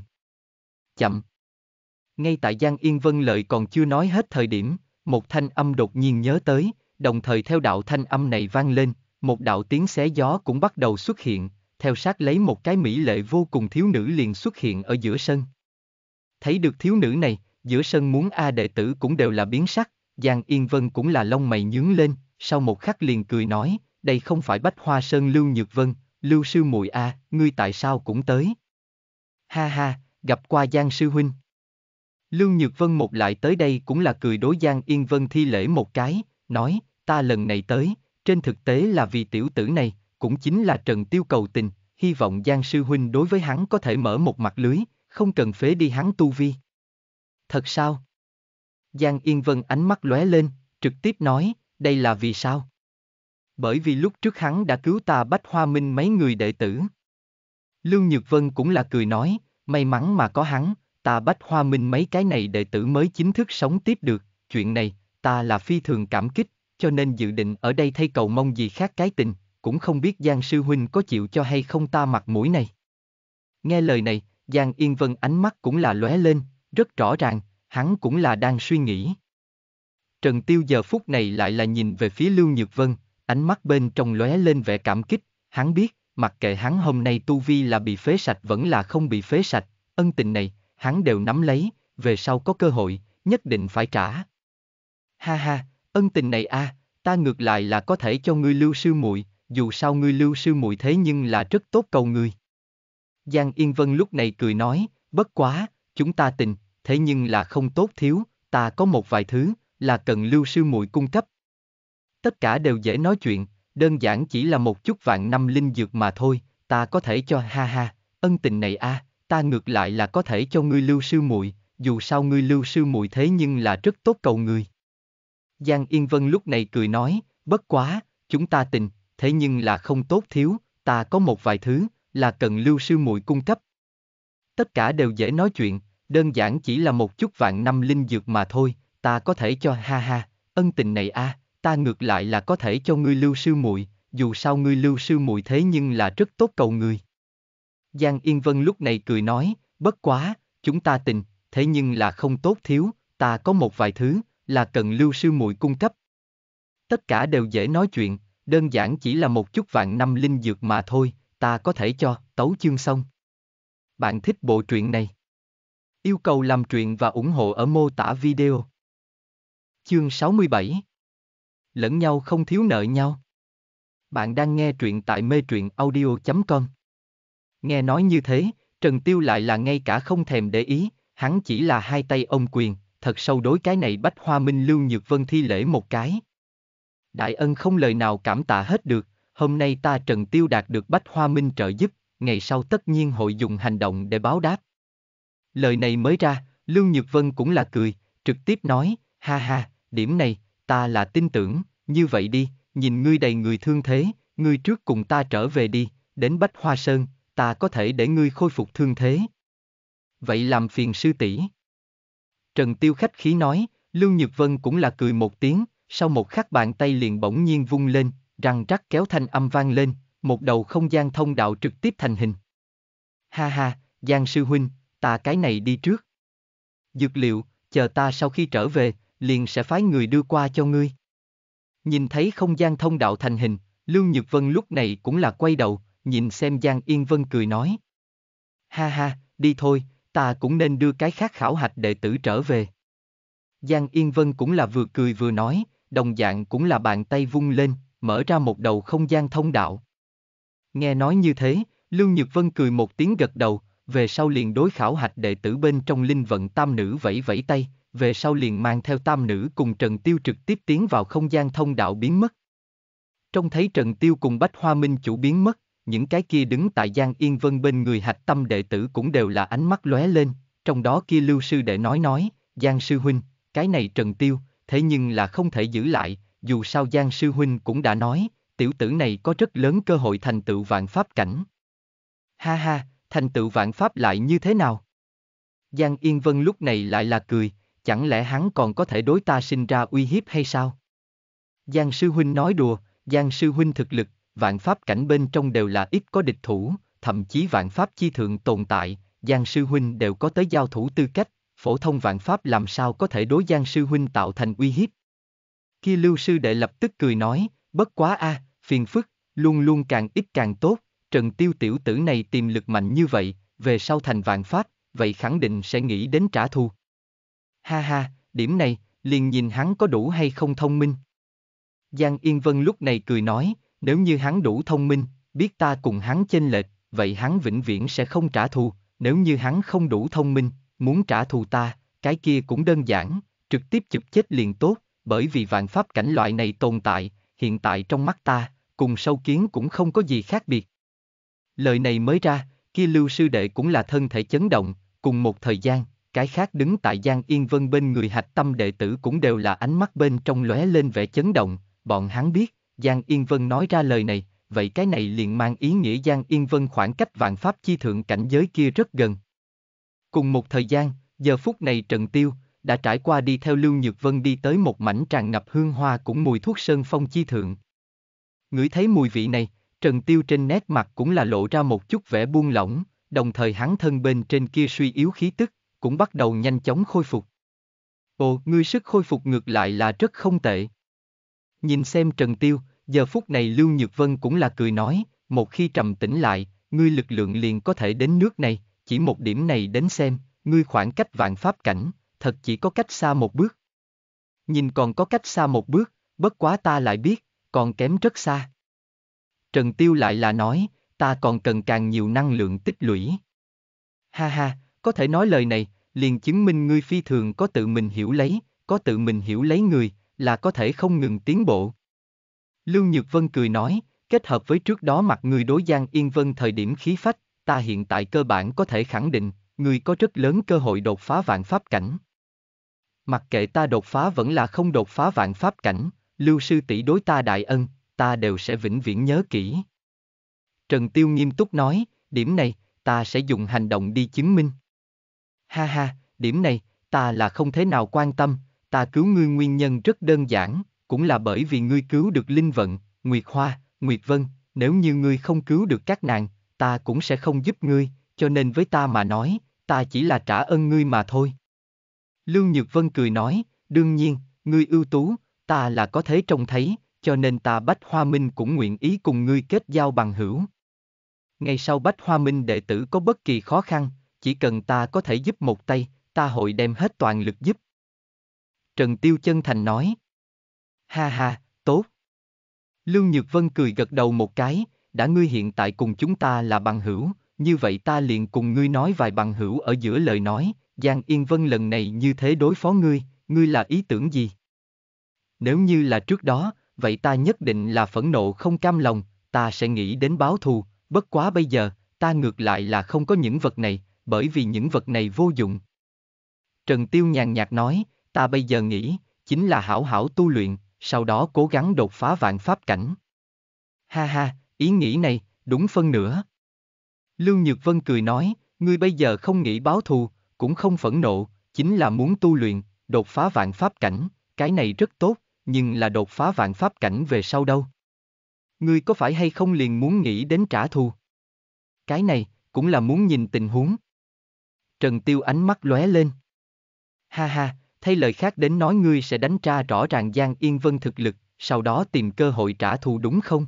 Chậm. Ngay tại Giang Yên Vân lợi còn chưa nói hết thời điểm, một thanh âm đột nhiên nhớ tới, đồng thời theo đạo thanh âm này vang lên, một đạo tiếng xé gió cũng bắt đầu xuất hiện, theo sát lấy một cái mỹ lệ vô cùng thiếu nữ liền xuất hiện ở giữa sân. Thấy được thiếu nữ này, giữa sân muốn A đệ tử cũng đều là biến sắc, Giang Yên Vân cũng là lông mày nhướng lên, sau một khắc liền cười nói, đây không phải Bách Hoa Sơn Lưu Nhược Vân, Lưu Sư mùi A, ngươi tại sao cũng tới. Ha ha, gặp qua Giang Sư Huynh. Lưu Nhược Vân một lại tới đây cũng là cười đối Giang Yên Vân thi lễ một cái, nói, ta lần này tới, trên thực tế là vì tiểu tử này, cũng chính là Trần Tiêu cầu tình, hy vọng Giang Sư Huynh đối với hắn có thể mở một mặt lưới, không cần phế đi hắn tu vi. Thật sao? Giang Yên Vân ánh mắt lóe lên, trực tiếp nói, đây là vì sao? Bởi vì lúc trước hắn đã cứu ta bách hoa minh mấy người đệ tử. Lương Nhược Vân cũng là cười nói, may mắn mà có hắn, ta bách hoa minh mấy cái này đệ tử mới chính thức sống tiếp được, chuyện này, ta là phi thường cảm kích, cho nên dự định ở đây thay cầu mong gì khác cái tình, cũng không biết Giang Sư Huynh có chịu cho hay không ta mặt mũi này. Nghe lời này, Giang Yên Vân ánh mắt cũng là lóe lên, rất rõ ràng, hắn cũng là đang suy nghĩ. Trần Tiêu giờ phút này lại là nhìn về phía Lưu Nhược Vân, ánh mắt bên trong lóe lên vẻ cảm kích, hắn biết, mặc kệ hắn hôm nay tu vi là bị phế sạch vẫn là không bị phế sạch, ân tình này, hắn đều nắm lấy, về sau có cơ hội, nhất định phải trả. Ha ha, ân tình này a, à, ta ngược lại là có thể cho ngươi lưu sư muội, dù sao ngươi lưu sư muội thế nhưng là rất tốt cầu ngươi. Giang Yên Vân lúc này cười nói, bất quá, chúng ta tình, thế nhưng là không tốt thiếu, ta có một vài thứ, là cần lưu sư muội cung cấp. Tất cả đều dễ nói chuyện, đơn giản chỉ là một chút vạn năm linh dược mà thôi, ta có thể cho ha ha, ân tình này a, à, ta ngược lại là có thể cho ngươi lưu sư muội, dù sao ngươi lưu sư muội thế nhưng là rất tốt cầu người. Giang Yên Vân lúc này cười nói, bất quá, chúng ta tình, thế nhưng là không tốt thiếu, ta có một vài thứ, là cần lưu sư muội cung cấp. Tất cả đều dễ nói chuyện, đơn giản chỉ là một chút vạn năm linh dược mà thôi, ta có thể cho ha ha, ân tình này a, à, ta ngược lại là có thể cho ngươi lưu sư muội, dù sao ngươi lưu sư muội thế nhưng là rất tốt cầu người. Giang Yên Vân lúc này cười nói, bất quá, chúng ta tình, thế nhưng là không tốt thiếu, ta có một vài thứ, là cần lưu sư muội cung cấp. Tất cả đều dễ nói chuyện, đơn giản chỉ là một chút vạn năm linh dược mà thôi, ta có thể cho, tấu chương xong. Bạn thích bộ truyện này? Yêu cầu làm truyện và ủng hộ ở mô tả video. Chương 67 Lẫn nhau không thiếu nợ nhau. Bạn đang nghe truyện tại mê truyện audio.com. Nghe nói như thế, Trần Tiêu lại là ngay cả không thèm để ý, hắn chỉ là hai tay ông quyền, thật sâu đối cái này bách hoa minh lưu nhược vân thi lễ một cái. Đại ân không lời nào cảm tạ hết được, hôm nay ta Trần Tiêu đạt được Bách Hoa Minh trợ giúp, ngày sau tất nhiên hội dùng hành động để báo đáp. Lời này mới ra, Lưu Nhược Vân cũng là cười, trực tiếp nói, ha ha, điểm này, ta là tin tưởng, như vậy đi, nhìn ngươi đầy người thương thế, ngươi trước cùng ta trở về đi, đến Bách Hoa Sơn, ta có thể để ngươi khôi phục thương thế. Vậy làm phiền sư tỷ. Trần Tiêu khách khí nói, Lưu Nhược Vân cũng là cười một tiếng, sau một khắc bàn tay liền bỗng nhiên vung lên, răng rắc kéo thanh âm vang lên, một đầu không gian thông đạo trực tiếp thành hình. Ha ha, Giang sư huynh, ta cái này đi trước. Dược liệu, chờ ta sau khi trở về, liền sẽ phái người đưa qua cho ngươi. Nhìn thấy không gian thông đạo thành hình, Lương Nhược Vân lúc này cũng là quay đầu, nhìn xem Giang Yên Vân cười nói. Ha ha, đi thôi, ta cũng nên đưa cái khác khảo hạch đệ tử trở về. Giang Yên Vân cũng là vừa cười vừa nói, đồng dạng cũng là bàn tay vung lên, mở ra một đầu không gian thông đạo. Nghe nói như thế, Lưu Nhược Vân cười một tiếng gật đầu, về sau liền đối khảo hạch đệ tử bên trong linh vận tam nữ vẫy vẫy tay, về sau liền mang theo tam nữ cùng Trần Tiêu trực tiếp tiến vào không gian thông đạo biến mất. Trong thấy Trần Tiêu cùng Bách Hoa Minh chủ biến mất, những cái kia đứng tại Giang Yên Vân bên người hạch tâm đệ tử cũng đều là ánh mắt lóe lên, trong đó kia lưu sư đệ nói nói, Giang sư huynh, cái này Trần Tiêu, thế nhưng là không thể giữ lại, dù sao Giang Sư Huynh cũng đã nói, tiểu tử này có rất lớn cơ hội thành tựu vạn pháp cảnh. Ha ha, thành tựu vạn pháp lại như thế nào? Giang Yên Vân lúc này lại là cười, chẳng lẽ hắn còn có thể đối ta sinh ra uy hiếp hay sao? Giang Sư Huynh nói đùa, Giang Sư Huynh thực lực, vạn pháp cảnh bên trong đều là ít có địch thủ, thậm chí vạn pháp chi thượng tồn tại, Giang Sư Huynh đều có tới giao thủ tư cách, phổ thông vạn pháp làm sao có thể đối Giang Sư Huynh tạo thành uy hiếp? kia lưu sư đệ lập tức cười nói, bất quá a, à, phiền phức, luôn luôn càng ít càng tốt, trần tiêu tiểu tử này tìm lực mạnh như vậy, về sau thành vạn pháp, vậy khẳng định sẽ nghĩ đến trả thù. Ha ha, điểm này, liền nhìn hắn có đủ hay không thông minh. Giang Yên Vân lúc này cười nói, nếu như hắn đủ thông minh, biết ta cùng hắn chênh lệch, vậy hắn vĩnh viễn sẽ không trả thù, nếu như hắn không đủ thông minh, muốn trả thù ta, cái kia cũng đơn giản, trực tiếp chụp chết liền tốt, bởi vì vạn pháp cảnh loại này tồn tại, hiện tại trong mắt ta, cùng sâu kiến cũng không có gì khác biệt. Lời này mới ra, kia lưu sư đệ cũng là thân thể chấn động, cùng một thời gian, cái khác đứng tại Giang Yên Vân bên người hạch tâm đệ tử cũng đều là ánh mắt bên trong lóe lên vẻ chấn động, bọn hắn biết, Giang Yên Vân nói ra lời này, vậy cái này liền mang ý nghĩa Giang Yên Vân khoảng cách vạn pháp chi thượng cảnh giới kia rất gần. Cùng một thời gian, giờ phút này Trần Tiêu, đã trải qua đi theo Lưu Nhược Vân đi tới một mảnh tràn ngập hương hoa cũng mùi thuốc sơn phong chi thượng. Ngửi thấy mùi vị này, Trần Tiêu trên nét mặt cũng là lộ ra một chút vẻ buông lỏng, đồng thời hắn thân bên trên kia suy yếu khí tức, cũng bắt đầu nhanh chóng khôi phục. Ồ, ngươi sức khôi phục ngược lại là rất không tệ. Nhìn xem Trần Tiêu, giờ phút này Lưu Nhược Vân cũng là cười nói, một khi trầm tĩnh lại, ngươi lực lượng liền có thể đến nước này, chỉ một điểm này đến xem, ngươi khoảng cách vạn pháp cảnh, thật chỉ có cách xa một bước. Nhìn còn có cách xa một bước, bất quá ta lại biết, còn kém rất xa. Trần Tiêu lại là nói, ta còn cần càng nhiều năng lượng tích lũy. Ha ha, có thể nói lời này, liền chứng minh ngươi phi thường có tự mình hiểu lấy, có tự mình hiểu lấy người, là có thể không ngừng tiến bộ. Lưu Nhược Vân cười nói, kết hợp với trước đó mặt người đối Giang Yên Vân thời điểm khí phách, ta hiện tại cơ bản có thể khẳng định, người có rất lớn cơ hội đột phá vạn pháp cảnh. Mặc kệ ta đột phá vẫn là không đột phá vạn pháp cảnh, lưu sư tỷ đối ta đại ân, ta đều sẽ vĩnh viễn nhớ kỹ. Trần Tiêu nghiêm túc nói, điểm này, ta sẽ dùng hành động đi chứng minh. Ha ha, điểm này, ta là không thế nào quan tâm, ta cứu ngươi nguyên nhân rất đơn giản, cũng là bởi vì ngươi cứu được Linh Vận, Nguyệt Hoa, Nguyệt Vân, nếu như ngươi không cứu được các nàng, ta cũng sẽ không giúp ngươi, cho nên với ta mà nói, ta chỉ là trả ơn ngươi mà thôi. Lưu Nhược Vân cười nói, đương nhiên, ngươi ưu tú, ta là có thế trông thấy, cho nên ta Bách Hoa Minh cũng nguyện ý cùng ngươi kết giao bằng hữu. Ngày sau Bách Hoa Minh đệ tử có bất kỳ khó khăn, chỉ cần ta có thể giúp một tay, ta hội đem hết toàn lực giúp. Trần Tiêu chân thành nói. Ha ha, tốt. Lưu Nhược Vân cười gật đầu một cái, đã ngươi hiện tại cùng chúng ta là bằng hữu, như vậy ta liền cùng ngươi nói vài bằng hữu ở giữa lời nói, Giang Yên Vân lần này như thế đối phó ngươi, ngươi là ý tưởng gì? Nếu như là trước đó, vậy ta nhất định là phẫn nộ không cam lòng, ta sẽ nghĩ đến báo thù, bất quá bây giờ, ta ngược lại là không có những vật này, bởi vì những vật này vô dụng. Trần Tiêu nhàn nhạt nói, ta bây giờ nghĩ, chính là hảo hảo tu luyện, sau đó cố gắng đột phá vạn pháp cảnh. Ha ha, ý nghĩ này, đúng phân nửa. Lưu Nhược Vân cười nói, ngươi bây giờ không nghĩ báo thù, cũng không phẫn nộ, chính là muốn tu luyện, đột phá vạn pháp cảnh, cái này rất tốt, nhưng là đột phá vạn pháp cảnh về sau đâu. Ngươi có phải hay không liền muốn nghĩ đến trả thù? Cái này, cũng là muốn nhìn tình huống. Trần Tiêu ánh mắt lóe lên. Ha ha, thay lời khác đến nói ngươi sẽ đánh tra rõ ràng Giang Yên Vân thực lực, sau đó tìm cơ hội trả thù đúng không?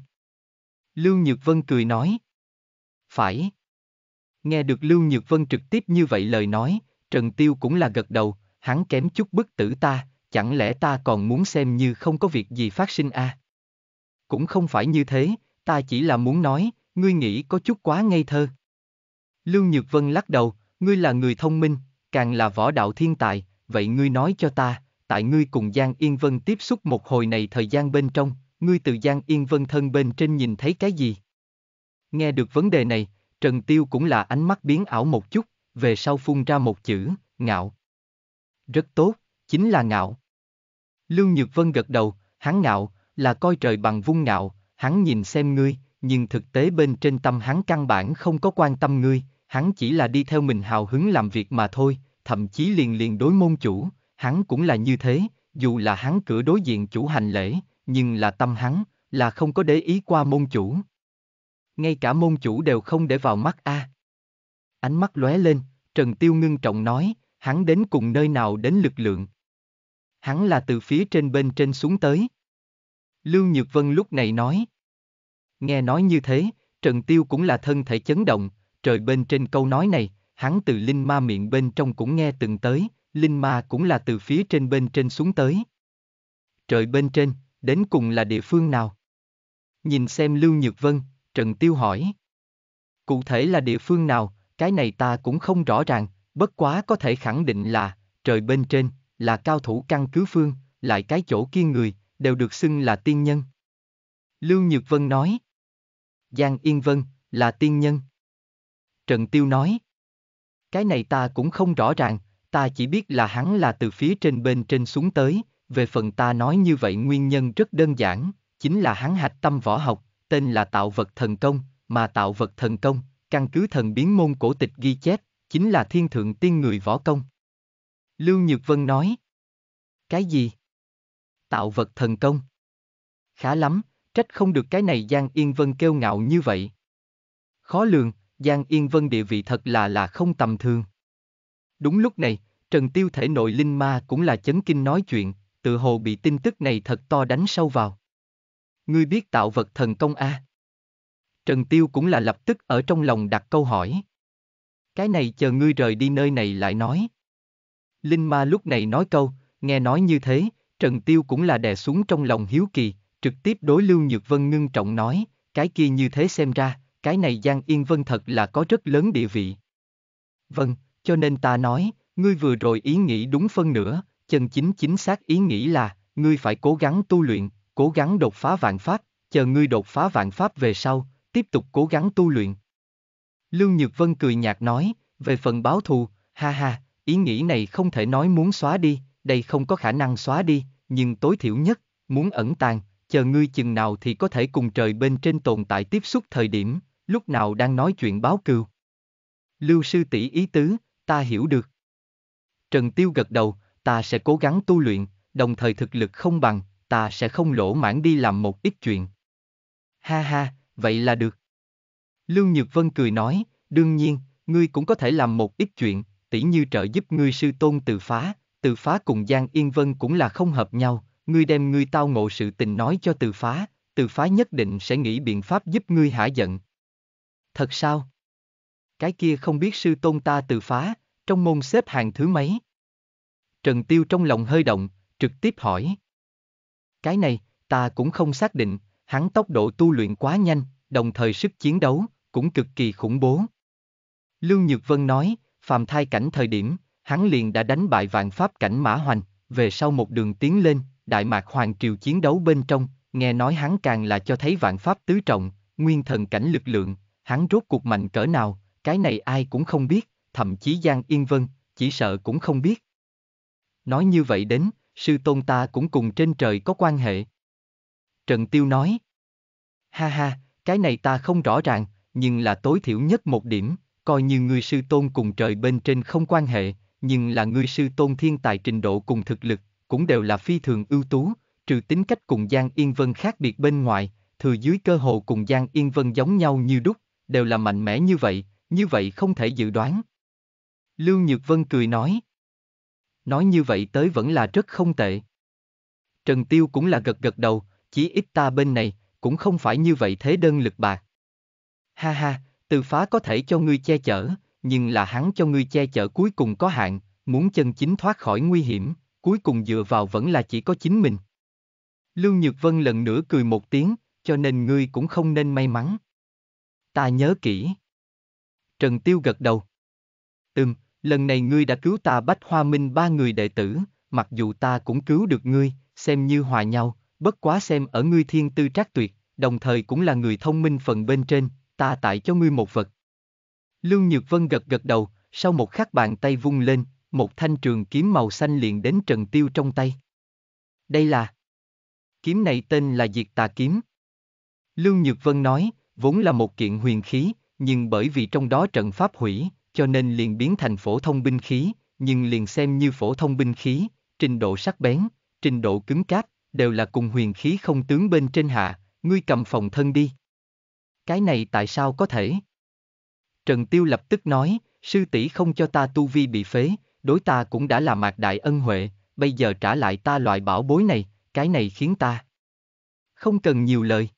Lưu Nhược Vân cười nói. Phải. Nghe được Lưu Nhược Vân trực tiếp như vậy lời nói, Trần Tiêu cũng là gật đầu, hắn kém chút bức tử ta, chẳng lẽ ta còn muốn xem như không có việc gì phát sinh à? Cũng không phải như thế, ta chỉ là muốn nói, ngươi nghĩ có chút quá ngây thơ. Lưu Nhược Vân lắc đầu, ngươi là người thông minh, càng là võ đạo thiên tài, vậy ngươi nói cho ta, tại ngươi cùng Giang Yên Vân tiếp xúc một hồi này thời gian bên trong, ngươi từ Giang Yên Vân thân bên trên nhìn thấy cái gì? Nghe được vấn đề này, Trần Tiêu cũng là ánh mắt biến ảo một chút, về sau phun ra một chữ, ngạo. Rất tốt, chính là ngạo. Lưu Nhược Vân gật đầu, hắn ngạo, là coi trời bằng vung ngạo, hắn nhìn xem ngươi, nhưng thực tế bên trên tâm hắn căn bản không có quan tâm ngươi, hắn chỉ là đi theo mình hào hứng làm việc mà thôi, thậm chí liền liền đối môn chủ, hắn cũng là như thế, dù là hắn cửa đối diện chủ hành lễ, nhưng là tâm hắn, là không có để ý qua môn chủ ngay cả môn chủ đều không để vào mắt a. À. Ánh mắt lóe lên, Trần Tiêu ngưng trọng nói, hắn đến cùng nơi nào đến lực lượng. Hắn là từ phía trên bên trên xuống tới. Lưu Nhược Vân lúc này nói. Nghe nói như thế, Trần Tiêu cũng là thân thể chấn động, trời bên trên câu nói này, hắn từ linh ma miệng bên trong cũng nghe từng tới, linh ma cũng là từ phía trên bên trên xuống tới. Trời bên trên, đến cùng là địa phương nào? Nhìn xem Lưu Nhược Vân, Trần Tiêu hỏi. Cụ thể là địa phương nào, cái này ta cũng không rõ ràng, bất quá có thể khẳng định là, trời bên trên, là cao thủ căn cứ phương, lại cái chỗ kia người, đều được xưng là tiên nhân. Lưu Nhược Vân nói. Giang Yên Vân, là tiên nhân. Trần Tiêu nói. Cái này ta cũng không rõ ràng, ta chỉ biết là hắn là từ phía trên bên trên xuống tới, về phần ta nói như vậy nguyên nhân rất đơn giản, chính là hắn hạch tâm võ học, tên là Tạo Vật Thần Công, mà Tạo Vật Thần Công, căn cứ thần biến môn cổ tịch ghi chép, chính là thiên thượng tiên người võ công. Lưu Nhược Vân nói. Cái gì? Tạo Vật Thần Công. Khá lắm, trách không được cái này Giang Yên Vân kêu ngạo như vậy. Khó lường, Giang Yên Vân địa vị thật là là không tầm thường. Đúng lúc này, Trần Tiêu thể nội linh ma cũng là chấn kinh nói chuyện, tự hồ bị tin tức này thật to đánh sâu vào ngươi biết tạo vật thần công a à? Trần Tiêu cũng là lập tức ở trong lòng đặt câu hỏi. Cái này chờ ngươi rời đi nơi này lại nói. Linh ma lúc này nói câu, nghe nói như thế, Trần Tiêu cũng là đè xuống trong lòng hiếu kỳ, trực tiếp đối Lưu Nhược Vân ngưng trọng nói, cái kia như thế xem ra, cái này Giang Yên Vân thật là có rất lớn địa vị. Vâng, cho nên ta nói, ngươi vừa rồi ý nghĩ đúng phân nửa, chân chính chính xác ý nghĩ là, ngươi phải cố gắng tu luyện, cố gắng đột phá vạn pháp, chờ ngươi đột phá vạn pháp về sau, tiếp tục cố gắng tu luyện. Lưu Nhược Vân cười nhạt nói, về phần báo thù, ha ha, ý nghĩ này không thể nói muốn xóa đi, đây không có khả năng xóa đi, nhưng tối thiểu nhất, muốn ẩn tàng, chờ ngươi chừng nào thì có thể cùng trời bên trên tồn tại tiếp xúc thời điểm, lúc nào đang nói chuyện báo cừu. Lưu sư tỷ ý tứ, ta hiểu được. Trần Tiêu gật đầu, ta sẽ cố gắng tu luyện, đồng thời thực lực không bằng, ta sẽ không lỗ mãn đi làm một ít chuyện. Ha ha, vậy là được. Lương Nhược Vân cười nói, đương nhiên, ngươi cũng có thể làm một ít chuyện, tỉ như trợ giúp ngươi sư tôn từ phá, từ phá cùng Giang Yên Vân cũng là không hợp nhau, ngươi đem ngươi tao ngộ sự tình nói cho từ phá, từ phá nhất định sẽ nghĩ biện pháp giúp ngươi hả giận. Thật sao? Cái kia không biết sư tôn ta từ phá, trong môn xếp hàng thứ mấy? Trần Tiêu trong lòng hơi động, trực tiếp hỏi. Cái này, ta cũng không xác định, hắn tốc độ tu luyện quá nhanh, đồng thời sức chiến đấu, cũng cực kỳ khủng bố. Lưu Nhược Vân nói, phàm thai cảnh thời điểm, hắn liền đã đánh bại vạn pháp cảnh Mã Hoành, về sau một đường tiến lên, Đại Mạc Hoàng Triều chiến đấu bên trong, nghe nói hắn càng là cho thấy vạn pháp tứ trọng, nguyên thần cảnh lực lượng, hắn rốt cuộc mạnh cỡ nào, cái này ai cũng không biết, thậm chí Giang Yên Vân, chỉ sợ cũng không biết. Nói như vậy đến, sư tôn ta cũng cùng trên trời có quan hệ. Trần Tiêu nói. Ha ha, cái này ta không rõ ràng, nhưng là tối thiểu nhất một điểm, coi như người sư tôn cùng trời bên trên không quan hệ, nhưng là người sư tôn thiên tài trình độ cùng thực lực, cũng đều là phi thường ưu tú, trừ tính cách cùng Giang Yên Vân khác biệt bên ngoài, thừa dưới cơ hồ cùng Giang Yên Vân giống nhau như đúc, đều là mạnh mẽ như vậy, như vậy không thể dự đoán. Lưu Nhược Vân cười nói nói như vậy tới vẫn là rất không tệ. Trần Tiêu cũng là gật gật đầu, chỉ ít ta bên này, cũng không phải như vậy thế đơn lực bạc. Ha ha, từ phá có thể cho ngươi che chở, nhưng là hắn cho ngươi che chở cuối cùng có hạn, muốn chân chính thoát khỏi nguy hiểm, cuối cùng dựa vào vẫn là chỉ có chính mình. Lưu Nhược Vân lần nữa cười một tiếng, cho nên ngươi cũng không nên may mắn. Ta nhớ kỹ. Trần Tiêu gật đầu. Ừm, lần này ngươi đã cứu ta Bách Hoa Minh ba người đệ tử, mặc dù ta cũng cứu được ngươi, xem như hòa nhau, bất quá xem ở ngươi thiên tư trác tuyệt, đồng thời cũng là người thông minh phần bên trên, ta tại cho ngươi một vật. Lương Nhược Vân gật gật đầu, sau một khắc bàn tay vung lên, một thanh trường kiếm màu xanh liền đến Trần Tiêu trong tay. Đây là... Kiếm này tên là Diệt Tà Kiếm. Lương Nhược Vân nói, vốn là một kiện huyền khí, nhưng bởi vì trong đó trận pháp hủy, cho nên liền biến thành phổ thông binh khí, nhưng liền xem như phổ thông binh khí, trình độ sắc bén, trình độ cứng cáp, đều là cùng huyền khí không tướng bên trên hạ, ngươi cầm phòng thân đi. Cái này tại sao có thể? Trần Tiêu lập tức nói, sư tỷ không cho ta tu vi bị phế, đối ta cũng đã là mạc đại ân huệ, bây giờ trả lại ta loại bảo bối này, cái này khiến ta. Không cần nhiều lời.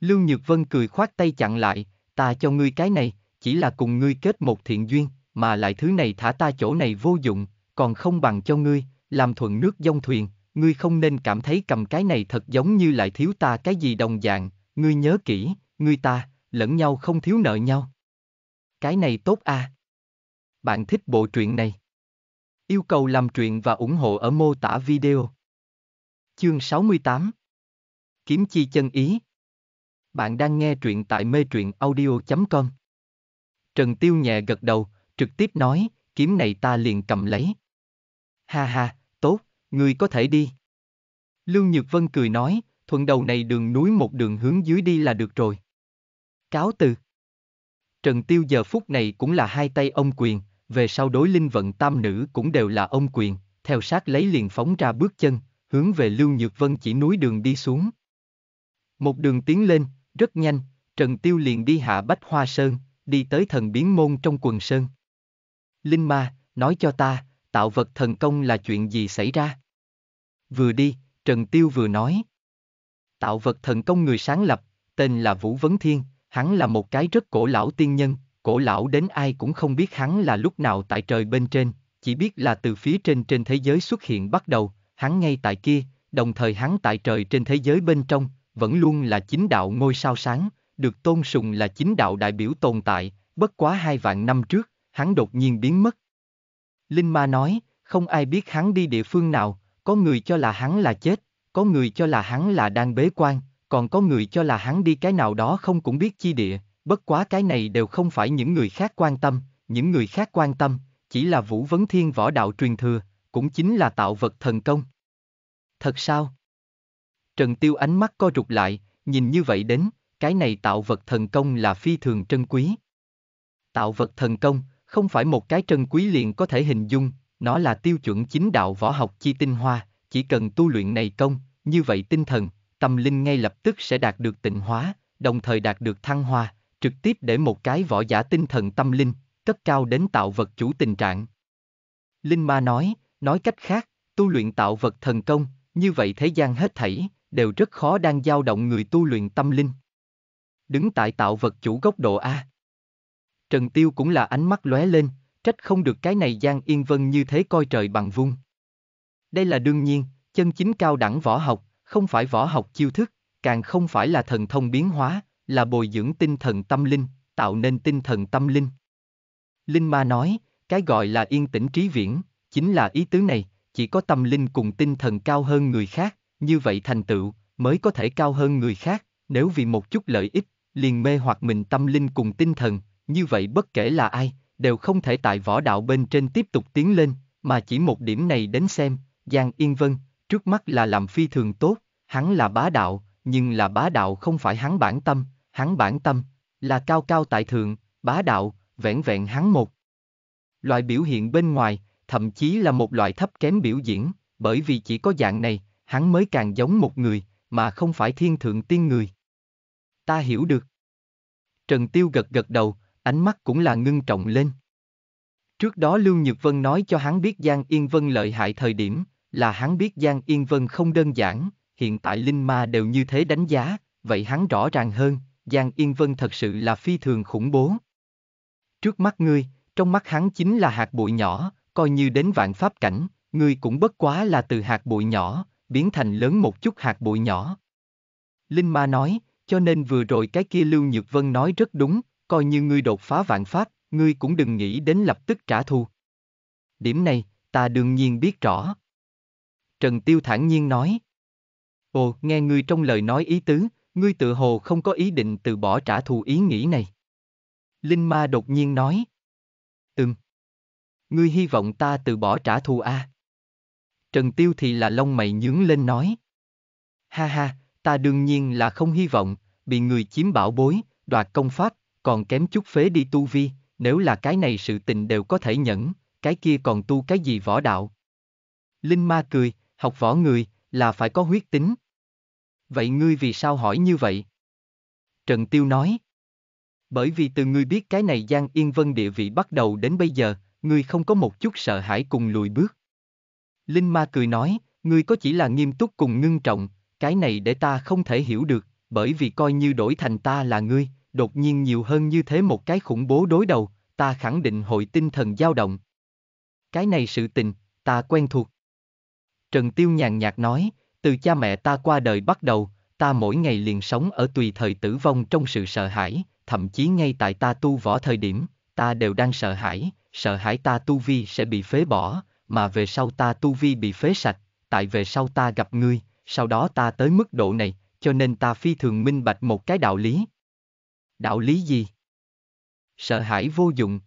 Lưu Nhược Vân cười khoát tay chặn lại, ta cho ngươi cái này, chỉ là cùng ngươi kết một thiện duyên, mà lại thứ này thả ta chỗ này vô dụng, còn không bằng cho ngươi, làm thuận nước dông thuyền, ngươi không nên cảm thấy cầm cái này thật giống như lại thiếu ta cái gì đồng dạng, ngươi nhớ kỹ, ngươi ta, lẫn nhau không thiếu nợ nhau. Cái này tốt à. Bạn thích bộ truyện này? Yêu cầu làm truyện và ủng hộ ở mô tả video. Chương 68 Kiếm chi chân ý Bạn đang nghe truyện tại mê truyện audio.com Trần Tiêu nhẹ gật đầu, trực tiếp nói, kiếm này ta liền cầm lấy. Ha ha, tốt, ngươi có thể đi. Lưu Nhược Vân cười nói, thuận đầu này đường núi một đường hướng dưới đi là được rồi. Cáo từ. Trần Tiêu giờ phút này cũng là hai tay ông quyền, về sau đối linh vận tam nữ cũng đều là ông quyền, theo sát lấy liền phóng ra bước chân, hướng về Lưu Nhược Vân chỉ núi đường đi xuống. Một đường tiến lên, rất nhanh, Trần Tiêu liền đi hạ Bách Hoa Sơn, đi tới thần biến môn trong quần sơn. Linh ma, nói cho ta, tạo vật thần công là chuyện gì xảy ra? Vừa đi, Trần Tiêu vừa nói. Tạo vật thần công người sáng lập, tên là Vũ Vấn Thiên, hắn là một cái rất cổ lão tiên nhân, cổ lão đến ai cũng không biết hắn là lúc nào tại trời bên trên, chỉ biết là từ phía trên trên thế giới xuất hiện bắt đầu, hắn ngay tại kia, đồng thời hắn tại trời trên thế giới bên trong, vẫn luôn là chính đạo ngôi sao sáng, được tôn sùng là chính đạo đại biểu tồn tại, bất quá hai vạn năm trước, hắn đột nhiên biến mất. Linh Ma nói, không ai biết hắn đi địa phương nào, có người cho là hắn là chết, có người cho là hắn là đang bế quan, còn có người cho là hắn đi cái nào đó không cũng biết chi địa, bất quá cái này đều không phải những người khác quan tâm, những người khác quan tâm, chỉ là Vũ Vấn Thiên võ đạo truyền thừa, cũng chính là tạo vật thần công. Thật sao? Trần Tiêu ánh mắt co rụt lại, nhìn như vậy đến, cái này tạo vật thần công là phi thường trân quý. Tạo vật thần công, không phải một cái trân quý liền có thể hình dung, nó là tiêu chuẩn chính đạo võ học chi tinh hoa, chỉ cần tu luyện này công, như vậy tinh thần, tâm linh ngay lập tức sẽ đạt được tịnh hóa, đồng thời đạt được thăng hoa, trực tiếp để một cái võ giả tinh thần tâm linh, cấp cao đến tạo vật chủ tình trạng. Linh Ma nói, nói cách khác, tu luyện tạo vật thần công, như vậy thế gian hết thảy, đều rất khó đang dao động người tu luyện tâm linh đứng tại tạo vật chủ góc độ A. Trần Tiêu cũng là ánh mắt lóe lên, trách không được cái này Giang Yên Vân như thế coi trời bằng vung. Đây là đương nhiên, chân chính cao đẳng võ học, không phải võ học chiêu thức, càng không phải là thần thông biến hóa, là bồi dưỡng tinh thần tâm linh, tạo nên tinh thần tâm linh. Linh Ma nói, cái gọi là yên tĩnh trí viễn, chính là ý tứ này, chỉ có tâm linh cùng tinh thần cao hơn người khác, như vậy thành tựu, mới có thể cao hơn người khác, nếu vì một chút lợi ích, liền mê hoặc mình tâm linh cùng tinh thần, như vậy bất kể là ai, đều không thể tại võ đạo bên trên tiếp tục tiến lên, mà chỉ một điểm này đến xem, Giang Yên Vân, trước mắt là làm phi thường tốt, hắn là bá đạo, nhưng là bá đạo không phải hắn bản tâm, hắn bản tâm, là cao cao tại thượng, bá đạo, vẻn vẹn hắn một. Loại biểu hiện bên ngoài, thậm chí là một loại thấp kém biểu diễn, bởi vì chỉ có dạng này, hắn mới càng giống một người, mà không phải thiên thượng tiên người ta hiểu được. Trần Tiêu gật gật đầu, ánh mắt cũng là ngưng trọng lên. Trước đó Lưu Nhược Vân nói cho hắn biết Giang Yên Vân lợi hại thời điểm, là hắn biết Giang Yên Vân không đơn giản, hiện tại Linh Ma đều như thế đánh giá, vậy hắn rõ ràng hơn, Giang Yên Vân thật sự là phi thường khủng bố. Trước mắt ngươi, trong mắt hắn chính là hạt bụi nhỏ, coi như đến vạn pháp cảnh, ngươi cũng bất quá là từ hạt bụi nhỏ, biến thành lớn một chút hạt bụi nhỏ. Linh Ma nói, cho nên vừa rồi cái kia Lưu Nhược Vân nói rất đúng, coi như ngươi đột phá vạn pháp, ngươi cũng đừng nghĩ đến lập tức trả thù. Điểm này, ta đương nhiên biết rõ. Trần Tiêu thản nhiên nói. Ồ, nghe ngươi trong lời nói ý tứ, ngươi tự hồ không có ý định từ bỏ trả thù ý nghĩ này. Linh Ma đột nhiên nói. Ừm. Ngươi hy vọng ta từ bỏ trả thù à? Trần Tiêu thì là lông mày nhướng lên nói. Ha ha, ta đương nhiên là không hy vọng, bị người chiếm bảo bối, đoạt công pháp, còn kém chút phế đi tu vi, nếu là cái này sự tình đều có thể nhẫn, cái kia còn tu cái gì võ đạo. Linh ma cười, học võ người, là phải có huyết tính. Vậy ngươi vì sao hỏi như vậy? Trần Tiêu nói. Bởi vì từ ngươi biết cái này Giang Yên Vân địa vị bắt đầu đến bây giờ, ngươi không có một chút sợ hãi cùng lùi bước. Linh ma cười nói, ngươi có chỉ là nghiêm túc cùng ngưng trọng, cái này để ta không thể hiểu được, bởi vì coi như đổi thành ta là ngươi, đột nhiên nhiều hơn như thế một cái khủng bố đối đầu, ta khẳng định hội tinh thần dao động. Cái này sự tình, ta quen thuộc. Trần Tiêu nhàn nhạt nói, từ cha mẹ ta qua đời bắt đầu, ta mỗi ngày liền sống ở tùy thời tử vong trong sự sợ hãi, thậm chí ngay tại ta tu võ thời điểm, ta đều đang sợ hãi, sợ hãi ta tu vi sẽ bị phế bỏ, mà về sau ta tu vi bị phế sạch, tại về sau ta gặp ngươi, sau đó ta tới mức độ này, cho nên ta phi thường minh bạch một cái đạo lý. Đạo lý gì? Sợ hãi vô dụng.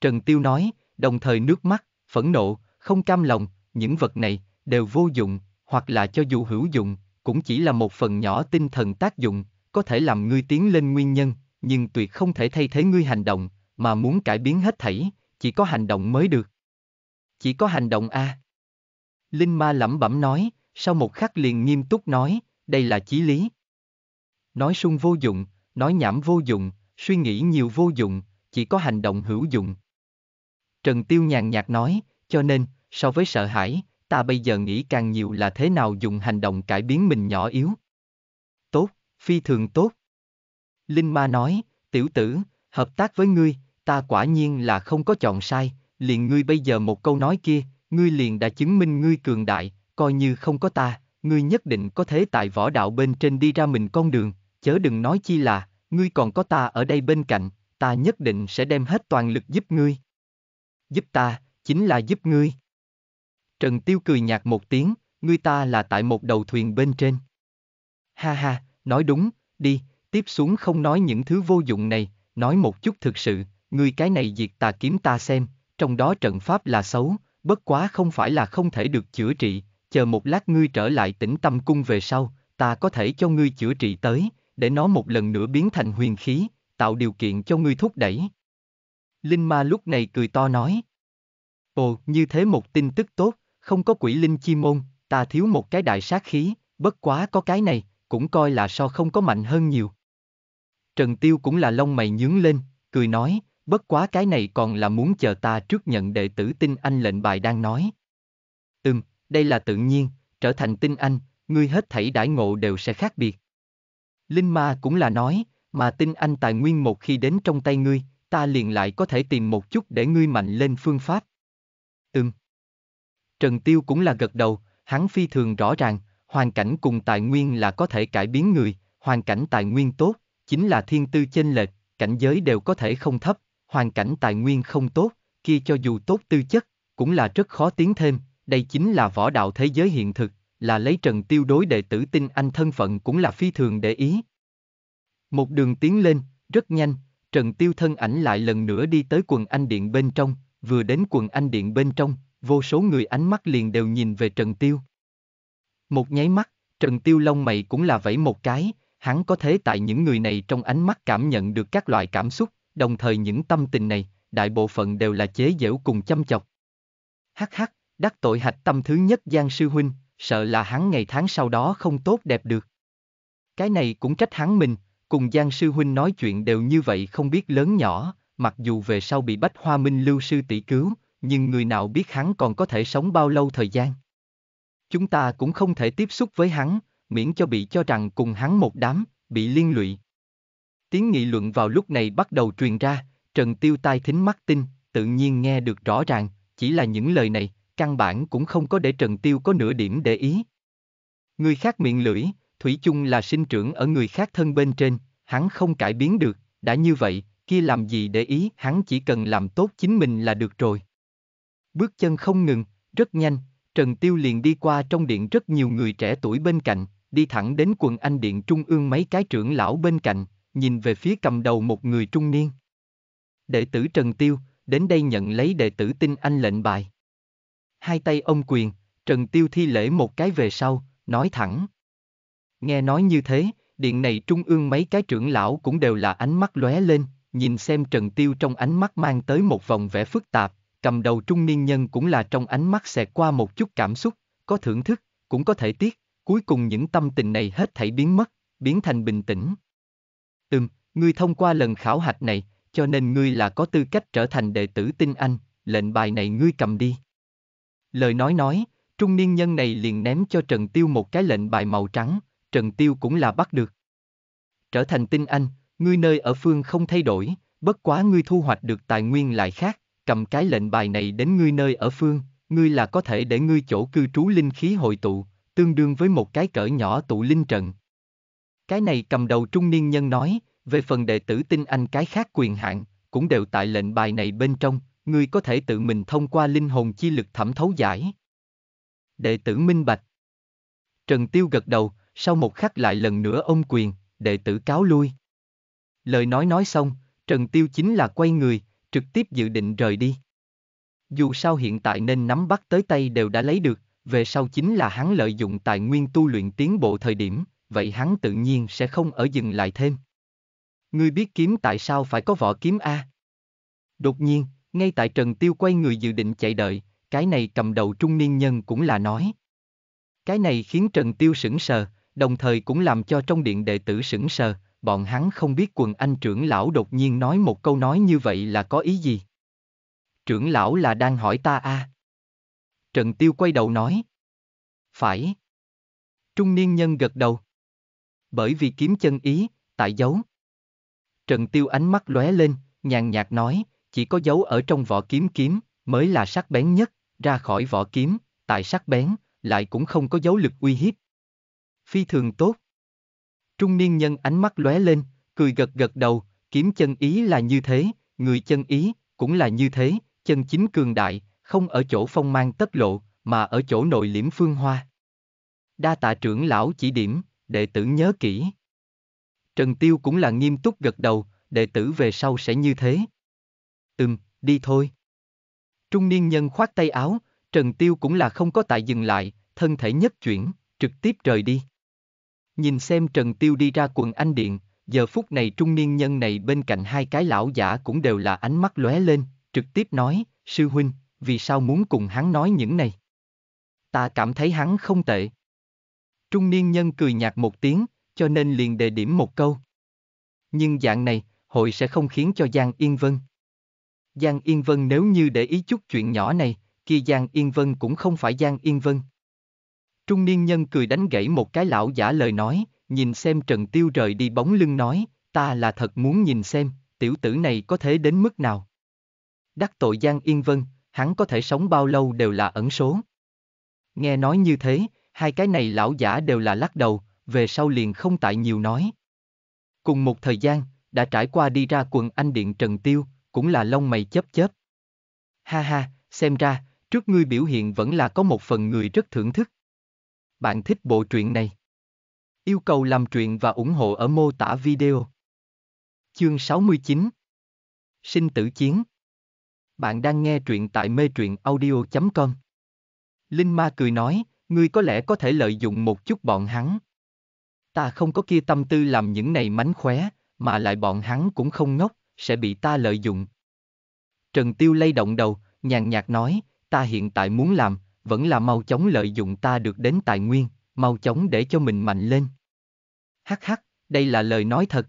Trần Tiêu nói, đồng thời nước mắt, phẫn nộ, không cam lòng, những vật này, đều vô dụng, hoặc là cho dù hữu dụng, cũng chỉ là một phần nhỏ tinh thần tác dụng, có thể làm ngươi tiến lên nguyên nhân, nhưng tuyệt không thể thay thế ngươi hành động, mà muốn cải biến hết thảy, chỉ có hành động mới được. Chỉ có hành động a. Linh ma lẩm bẩm nói, sau một khắc liền nghiêm túc nói, đây là chí lý. Nói sung vô dụng, nói nhảm vô dụng, suy nghĩ nhiều vô dụng, chỉ có hành động hữu dụng. Trần Tiêu nhàn nhạt nói, cho nên, so với sợ hãi, ta bây giờ nghĩ càng nhiều là thế nào dùng hành động cải biến mình nhỏ yếu. Tốt, phi thường tốt. Linh Ma nói, tiểu tử, hợp tác với ngươi, ta quả nhiên là không có chọn sai, liền ngươi bây giờ một câu nói kia, ngươi liền đã chứng minh ngươi cường đại, coi như không có ta, ngươi nhất định có thể tại võ đạo bên trên đi ra mình con đường, chớ đừng nói chi là, ngươi còn có ta ở đây bên cạnh, ta nhất định sẽ đem hết toàn lực giúp ngươi. Giúp ta, chính là giúp ngươi. Trần Tiêu cười nhạt một tiếng, ngươi ta là tại một đầu thuyền bên trên. Ha ha, nói đúng, đi, tiếp xuống không nói những thứ vô dụng này, nói một chút thực sự, ngươi cái này diệt ta kiếm ta xem, trong đó trận pháp là xấu, bất quá không phải là không thể được chữa trị, chờ một lát ngươi trở lại tĩnh tâm cung về sau, ta có thể cho ngươi chữa trị tới, để nó một lần nữa biến thành huyền khí, tạo điều kiện cho ngươi thúc đẩy. Linh ma lúc này cười to nói. Ồ, như thế một tin tức tốt, không có quỷ linh chi môn, ta thiếu một cái đại sát khí, bất quá có cái này, cũng coi là so không có mạnh hơn nhiều. Trần Tiêu cũng là lông mày nhướng lên, cười nói, bất quá cái này còn là muốn chờ ta trước nhận đệ tử tin anh lệnh bài đang nói. Ừm, đây là tự nhiên, trở thành tinh anh, ngươi hết thảy đãi ngộ đều sẽ khác biệt. Linh ma cũng là nói, mà tinh anh tài nguyên một khi đến trong tay ngươi, ta liền lại có thể tìm một chút để ngươi mạnh lên phương pháp. Ừm. Trần Tiêu cũng là gật đầu, hắn phi thường rõ ràng, hoàn cảnh cùng tài nguyên là có thể cải biến người, hoàn cảnh tài nguyên tốt, chính là thiên tư chênh lệch, cảnh giới đều có thể không thấp, hoàn cảnh tài nguyên không tốt, kia cho dù tốt tư chất, cũng là rất khó tiến thêm, đây chính là võ đạo thế giới hiện thực, là lấy trần tiêu đối đệ tử tin anh thân phận cũng là phi thường để ý. Một đường tiến lên, rất nhanh, trần tiêu thân ảnh lại lần nữa đi tới quần anh điện bên trong, vừa đến quần anh điện bên trong, vô số người ánh mắt liền đều nhìn về trần tiêu. Một nháy mắt, trần tiêu lông mày cũng là vẫy một cái, hắn có thế tại những người này trong ánh mắt cảm nhận được các loại cảm xúc, đồng thời những tâm tình này, đại bộ phận đều là chế giễu cùng chăm chọc. Hắc hắc, đắc tội hạch tâm thứ nhất Giang Sư Huynh, sợ là hắn ngày tháng sau đó không tốt đẹp được. Cái này cũng trách hắn mình, cùng Giang Sư Huynh nói chuyện đều như vậy không biết lớn nhỏ, mặc dù về sau bị Bách Hoa Minh Lưu Sư tỷ cứu, nhưng người nào biết hắn còn có thể sống bao lâu thời gian. Chúng ta cũng không thể tiếp xúc với hắn, miễn cho bị cho rằng cùng hắn một đám, bị liên lụy. Tiếng nghị luận vào lúc này bắt đầu truyền ra, Trần Tiêu tai thính mắt tin, tự nhiên nghe được rõ ràng, chỉ là những lời này, căn bản cũng không có để Trần Tiêu có nửa điểm để ý. Người khác miệng lưỡi, Thủy chung là sinh trưởng ở người khác thân bên trên, hắn không cải biến được, đã như vậy, kia làm gì để ý, hắn chỉ cần làm tốt chính mình là được rồi. Bước chân không ngừng, rất nhanh, Trần Tiêu liền đi qua trong điện rất nhiều người trẻ tuổi bên cạnh, đi thẳng đến quần anh điện trung ương mấy cái trưởng lão bên cạnh, nhìn về phía cầm đầu một người trung niên. Đệ tử Trần Tiêu, đến đây nhận lấy đệ tử tin anh lệnh bài hai tay ông quyền, Trần Tiêu thi lễ một cái về sau, nói thẳng. Nghe nói như thế, điện này trung ương mấy cái trưởng lão cũng đều là ánh mắt lóe lên, nhìn xem Trần Tiêu trong ánh mắt mang tới một vòng vẻ phức tạp, cầm đầu trung niên nhân cũng là trong ánh mắt xẹt qua một chút cảm xúc, có thưởng thức, cũng có thể tiếc, cuối cùng những tâm tình này hết thảy biến mất, biến thành bình tĩnh. Ừm, ngươi thông qua lần khảo hạch này, cho nên ngươi là có tư cách trở thành đệ tử tinh anh, lệnh bài này ngươi cầm đi. Lời nói nói, trung niên nhân này liền ném cho Trần Tiêu một cái lệnh bài màu trắng, Trần Tiêu cũng là bắt được. Trở thành tinh anh, ngươi nơi ở phương không thay đổi, bất quá ngươi thu hoạch được tài nguyên lại khác, cầm cái lệnh bài này đến ngươi nơi ở phương, ngươi là có thể để ngươi chỗ cư trú linh khí hội tụ, tương đương với một cái cỡ nhỏ tụ linh trận. Cái này cầm đầu trung niên nhân nói, về phần đệ tử tinh anh cái khác quyền hạn, cũng đều tại lệnh bài này bên trong, ngươi có thể tự mình thông qua linh hồn chi lực thẩm thấu giải. Đệ tử minh bạch. Trần Tiêu gật đầu, sau một khắc lại lần nữa ông quyền, đệ tử cáo lui. Lời nói nói xong, Trần Tiêu chính là quay người, trực tiếp dự định rời đi. Dù sao hiện tại nên nắm bắt tới tay đều đã lấy được, về sau chính là hắn lợi dụng tài nguyên tu luyện tiến bộ thời điểm, vậy hắn tự nhiên sẽ không ở dừng lại thêm. Ngươi biết kiếm tại sao phải có vỏ kiếm A? Đột nhiên, ngay tại Trần Tiêu quay người dự định chạy đợi, cái này cầm đầu trung niên nhân cũng là nói. Cái này khiến Trần Tiêu sững sờ, đồng thời cũng làm cho trong điện đệ tử sững sờ, bọn hắn không biết quần anh trưởng lão đột nhiên nói một câu nói như vậy là có ý gì. Trưởng lão là đang hỏi ta a. À? Trần Tiêu quay đầu nói. Phải. Trung niên nhân gật đầu. Bởi vì kiếm chân ý, tại dấu. Trần Tiêu ánh mắt lóe lên, nhàn nhạt nói, chỉ có dấu ở trong vỏ kiếm kiếm, mới là sắc bén nhất, ra khỏi vỏ kiếm, tại sắc bén, lại cũng không có dấu lực uy hiếp. Phi thường tốt. Trung niên nhân ánh mắt lóe lên, cười gật gật đầu, kiếm chân ý là như thế, người chân ý, cũng là như thế, chân chính cường đại, không ở chỗ phong mang tất lộ, mà ở chỗ nội liễm phương hoa. Đa tạ trưởng lão chỉ điểm, đệ tử nhớ kỹ. Trần Tiêu cũng là nghiêm túc gật đầu, đệ tử về sau sẽ như thế. Ừm, đi thôi. Trung niên nhân khoát tay áo, Trần Tiêu cũng là không có tại dừng lại, thân thể nhất chuyển, trực tiếp rời đi. Nhìn xem Trần Tiêu đi ra quần anh điện, giờ phút này trung niên nhân này bên cạnh hai cái lão giả cũng đều là ánh mắt lóe lên, trực tiếp nói, sư huynh, vì sao muốn cùng hắn nói những này? Ta cảm thấy hắn không tệ. Trung niên nhân cười nhạt một tiếng, cho nên liền đề điểm một câu. Nhưng dạng này, hội sẽ không khiến cho Giang Yên Vân, Giang Yên Vân nếu như để ý chút chuyện nhỏ này, kia Giang Yên Vân cũng không phải Giang Yên Vân. Trung niên nhân cười đánh gãy một cái lão giả lời nói, nhìn xem Trần Tiêu rời đi bóng lưng nói, ta là thật muốn nhìn xem, tiểu tử này có thể đến mức nào. Đắc tội Giang Yên Vân, hắn có thể sống bao lâu đều là ẩn số. Nghe nói như thế, hai cái này lão giả đều là lắc đầu, về sau liền không tại nhiều nói. Cùng một thời gian, đã trải qua đi ra quần anh điện Trần Tiêu, cũng là lông mày chớp chớp. Ha ha, xem ra, trước ngươi biểu hiện vẫn là có một phần người rất thưởng thức. Bạn thích bộ truyện này? Yêu cầu làm truyện và ủng hộ ở mô tả video. Chương 69 Sinh tử chiến Bạn đang nghe truyện tại mê truyện audio.com Linh Ma cười nói, ngươi có lẽ có thể lợi dụng một chút bọn hắn. Ta không có kia tâm tư làm những này mánh khóe, mà lại bọn hắn cũng không ngốc, sẽ bị ta lợi dụng. Trần Tiêu lay động đầu, nhàn nhạt nói, ta hiện tại muốn làm, vẫn là mau chóng lợi dụng ta được đến tài nguyên, mau chóng để cho mình mạnh lên. Hắc hắc, đây là lời nói thật.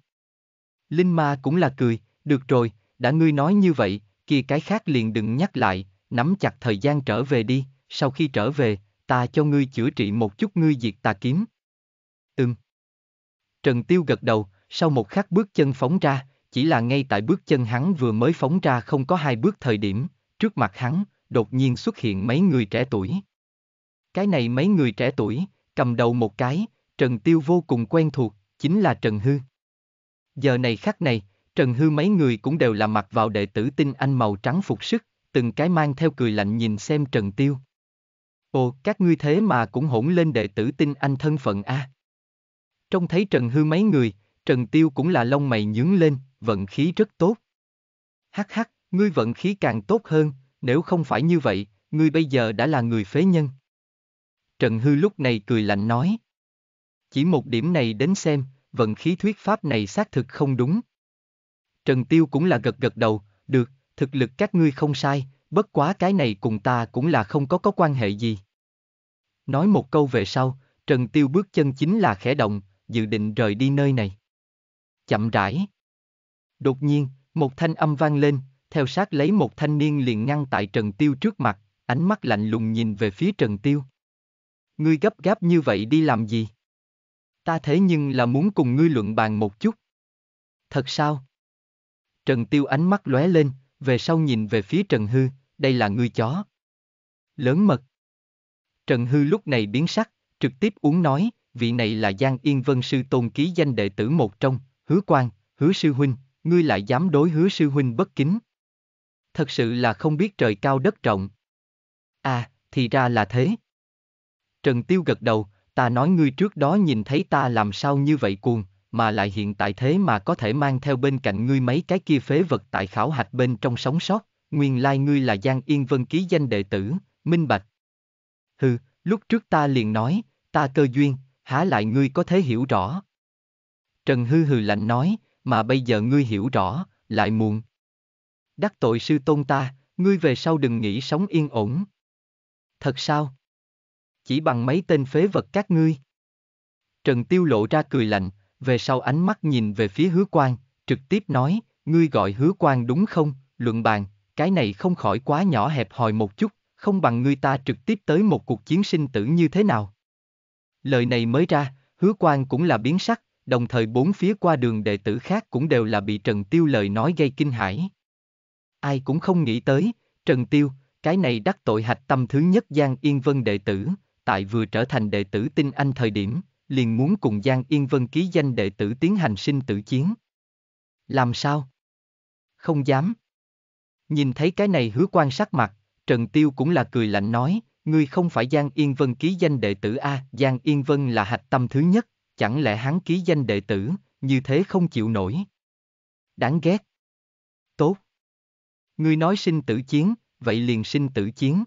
Linh ma cũng là cười, được rồi, đã ngươi nói như vậy, kia cái khác liền đừng nhắc lại, nắm chặt thời gian trở về đi, sau khi trở về, ta cho ngươi chữa trị một chút ngươi diệt tà kiếm. Ừm. Trần Tiêu gật đầu, sau một khắc bước chân phóng ra, chỉ là ngay tại bước chân hắn vừa mới phóng ra không có hai bước thời điểm, trước mặt hắn, đột nhiên xuất hiện mấy người trẻ tuổi. Cái này mấy người trẻ tuổi, cầm đầu một cái, Trần Tiêu vô cùng quen thuộc, chính là Trần Hư. Giờ này khắc này, Trần Hư mấy người cũng đều là mặc vào đệ tử tinh anh màu trắng phục sức, từng cái mang theo cười lạnh nhìn xem Trần Tiêu. Ồ, các ngươi thế mà cũng hỗn lên đệ tử tinh anh thân phận a. À. Trông thấy Trần Hư mấy người, Trần Tiêu cũng là lông mày nhướng lên, vận khí rất tốt. Hắc hắc, ngươi vận khí càng tốt hơn, nếu không phải như vậy, ngươi bây giờ đã là người phế nhân. Trần Hư lúc này cười lạnh nói. Chỉ một điểm này đến xem, vận khí thuyết pháp này xác thực không đúng. Trần Tiêu cũng là gật gật đầu, được, thực lực các ngươi không sai, bất quá cái này cùng ta cũng là không có có quan hệ gì. Nói một câu về sau, Trần Tiêu bước chân chính là khẽ động, dự định rời đi nơi này. Chậm rãi. Đột nhiên, một thanh âm vang lên, theo sát lấy một thanh niên liền ngăn tại Trần Tiêu trước mặt, ánh mắt lạnh lùng nhìn về phía Trần Tiêu. Ngươi gấp gáp như vậy đi làm gì? Ta thế nhưng là muốn cùng ngươi luận bàn một chút. Thật sao? Trần Tiêu ánh mắt lóe lên, về sau nhìn về phía Trần Hư, đây là ngươi chó. Lớn mật. Trần Hư lúc này biến sắc, trực tiếp uống nói, vị này là Giang Yên Vân Sư Tôn ký danh đệ tử một trong, hứa quan, hứa sư huynh, ngươi lại dám đối hứa sư huynh bất kính. Thật sự là không biết trời cao đất rộng. À, thì ra là thế. Trần Tiêu gật đầu, ta nói ngươi trước đó nhìn thấy ta làm sao như vậy cuồng, mà lại hiện tại thế mà có thể mang theo bên cạnh ngươi mấy cái kia phế vật tại khảo hạch bên trong sống sót, nguyên lai ngươi là Giang Yên Vân ký danh đệ tử, minh bạch. Hừ, lúc trước ta liền nói, ta cơ duyên, há lại ngươi có thể hiểu rõ. Trần Hư hừ lạnh nói, mà bây giờ ngươi hiểu rõ, lại muộn. Đắc tội sư tôn ta, ngươi về sau đừng nghĩ sống yên ổn. Thật sao? Chỉ bằng mấy tên phế vật các ngươi. Trần Tiêu lộ ra cười lạnh, về sau ánh mắt nhìn về phía hứa quan, trực tiếp nói, ngươi gọi hứa quan đúng không, luận bàn, cái này không khỏi quá nhỏ hẹp hòi một chút, không bằng ngươi ta trực tiếp tới một cuộc chiến sinh tử như thế nào. Lời này mới ra, hứa quan cũng là biến sắc, đồng thời bốn phía qua đường đệ tử khác cũng đều là bị Trần Tiêu lời nói gây kinh hãi. Ai cũng không nghĩ tới, Trần Tiêu, cái này đắc tội hạch tâm thứ nhất Giang Yên Vân đệ tử, tại vừa trở thành đệ tử tinh anh thời điểm, liền muốn cùng Giang Yên Vân ký danh đệ tử tiến hành sinh tử chiến. Làm sao? Không dám. Nhìn thấy cái này hứa quan sắc mặt, Trần Tiêu cũng là cười lạnh nói, ngươi không phải Giang Yên Vân ký danh đệ tử A, Giang Yên Vân là hạch tâm thứ nhất, Chẳng lẽ hắn ký danh đệ tử, như thế không chịu nổi? Đáng ghét. Tốt. Ngươi nói sinh tử chiến, vậy liền sinh tử chiến.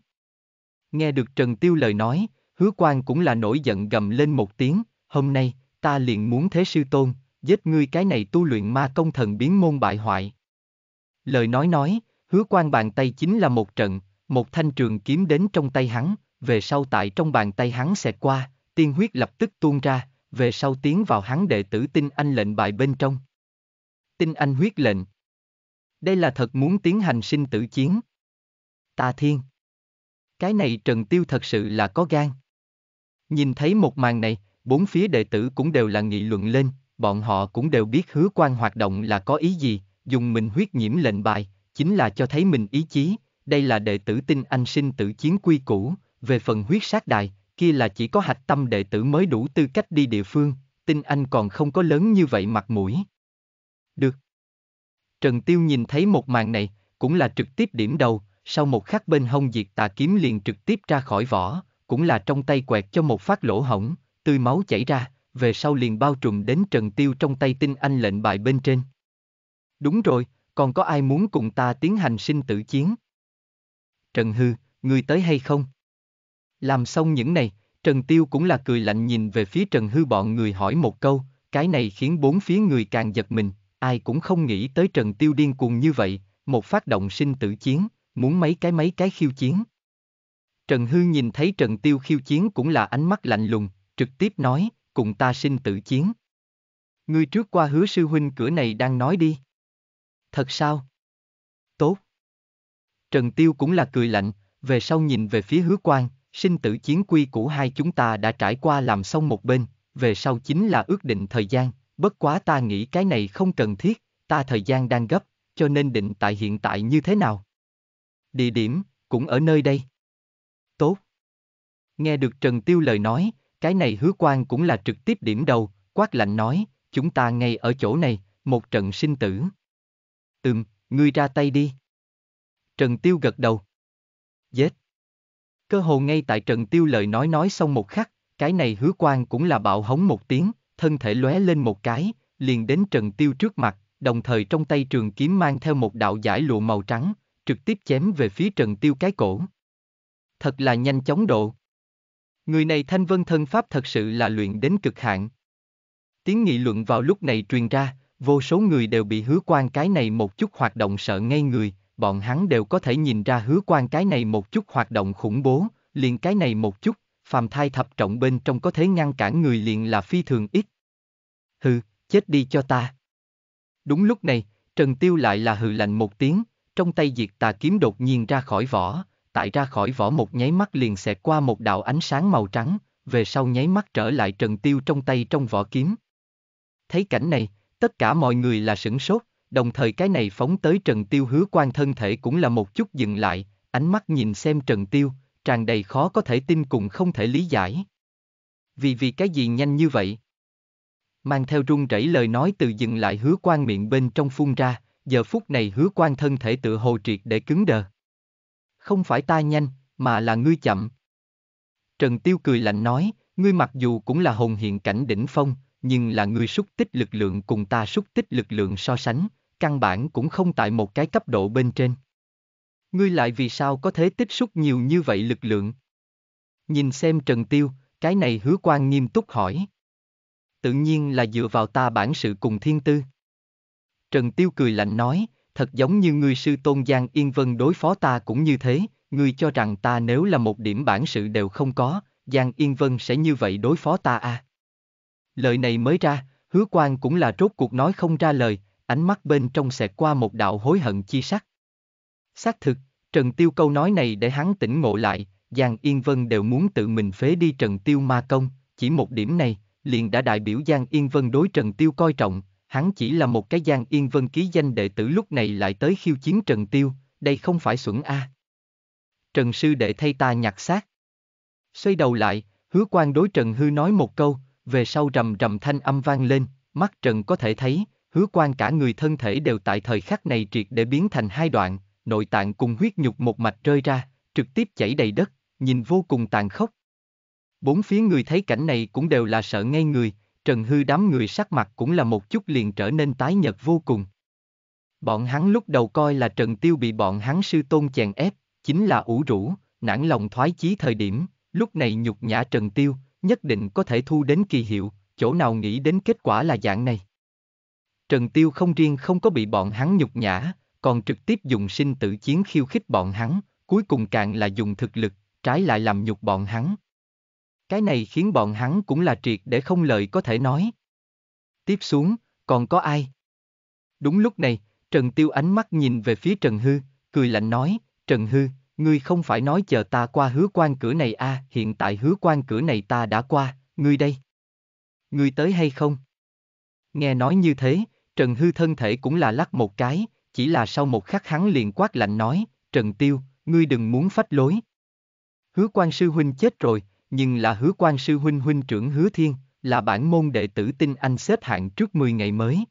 Nghe được Trần Tiêu lời nói, hứa quan cũng là nổi giận gầm lên một tiếng, hôm nay, ta liền muốn thế sư tôn, giết ngươi cái này tu luyện ma công thần biến môn bại hoại. Lời nói nói, hứa quan bàn tay chính là một trận, một thanh trường kiếm đến trong tay hắn, về sau tại trong bàn tay hắn xẹt qua, tiên huyết lập tức tuôn ra, về sau tiến vào hắn đệ tử tinh anh lệnh bài bên trong. Tinh anh huyết lệnh. Đây là thật muốn tiến hành sinh tử chiến. Ta thiên. Cái này Trần Tiêu thật sự là có gan. Nhìn thấy một màn này, bốn phía đệ tử cũng đều là nghị luận lên, bọn họ cũng đều biết hứa quan hoạt động là có ý gì, dùng mình huyết nhiễm lệnh bài, chính là cho thấy mình ý chí, đây là đệ tử tinh anh sinh tử chiến quy củ, về phần huyết sát đài, kia là chỉ có hạch tâm đệ tử mới đủ tư cách đi địa phương, tin anh còn không có lớn như vậy mặt mũi. Được. Trần Tiêu nhìn thấy một màn này, cũng là trực tiếp điểm đầu, sau một khắc bên hông diệt tà kiếm liền trực tiếp ra khỏi vỏ, cũng là trong tay quẹt cho một phát lỗ hổng, tươi máu chảy ra, về sau liền bao trùm đến Trần Tiêu trong tay tinh anh lệnh bài bên trên. Đúng rồi, còn có ai muốn cùng ta tiến hành sinh tử chiến? Trần Hư, người tới hay không? Làm xong những này, Trần Tiêu cũng là cười lạnh nhìn về phía Trần Hư bọn người hỏi một câu, cái này khiến bốn phía người càng giật mình, ai cũng không nghĩ tới Trần Tiêu điên cuồng như vậy, một phát động sinh tử chiến, muốn mấy cái mấy cái khiêu chiến. Trần Hư nhìn thấy Trần Tiêu khiêu chiến cũng là ánh mắt lạnh lùng, trực tiếp nói, cùng ta sinh tử chiến. Ngươi trước qua hứa sư huynh cửa này đang nói đi. Thật sao? Tốt. Trần Tiêu cũng là cười lạnh, về sau nhìn về phía hứa quan, sinh tử chiến quy của hai chúng ta đã trải qua làm xong một bên, về sau chính là ước định thời gian, bất quá ta nghĩ cái này không cần thiết, ta thời gian đang gấp, cho nên định tại hiện tại như thế nào. Địa điểm, cũng ở nơi đây. Tốt. Nghe được Trần Tiêu lời nói, cái này hứa quan cũng là trực tiếp điểm đầu, quát lạnh nói, chúng ta ngay ở chỗ này, một trận sinh tử. Ừm, ngươi ra tay đi. Trần Tiêu gật đầu. Dết. Cơ hồ ngay tại trận tiêu lời nói nói xong một khắc, cái này hứa quan cũng là bạo hống một tiếng, thân thể lóe lên một cái, liền đến trần tiêu trước mặt, đồng thời trong tay trường kiếm mang theo một đạo giải lụa màu trắng, trực tiếp chém về phía trần tiêu cái cổ. Thật là nhanh chóng độ. Người này thanh vân thân pháp thật sự là luyện đến cực hạn. Tiếng nghị luận vào lúc này truyền ra, vô số người đều bị hứa quan cái này một chút hoạt động sợ ngay người, bọn hắn đều có thể nhìn ra hứa quan cái này một chút hoạt động khủng bố, liền cái này một chút, phàm thai thập trọng bên trong có thể ngăn cản người liền là phi thường ít. Hừ, chết đi cho ta. Đúng lúc này, Trần Tiêu lại là hừ lạnh một tiếng, trong tay diệt tà kiếm đột nhiên ra khỏi vỏ, tại ra khỏi vỏ một nháy mắt liền xẹt qua một đạo ánh sáng màu trắng, về sau nháy mắt trở lại Trần Tiêu trong tay trong vỏ kiếm. Thấy cảnh này, tất cả mọi người là sửng sốt, Đồng thời cái này phóng tới Trần Tiêu hứa quan thân thể cũng là một chút dừng lại, ánh mắt nhìn xem Trần Tiêu, tràn đầy khó có thể tin cùng không thể lý giải. Vì vì cái gì nhanh như vậy? Mang theo run rẩy lời nói từ dừng lại hứa quan miệng bên trong phun ra, giờ phút này hứa quan thân thể tự hồ triệt để cứng đờ. Không phải ta nhanh, mà là ngươi chậm. Trần Tiêu cười lạnh nói, ngươi mặc dù cũng là hồn hiện cảnh đỉnh phong, nhưng là ngươi xúc tích lực lượng cùng ta xúc tích lực lượng so sánh, căn bản cũng không tại một cái cấp độ bên trên. Ngươi lại vì sao có thể tích xúc nhiều như vậy lực lượng? Nhìn xem Trần Tiêu, cái này hứa quan nghiêm túc hỏi. Tự nhiên là dựa vào ta bản sự cùng thiên tư. Trần Tiêu cười lạnh nói, thật giống như ngươi sư tôn Giang Yên Vân đối phó ta cũng như thế, ngươi cho rằng ta nếu là một điểm bản sự đều không có, Giang Yên Vân sẽ như vậy đối phó ta à? Lời này mới ra, hứa quan cũng là rốt cuộc nói không ra lời, ánh mắt bên trong xẹt qua một đạo hối hận chi sắc. Xác thực, Trần Tiêu câu nói này để hắn tỉnh ngộ lại, Giang Yên Vân đều muốn tự mình phế đi Trần Tiêu ma công, chỉ một điểm này, liền đã đại biểu Giang Yên Vân đối Trần Tiêu coi trọng, hắn chỉ là một cái Giang Yên Vân ký danh đệ tử lúc này lại tới khiêu chiến Trần Tiêu, đây không phải xuẩn a. Trần sư đệ thay ta nhặt xác. Xoay đầu lại, hứa quan đối Trần Hư nói một câu, về sau rầm rầm thanh âm vang lên, mắt Trần có thể thấy, hứa quan cả người thân thể đều tại thời khắc này triệt để biến thành hai đoạn, nội tạng cùng huyết nhục một mạch rơi ra, trực tiếp chảy đầy đất, nhìn vô cùng tàn khốc. Bốn phía người thấy cảnh này cũng đều là sợ ngay người, Trần Hư đám người sắc mặt cũng là một chút liền trở nên tái nhợt vô cùng. Bọn hắn lúc đầu coi là Trần Tiêu bị bọn hắn sư tôn chèn ép, chính là ủ rũ, nản lòng thoái chí thời điểm, lúc này nhục nhã Trần Tiêu, nhất định có thể thu đến kỳ hiệu, chỗ nào nghĩ đến kết quả là dạng này. Trần Tiêu không riêng không có bị bọn hắn nhục nhã, còn trực tiếp dùng sinh tử chiến khiêu khích bọn hắn, cuối cùng càng là dùng thực lực, trái lại làm nhục bọn hắn. Cái này khiến bọn hắn cũng là triệt để không lợi có thể nói. Tiếp xuống, còn có ai? Đúng lúc này, Trần Tiêu ánh mắt nhìn về phía Trần Hư, cười lạnh nói, Trần Hư, ngươi không phải nói chờ ta qua hứa quan cửa này a à, hiện tại hứa quan cửa này ta đã qua, ngươi đây. Ngươi tới hay không? Nghe nói như thế, Trần Hư thân thể cũng là lắc một cái, chỉ là sau một khắc hắn liền quát lạnh nói, Trần Tiêu, ngươi đừng muốn phách lối. Hứa quan sư huynh chết rồi, nhưng là hứa quan sư huynh huynh trưởng hứa thiên, là bản môn đệ tử Tinh anh xếp hạng trước 10 ngày mới.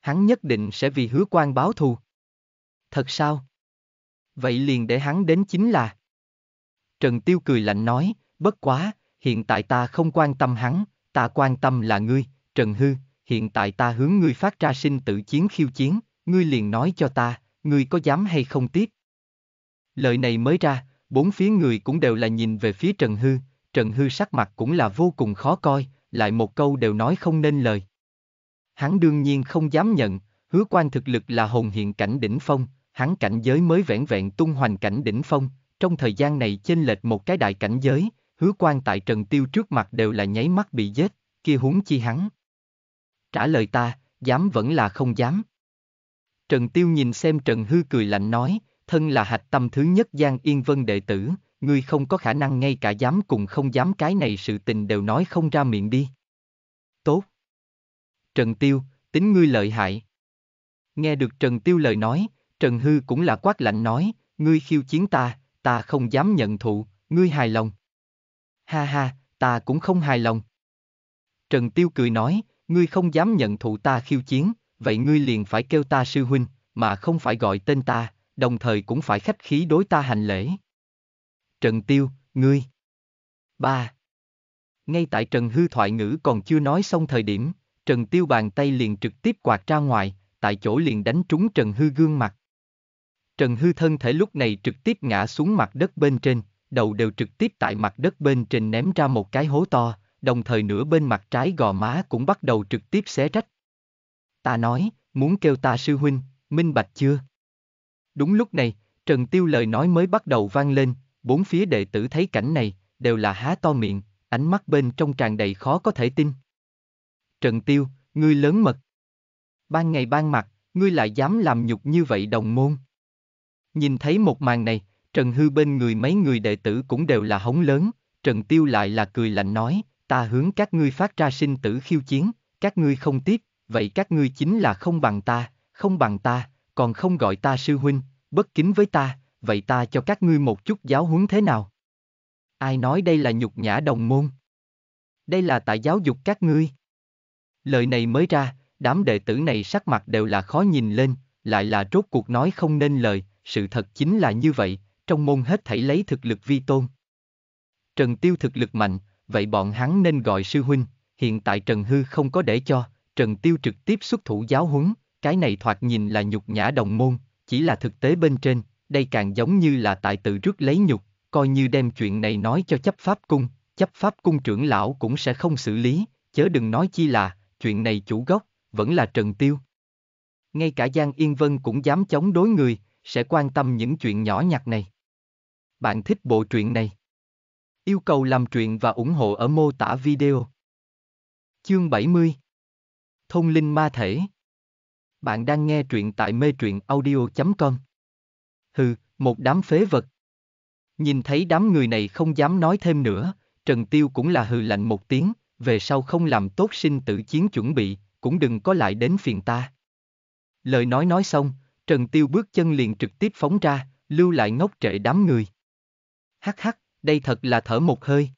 Hắn nhất định sẽ vì hứa quan báo thù. Thật sao? Vậy liền để hắn đến chính là. Trần Tiêu cười lạnh nói, bất quá, hiện tại ta không quan tâm hắn, ta quan tâm là ngươi, Trần Hư, hiện tại ta hướng ngươi phát ra sinh tử chiến khiêu chiến, ngươi liền nói cho ta, ngươi có dám hay không tiếp. Lời này mới ra, bốn phía người cũng đều là nhìn về phía Trần Hư, Trần Hư sắc mặt cũng là vô cùng khó coi, lại một câu đều nói không nên lời. Hắn đương nhiên không dám nhận, hứa quan thực lực là hồn hiện cảnh đỉnh phong, hắn cảnh giới mới vẹn vẹn tung hoành cảnh đỉnh phong, trong thời gian này chênh lệch một cái đại cảnh giới, hứa quan tại Trần Tiêu trước mặt đều là nháy mắt bị giết, kia huống chi hắn, trả lời ta, dám vẫn là không dám. Trần Tiêu nhìn xem Trần Hư cười lạnh nói, thân là hạch tâm thứ nhất Giang Yên Vân đệ tử, ngươi không có khả năng ngay cả dám cùng không dám cái này sự tình đều nói không ra miệng đi. Tốt. Trần Tiêu, tính ngươi lợi hại. Nghe được Trần Tiêu lời nói, Trần Hư cũng là quát lạnh nói, ngươi khiêu chiến ta, ta không dám nhận thụ, ngươi hài lòng. Ha ha, ta cũng không hài lòng. Trần Tiêu cười nói, ngươi không dám nhận thụ ta khiêu chiến, vậy ngươi liền phải kêu ta sư huynh, mà không phải gọi tên ta, đồng thời cũng phải khách khí đối ta hành lễ. Trần Tiêu, ngươi. ba. Ngay tại Trần Hư thoại ngữ còn chưa nói xong thời điểm, Trần Tiêu bàn tay liền trực tiếp quạt ra ngoài, tại chỗ liền đánh trúng Trần Hư gương mặt. Trần Hư thân thể lúc này trực tiếp ngã xuống mặt đất bên trên, đầu đều trực tiếp tại mặt đất bên trên ném ra một cái hố to, đồng thời nửa bên mặt trái gò má cũng bắt đầu trực tiếp xé rách. Ta nói, muốn kêu ta sư huynh, minh bạch chưa? Đúng lúc này, Trần Tiêu lời nói mới bắt đầu vang lên, bốn phía đệ tử thấy cảnh này, đều là há to miệng, ánh mắt bên trong tràn đầy khó có thể tin. Trần Tiêu, ngươi lớn mật. Ban ngày ban mặt, ngươi lại dám làm nhục như vậy đồng môn. Nhìn thấy một màn này, Trần Hư bên người mấy người đệ tử cũng đều là hống lớn, Trần Tiêu lại là cười lạnh nói, ta hướng các ngươi phát ra sinh tử khiêu chiến, các ngươi không tiếp, vậy các ngươi chính là không bằng ta, không bằng ta, còn không gọi ta sư huynh, bất kính với ta, vậy ta cho các ngươi một chút giáo huấn thế nào? Ai nói đây là nhục nhã đồng môn? Đây là tại giáo dục các ngươi. Lời này mới ra, đám đệ tử này sắc mặt đều là khó nhìn lên, lại là rốt cuộc nói không nên lời, sự thật chính là như vậy, trong môn hết thảy lấy thực lực vi tôn. Trần Tiêu thực lực mạnh, vậy bọn hắn nên gọi sư huynh, hiện tại Trần Hư không có để cho, Trần Tiêu trực tiếp xuất thủ giáo huấn, cái này thoạt nhìn là nhục nhã đồng môn, chỉ là thực tế bên trên, đây càng giống như là tại tự rước lấy nhục, coi như đem chuyện này nói cho chấp pháp cung, chấp pháp cung trưởng lão cũng sẽ không xử lý, chớ đừng nói chi là, chuyện này chủ gốc, vẫn là Trần Tiêu. Ngay cả Giang Yên Vân cũng dám chống đối người, sẽ quan tâm những chuyện nhỏ nhặt này. Bạn thích bộ truyện này? Yêu cầu làm truyện và ủng hộ ở mô tả video. Chương 70 Thông linh ma thể Bạn đang nghe truyện tại mê truyện audio.com Hừ, một đám phế vật. Nhìn thấy đám người này không dám nói thêm nữa, Trần Tiêu cũng là hừ lạnh một tiếng, về sau không làm tốt sinh tử chiến chuẩn bị, cũng đừng có lại đến phiền ta. Lời nói nói xong, Trần Tiêu bước chân liền trực tiếp phóng ra, lưu lại ngốc trệ đám người. Hắc hắc, đây thật là thở một hơi.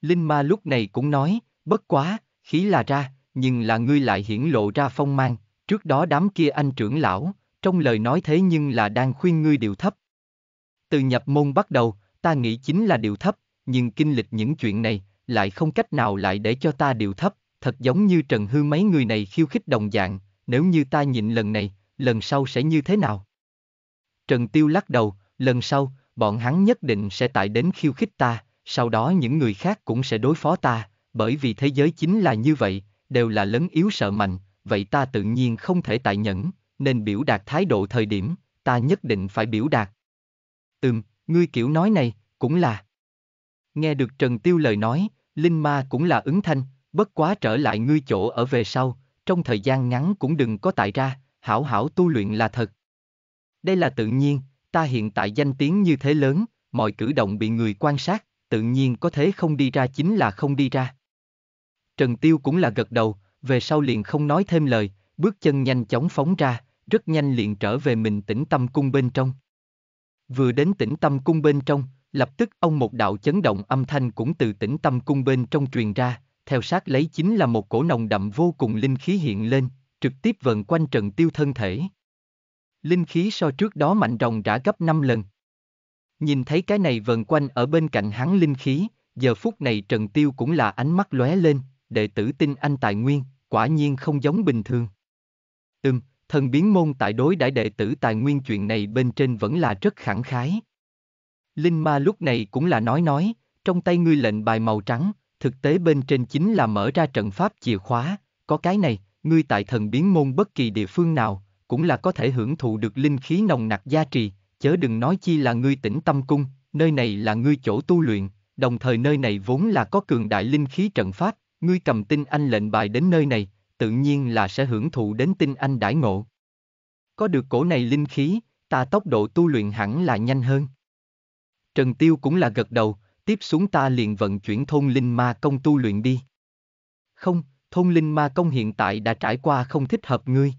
Linh ma lúc này cũng nói, bất quá, khí là ra, nhưng là ngươi lại hiển lộ ra phong mang, trước đó đám kia anh trưởng lão, trong lời nói thế nhưng là đang khuyên ngươi điều thấp. Từ nhập môn bắt đầu, ta nghĩ chính là điều thấp, nhưng kinh lịch những chuyện này, lại không cách nào lại để cho ta điều thấp, thật giống như Trần Hư mấy người này khiêu khích đồng dạng, nếu như ta nhịn lần này, lần sau sẽ như thế nào? Trần Tiêu lắc đầu, lần sau, bọn hắn nhất định sẽ tại đến khiêu khích ta, sau đó những người khác cũng sẽ đối phó ta, bởi vì thế giới chính là như vậy, đều là lớn yếu sợ mạnh, vậy ta tự nhiên không thể tại nhẫn, nên biểu đạt thái độ thời điểm, ta nhất định phải biểu đạt. Ừm, ngươi kiểu nói này, cũng là. Nghe được Trần Tiêu lời nói, Linh Ma cũng là ứng thanh, bất quá trở lại ngươi chỗ ở về sau, trong thời gian ngắn cũng đừng có tại ra, hảo hảo tu luyện là thật. Đây là tự nhiên, ta hiện tại danh tiếng như thế lớn, mọi cử động bị người quan sát, tự nhiên có thế không đi ra chính là không đi ra. Trần Tiêu cũng là gật đầu, về sau liền không nói thêm lời, bước chân nhanh chóng phóng ra, rất nhanh liền trở về mình tĩnh tâm cung bên trong. Vừa đến tĩnh tâm cung bên trong, lập tức ông một đạo chấn động âm thanh cũng từ tĩnh tâm cung bên trong truyền ra, theo sát lấy chính là một cổ nồng đậm vô cùng linh khí hiện lên, trực tiếp vần quanh Trần Tiêu thân thể linh khí so trước đó mạnh rồng rã gấp 5 lần. Nhìn thấy cái này vần quanh ở bên cạnh hắn linh khí, giờ phút này Trần Tiêu cũng là ánh mắt lóe lên, đệ tử tin anh tài nguyên, quả nhiên không giống bình thường. Ừm, thần biến môn tại đối đãi đệ tử tài nguyên chuyện này bên trên vẫn là rất khẳng khái. Linh ma lúc này cũng là nói nói, trong tay ngươi lệnh bài màu trắng, thực tế bên trên chính là mở ra trận pháp chìa khóa, có cái này, ngươi tại thần biến môn bất kỳ địa phương nào, cũng là có thể hưởng thụ được linh khí nồng nặc gia trì, chớ đừng nói chi là ngươi tĩnh tâm cung, nơi này là ngươi chỗ tu luyện, đồng thời nơi này vốn là có cường đại linh khí trận pháp, ngươi cầm tinh anh lệnh bài đến nơi này, tự nhiên là sẽ hưởng thụ đến tinh anh đãi ngộ. Có được cổ này linh khí, ta tốc độ tu luyện hẳn là nhanh hơn. Trần Tiêu cũng là gật đầu, tiếp xuống ta liền vận chuyển thôn linh ma công tu luyện đi. Không, thôn linh ma công hiện tại đã trải qua không thích hợp ngươi.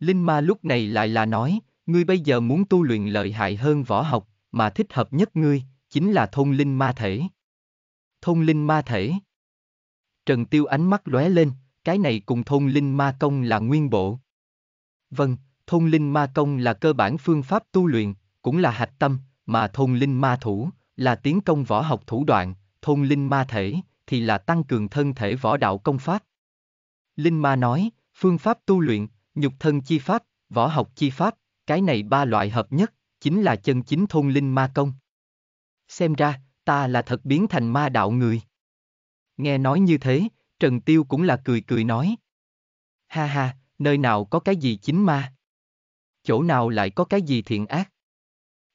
Linh Ma lúc này lại là nói, ngươi bây giờ muốn tu luyện lợi hại hơn võ học, mà thích hợp nhất ngươi, chính là thôn linh ma thể. Thôn linh ma thể. Trần Tiêu ánh mắt lóe lên, cái này cùng thôn linh ma công là nguyên bộ. Vâng, thôn linh ma công là cơ bản phương pháp tu luyện, cũng là hạch tâm, mà thôn linh ma thủ là tiến công võ học thủ đoạn, thôn linh ma thể thì là tăng cường thân thể võ đạo công pháp. Linh ma nói, phương pháp tu luyện nhục thân chi pháp, võ học chi pháp, cái này ba loại hợp nhất, chính là chân chính thôn linh ma công. Xem ra, ta là thật biến thành ma đạo người. Nghe nói như thế, Trần Tiêu cũng là cười cười nói. Ha ha, nơi nào có cái gì chính ma? Chỗ nào lại có cái gì thiện ác?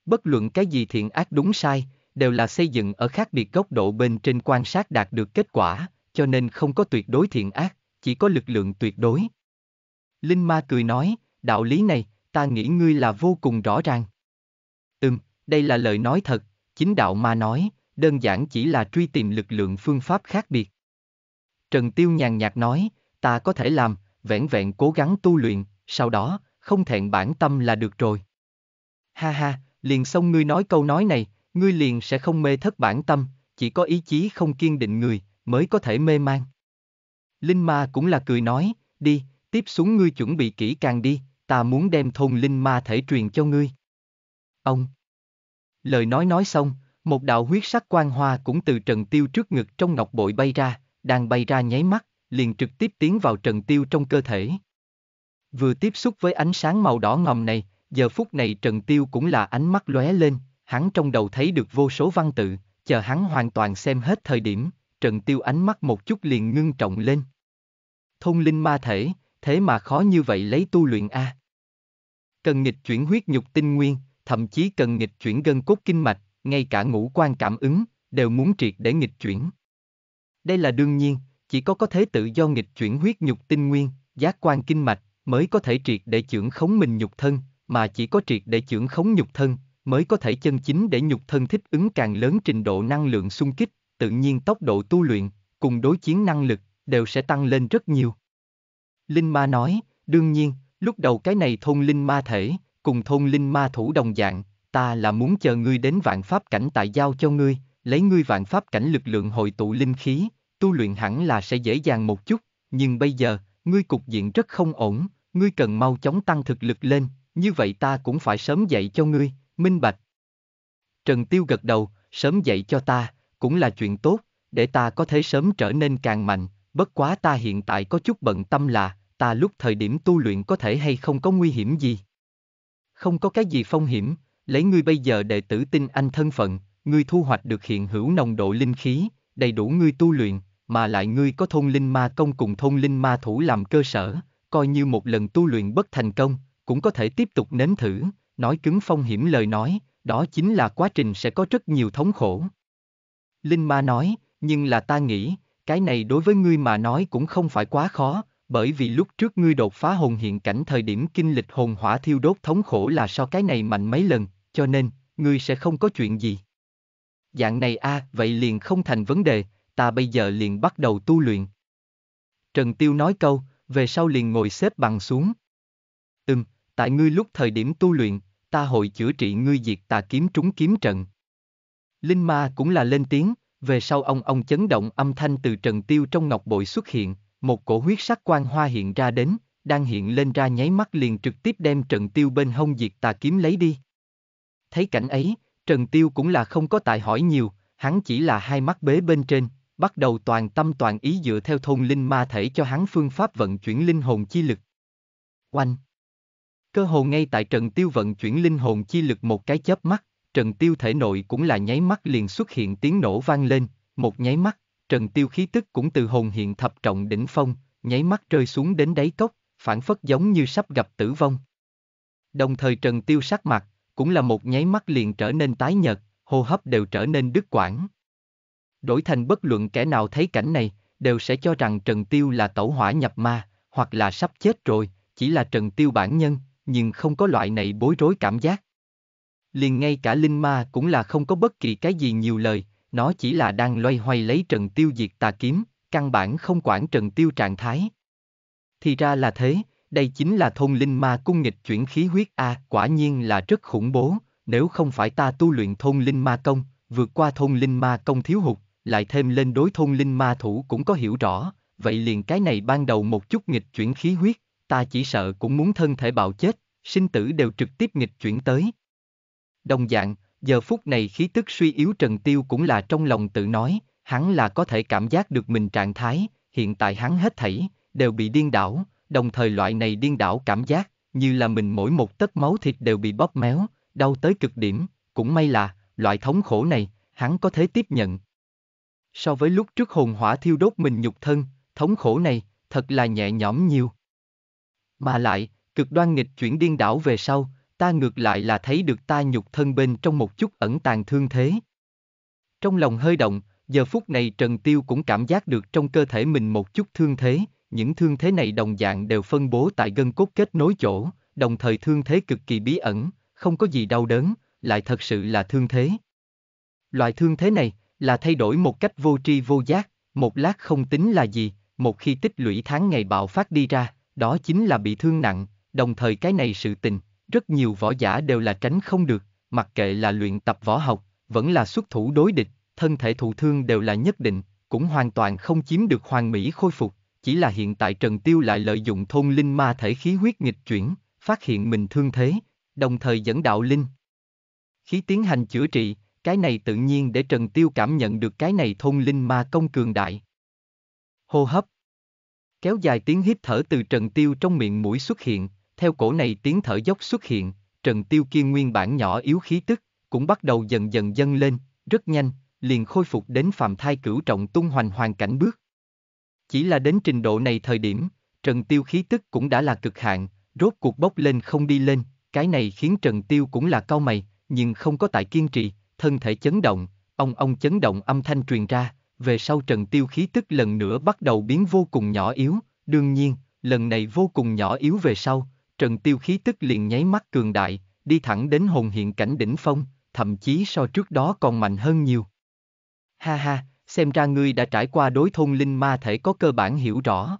Bất luận cái gì thiện ác đúng sai, đều là xây dựng ở khác biệt góc độ bên trên quan sát đạt được kết quả, cho nên không có tuyệt đối thiện ác, chỉ có lực lượng tuyệt đối. Linh Ma cười nói, đạo lý này, ta nghĩ ngươi là vô cùng rõ ràng. Ừm, đây là lời nói thật, chính đạo ma nói, đơn giản chỉ là truy tìm lực lượng phương pháp khác biệt. Trần Tiêu nhàn nhạt nói, ta có thể làm, vẻn vẹn cố gắng tu luyện, sau đó, không thẹn bản tâm là được rồi. Ha ha, liền xong ngươi nói câu nói này, ngươi liền sẽ không mê thất bản tâm, chỉ có ý chí không kiên định người, mới có thể mê man. Linh Ma cũng là cười nói, đi, tiếp xuống ngươi chuẩn bị kỹ càng đi, ta muốn đem thôn linh ma thể truyền cho ngươi. Ông. Lời nói nói xong, một đạo huyết sắc quang hoa cũng từ Trần Tiêu trước ngực trong ngọc bội bay ra, đang bay ra nháy mắt, liền trực tiếp tiến vào Trần Tiêu trong cơ thể. Vừa tiếp xúc với ánh sáng màu đỏ ngầm này, giờ phút này Trần Tiêu cũng là ánh mắt lóe lên, hắn trong đầu thấy được vô số văn tự, chờ hắn hoàn toàn xem hết thời điểm, Trần Tiêu ánh mắt một chút liền ngưng trọng lên. Thông linh ma thể, thế mà khó như vậy lấy tu luyện A. Cần nghịch chuyển huyết nhục tinh nguyên, thậm chí cần nghịch chuyển gân cốt kinh mạch, ngay cả ngũ quan cảm ứng, đều muốn triệt để nghịch chuyển. Đây là đương nhiên, chỉ có có thế tự do nghịch chuyển huyết nhục tinh nguyên, giác quan kinh mạch, mới có thể triệt để trưởng khống mình nhục thân, mà chỉ có triệt để trưởng khống nhục thân, mới có thể chân chính để nhục thân thích ứng càng lớn trình độ năng lượng xung kích, tự nhiên tốc độ tu luyện, cùng đối chiến năng lực, đều sẽ tăng lên rất nhiều. Linh ma nói, đương nhiên, lúc đầu cái này thôn linh ma thể, cùng thôn linh ma thủ đồng dạng, ta là muốn chờ ngươi đến vạn pháp cảnh tại giao cho ngươi, lấy ngươi vạn pháp cảnh lực lượng hội tụ linh khí, tu luyện hẳn là sẽ dễ dàng một chút, nhưng bây giờ, ngươi cục diện rất không ổn, ngươi cần mau chóng tăng thực lực lên, như vậy ta cũng phải sớm dạy cho ngươi, minh bạch. Trần Tiêu gật đầu, sớm dạy cho ta, cũng là chuyện tốt, để ta có thể sớm trở nên càng mạnh, bất quá ta hiện tại có chút bận tâm là, ta lúc thời điểm tu luyện có thể hay không có nguy hiểm gì? Không có cái gì phong hiểm, lấy ngươi bây giờ đệ tử tin anh thân phận, ngươi thu hoạch được hiện hữu nồng độ linh khí, đầy đủ ngươi tu luyện, mà lại ngươi có thôn linh ma công cùng thôn linh ma thủ làm cơ sở, coi như một lần tu luyện bất thành công, cũng có thể tiếp tục nếm thử, nói cứng phong hiểm lời nói, đó chính là quá trình sẽ có rất nhiều thống khổ. Linh ma nói, nhưng là ta nghĩ, cái này đối với ngươi mà nói cũng không phải quá khó, bởi vì lúc trước ngươi đột phá hồn hiện cảnh thời điểm kinh lịch hồn hỏa thiêu đốt thống khổ là so cái này mạnh mấy lần, cho nên, ngươi sẽ không có chuyện gì. Dạng này a, à, vậy liền không thành vấn đề, ta bây giờ liền bắt đầu tu luyện. Trần Tiêu nói câu, về sau liền ngồi xếp bằng xuống. Ừm, tại ngươi lúc thời điểm tu luyện, ta hội chữa trị ngươi diệt tà kiếm trúng kiếm trận. Linh ma cũng là lên tiếng, về sau ông ông chấn động âm thanh từ Trần Tiêu trong ngọc bội xuất hiện, một cổ huyết sắc quang hoa hiện ra đến, đang hiện lên ra nháy mắt liền trực tiếp đem Trần Tiêu bên hông diệt tà kiếm lấy đi. Thấy cảnh ấy, Trần Tiêu cũng là không có tài hỏi nhiều, hắn chỉ là hai mắt bế bên trên, bắt đầu toàn tâm toàn ý dựa theo thôn linh ma thể cho hắn phương pháp vận chuyển linh hồn chi lực. Oanh! Cơ hồ ngay tại Trần Tiêu vận chuyển linh hồn chi lực một cái chớp mắt, Trần Tiêu thể nội cũng là nháy mắt liền xuất hiện tiếng nổ vang lên, một nháy mắt, Trần Tiêu khí tức cũng từ hồn hiện thập trọng đỉnh phong, nháy mắt rơi xuống đến đáy cốc, phản phất giống như sắp gặp tử vong. Đồng thời Trần Tiêu sắc mặt, cũng là một nháy mắt liền trở nên tái nhợt, hô hấp đều trở nên đứt quãng. Đổi thành bất luận kẻ nào thấy cảnh này, đều sẽ cho rằng Trần Tiêu là tẩu hỏa nhập ma, hoặc là sắp chết rồi, chỉ là Trần Tiêu bản nhân, nhưng không có loại này bối rối cảm giác. Liền ngay cả Linh Ma cũng là không có bất kỳ cái gì nhiều lời, nó chỉ là đang loay hoay lấy trần tiêu diệt tà kiếm, căn bản không quản trần tiêu trạng thái. Thì ra là thế, đây chính là thôn linh ma cung nghịch chuyển khí huyết A, à, quả nhiên là rất khủng bố, nếu không phải ta tu luyện thôn linh ma công, vượt qua thôn linh ma công thiếu hụt, lại thêm lên đối thôn linh ma thủ cũng có hiểu rõ, vậy liền cái này ban đầu một chút nghịch chuyển khí huyết, ta chỉ sợ cũng muốn thân thể bạo chết, sinh tử đều trực tiếp nghịch chuyển tới. Đồng dạng, giờ phút này khí tức suy yếu Trần Tiêu cũng là trong lòng tự nói, hắn là có thể cảm giác được mình trạng thái, hiện tại hắn hết thảy, đều bị điên đảo, đồng thời loại này điên đảo cảm giác, như là mình mỗi một tấc máu thịt đều bị bóp méo, đau tới cực điểm, cũng may là, loại thống khổ này, hắn có thể tiếp nhận. So với lúc trước hồn hỏa thiêu đốt mình nhục thân, thống khổ này, thật là nhẹ nhõm nhiều. Mà lại, cực đoan nghịch chuyển điên đảo về sau, ta ngược lại là thấy được ta nhục thân bên trong một chút ẩn tàng thương thế. Trong lòng hơi động, giờ phút này Trần Tiêu cũng cảm giác được trong cơ thể mình một chút thương thế, những thương thế này đồng dạng đều phân bố tại gân cốt kết nối chỗ, đồng thời thương thế cực kỳ bí ẩn, không có gì đau đớn, lại thật sự là thương thế. Loại thương thế này là thay đổi một cách vô tri vô giác, một lát không tính là gì, một khi tích lũy tháng ngày bạo phát đi ra, đó chính là bị thương nặng, đồng thời cái này sự tình, rất nhiều võ giả đều là tránh không được, mặc kệ là luyện tập võ học, vẫn là xuất thủ đối địch, thân thể thụ thương đều là nhất định, cũng hoàn toàn không chiếm được hoàn mỹ khôi phục, chỉ là hiện tại Trần Tiêu lại lợi dụng thôn linh ma thể khí huyết nghịch chuyển, phát hiện mình thương thế, đồng thời dẫn đạo linh. Khí tiến hành chữa trị, cái này tự nhiên để Trần Tiêu cảm nhận được cái này thôn linh ma công cường đại. Hô hấp Kéo dài tiếng hít thở từ Trần Tiêu trong miệng mũi xuất hiện, theo cổ này tiếng thở dốc xuất hiện, Trần Tiêu kia nguyên bản nhỏ yếu khí tức, cũng bắt đầu dần dần dâng lên, rất nhanh, liền khôi phục đến phàm thai cửu trọng tung hoành hoàn cảnh bước. Chỉ là đến trình độ này thời điểm, Trần Tiêu khí tức cũng đã là cực hạn, rốt cuộc bốc lên không đi lên, cái này khiến Trần Tiêu cũng là cao mày, nhưng không có tại kiên trì, thân thể chấn động, ông ông chấn động âm thanh truyền ra, về sau Trần Tiêu khí tức lần nữa bắt đầu biến vô cùng nhỏ yếu, đương nhiên, lần này vô cùng nhỏ yếu về sau, Trần Tiêu khí tức liền nháy mắt cường đại, đi thẳng đến hồn hiện cảnh đỉnh phong, thậm chí so trước đó còn mạnh hơn nhiều. Ha ha, xem ra ngươi đã trải qua đối thôn linh ma thể có cơ bản hiểu rõ.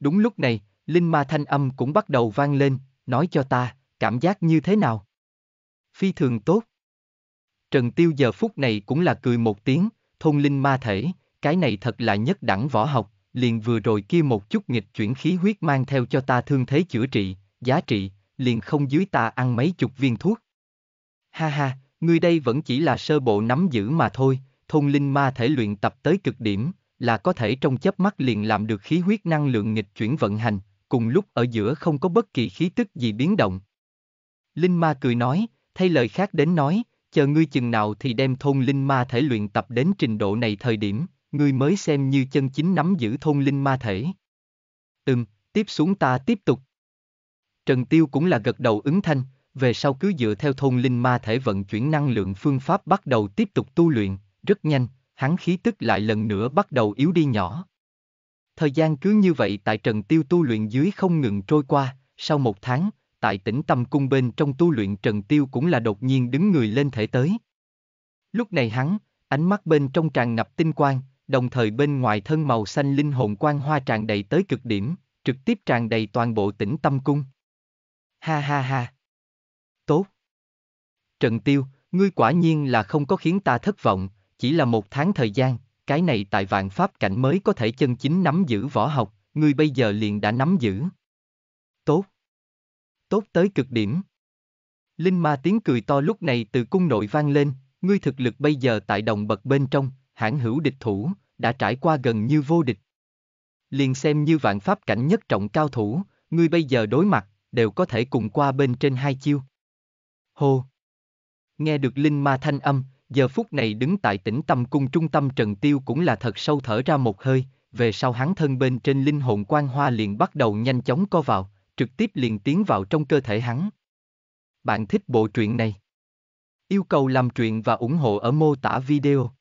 Đúng lúc này, linh ma thanh âm cũng bắt đầu vang lên, nói cho ta, cảm giác như thế nào? Phi thường tốt. Trần Tiêu giờ phút này cũng là cười một tiếng, thôn linh ma thể, cái này thật là nhất đẳng võ học, liền vừa rồi kia một chút nghịch chuyển khí huyết mang theo cho ta thương thế chữa trị, giá trị, liền không dưới ta ăn mấy chục viên thuốc. Ha ha, ngươi đây vẫn chỉ là sơ bộ nắm giữ mà thôi, thôn linh ma thể luyện tập tới cực điểm, là có thể trong chớp mắt liền làm được khí huyết năng lượng nghịch chuyển vận hành, cùng lúc ở giữa không có bất kỳ khí tức gì biến động. Linh ma cười nói, thay lời khác đến nói, chờ ngươi chừng nào thì đem thôn linh ma thể luyện tập đến trình độ này thời điểm, ngươi mới xem như chân chính nắm giữ thôn linh ma thể. Ừm, tiếp xuống ta tiếp tục. Trần Tiêu cũng là gật đầu ứng thanh, về sau cứ dựa theo thôn linh ma thể vận chuyển năng lượng phương pháp bắt đầu tiếp tục tu luyện, rất nhanh, hắn khí tức lại lần nữa bắt đầu yếu đi nhỏ. Thời gian cứ như vậy tại Trần Tiêu tu luyện dưới không ngừng trôi qua, sau một tháng, tại tỉnh Tâm Cung bên trong tu luyện Trần Tiêu cũng là đột nhiên đứng người lên thể tới. Lúc này hắn, ánh mắt bên trong tràn ngập tinh quang, đồng thời bên ngoài thân màu xanh linh hồn quang hoa tràn đầy tới cực điểm, trực tiếp tràn đầy toàn bộ tỉnh tâm cung. Ha ha ha. Tốt. Trần Tiêu, ngươi quả nhiên là không có khiến ta thất vọng, chỉ là một tháng thời gian, cái này tại vạn pháp cảnh mới có thể chân chính nắm giữ võ học, ngươi bây giờ liền đã nắm giữ. Tốt. Tốt tới cực điểm. Linh ma tiếng cười to lúc này từ cung nội vang lên, ngươi thực lực bây giờ tại đồng bậc bên trong, hãng hữu địch thủ, đã trải qua gần như vô địch. Liền xem như vạn pháp cảnh nhất trọng cao thủ, ngươi bây giờ đối mặt, đều có thể cùng qua bên trên hai chiêu. Hô! Nghe được linh ma thanh âm, giờ phút này đứng tại tỉnh tâm cung trung tâm Trần Tiêu cũng là thật sâu thở ra một hơi, về sau hắn thân bên trên linh hồn quan hoa liền bắt đầu nhanh chóng co vào, trực tiếp liền tiến vào trong cơ thể hắn. Bạn thích bộ truyện này? Yêu cầu làm truyện và ủng hộ ở mô tả video.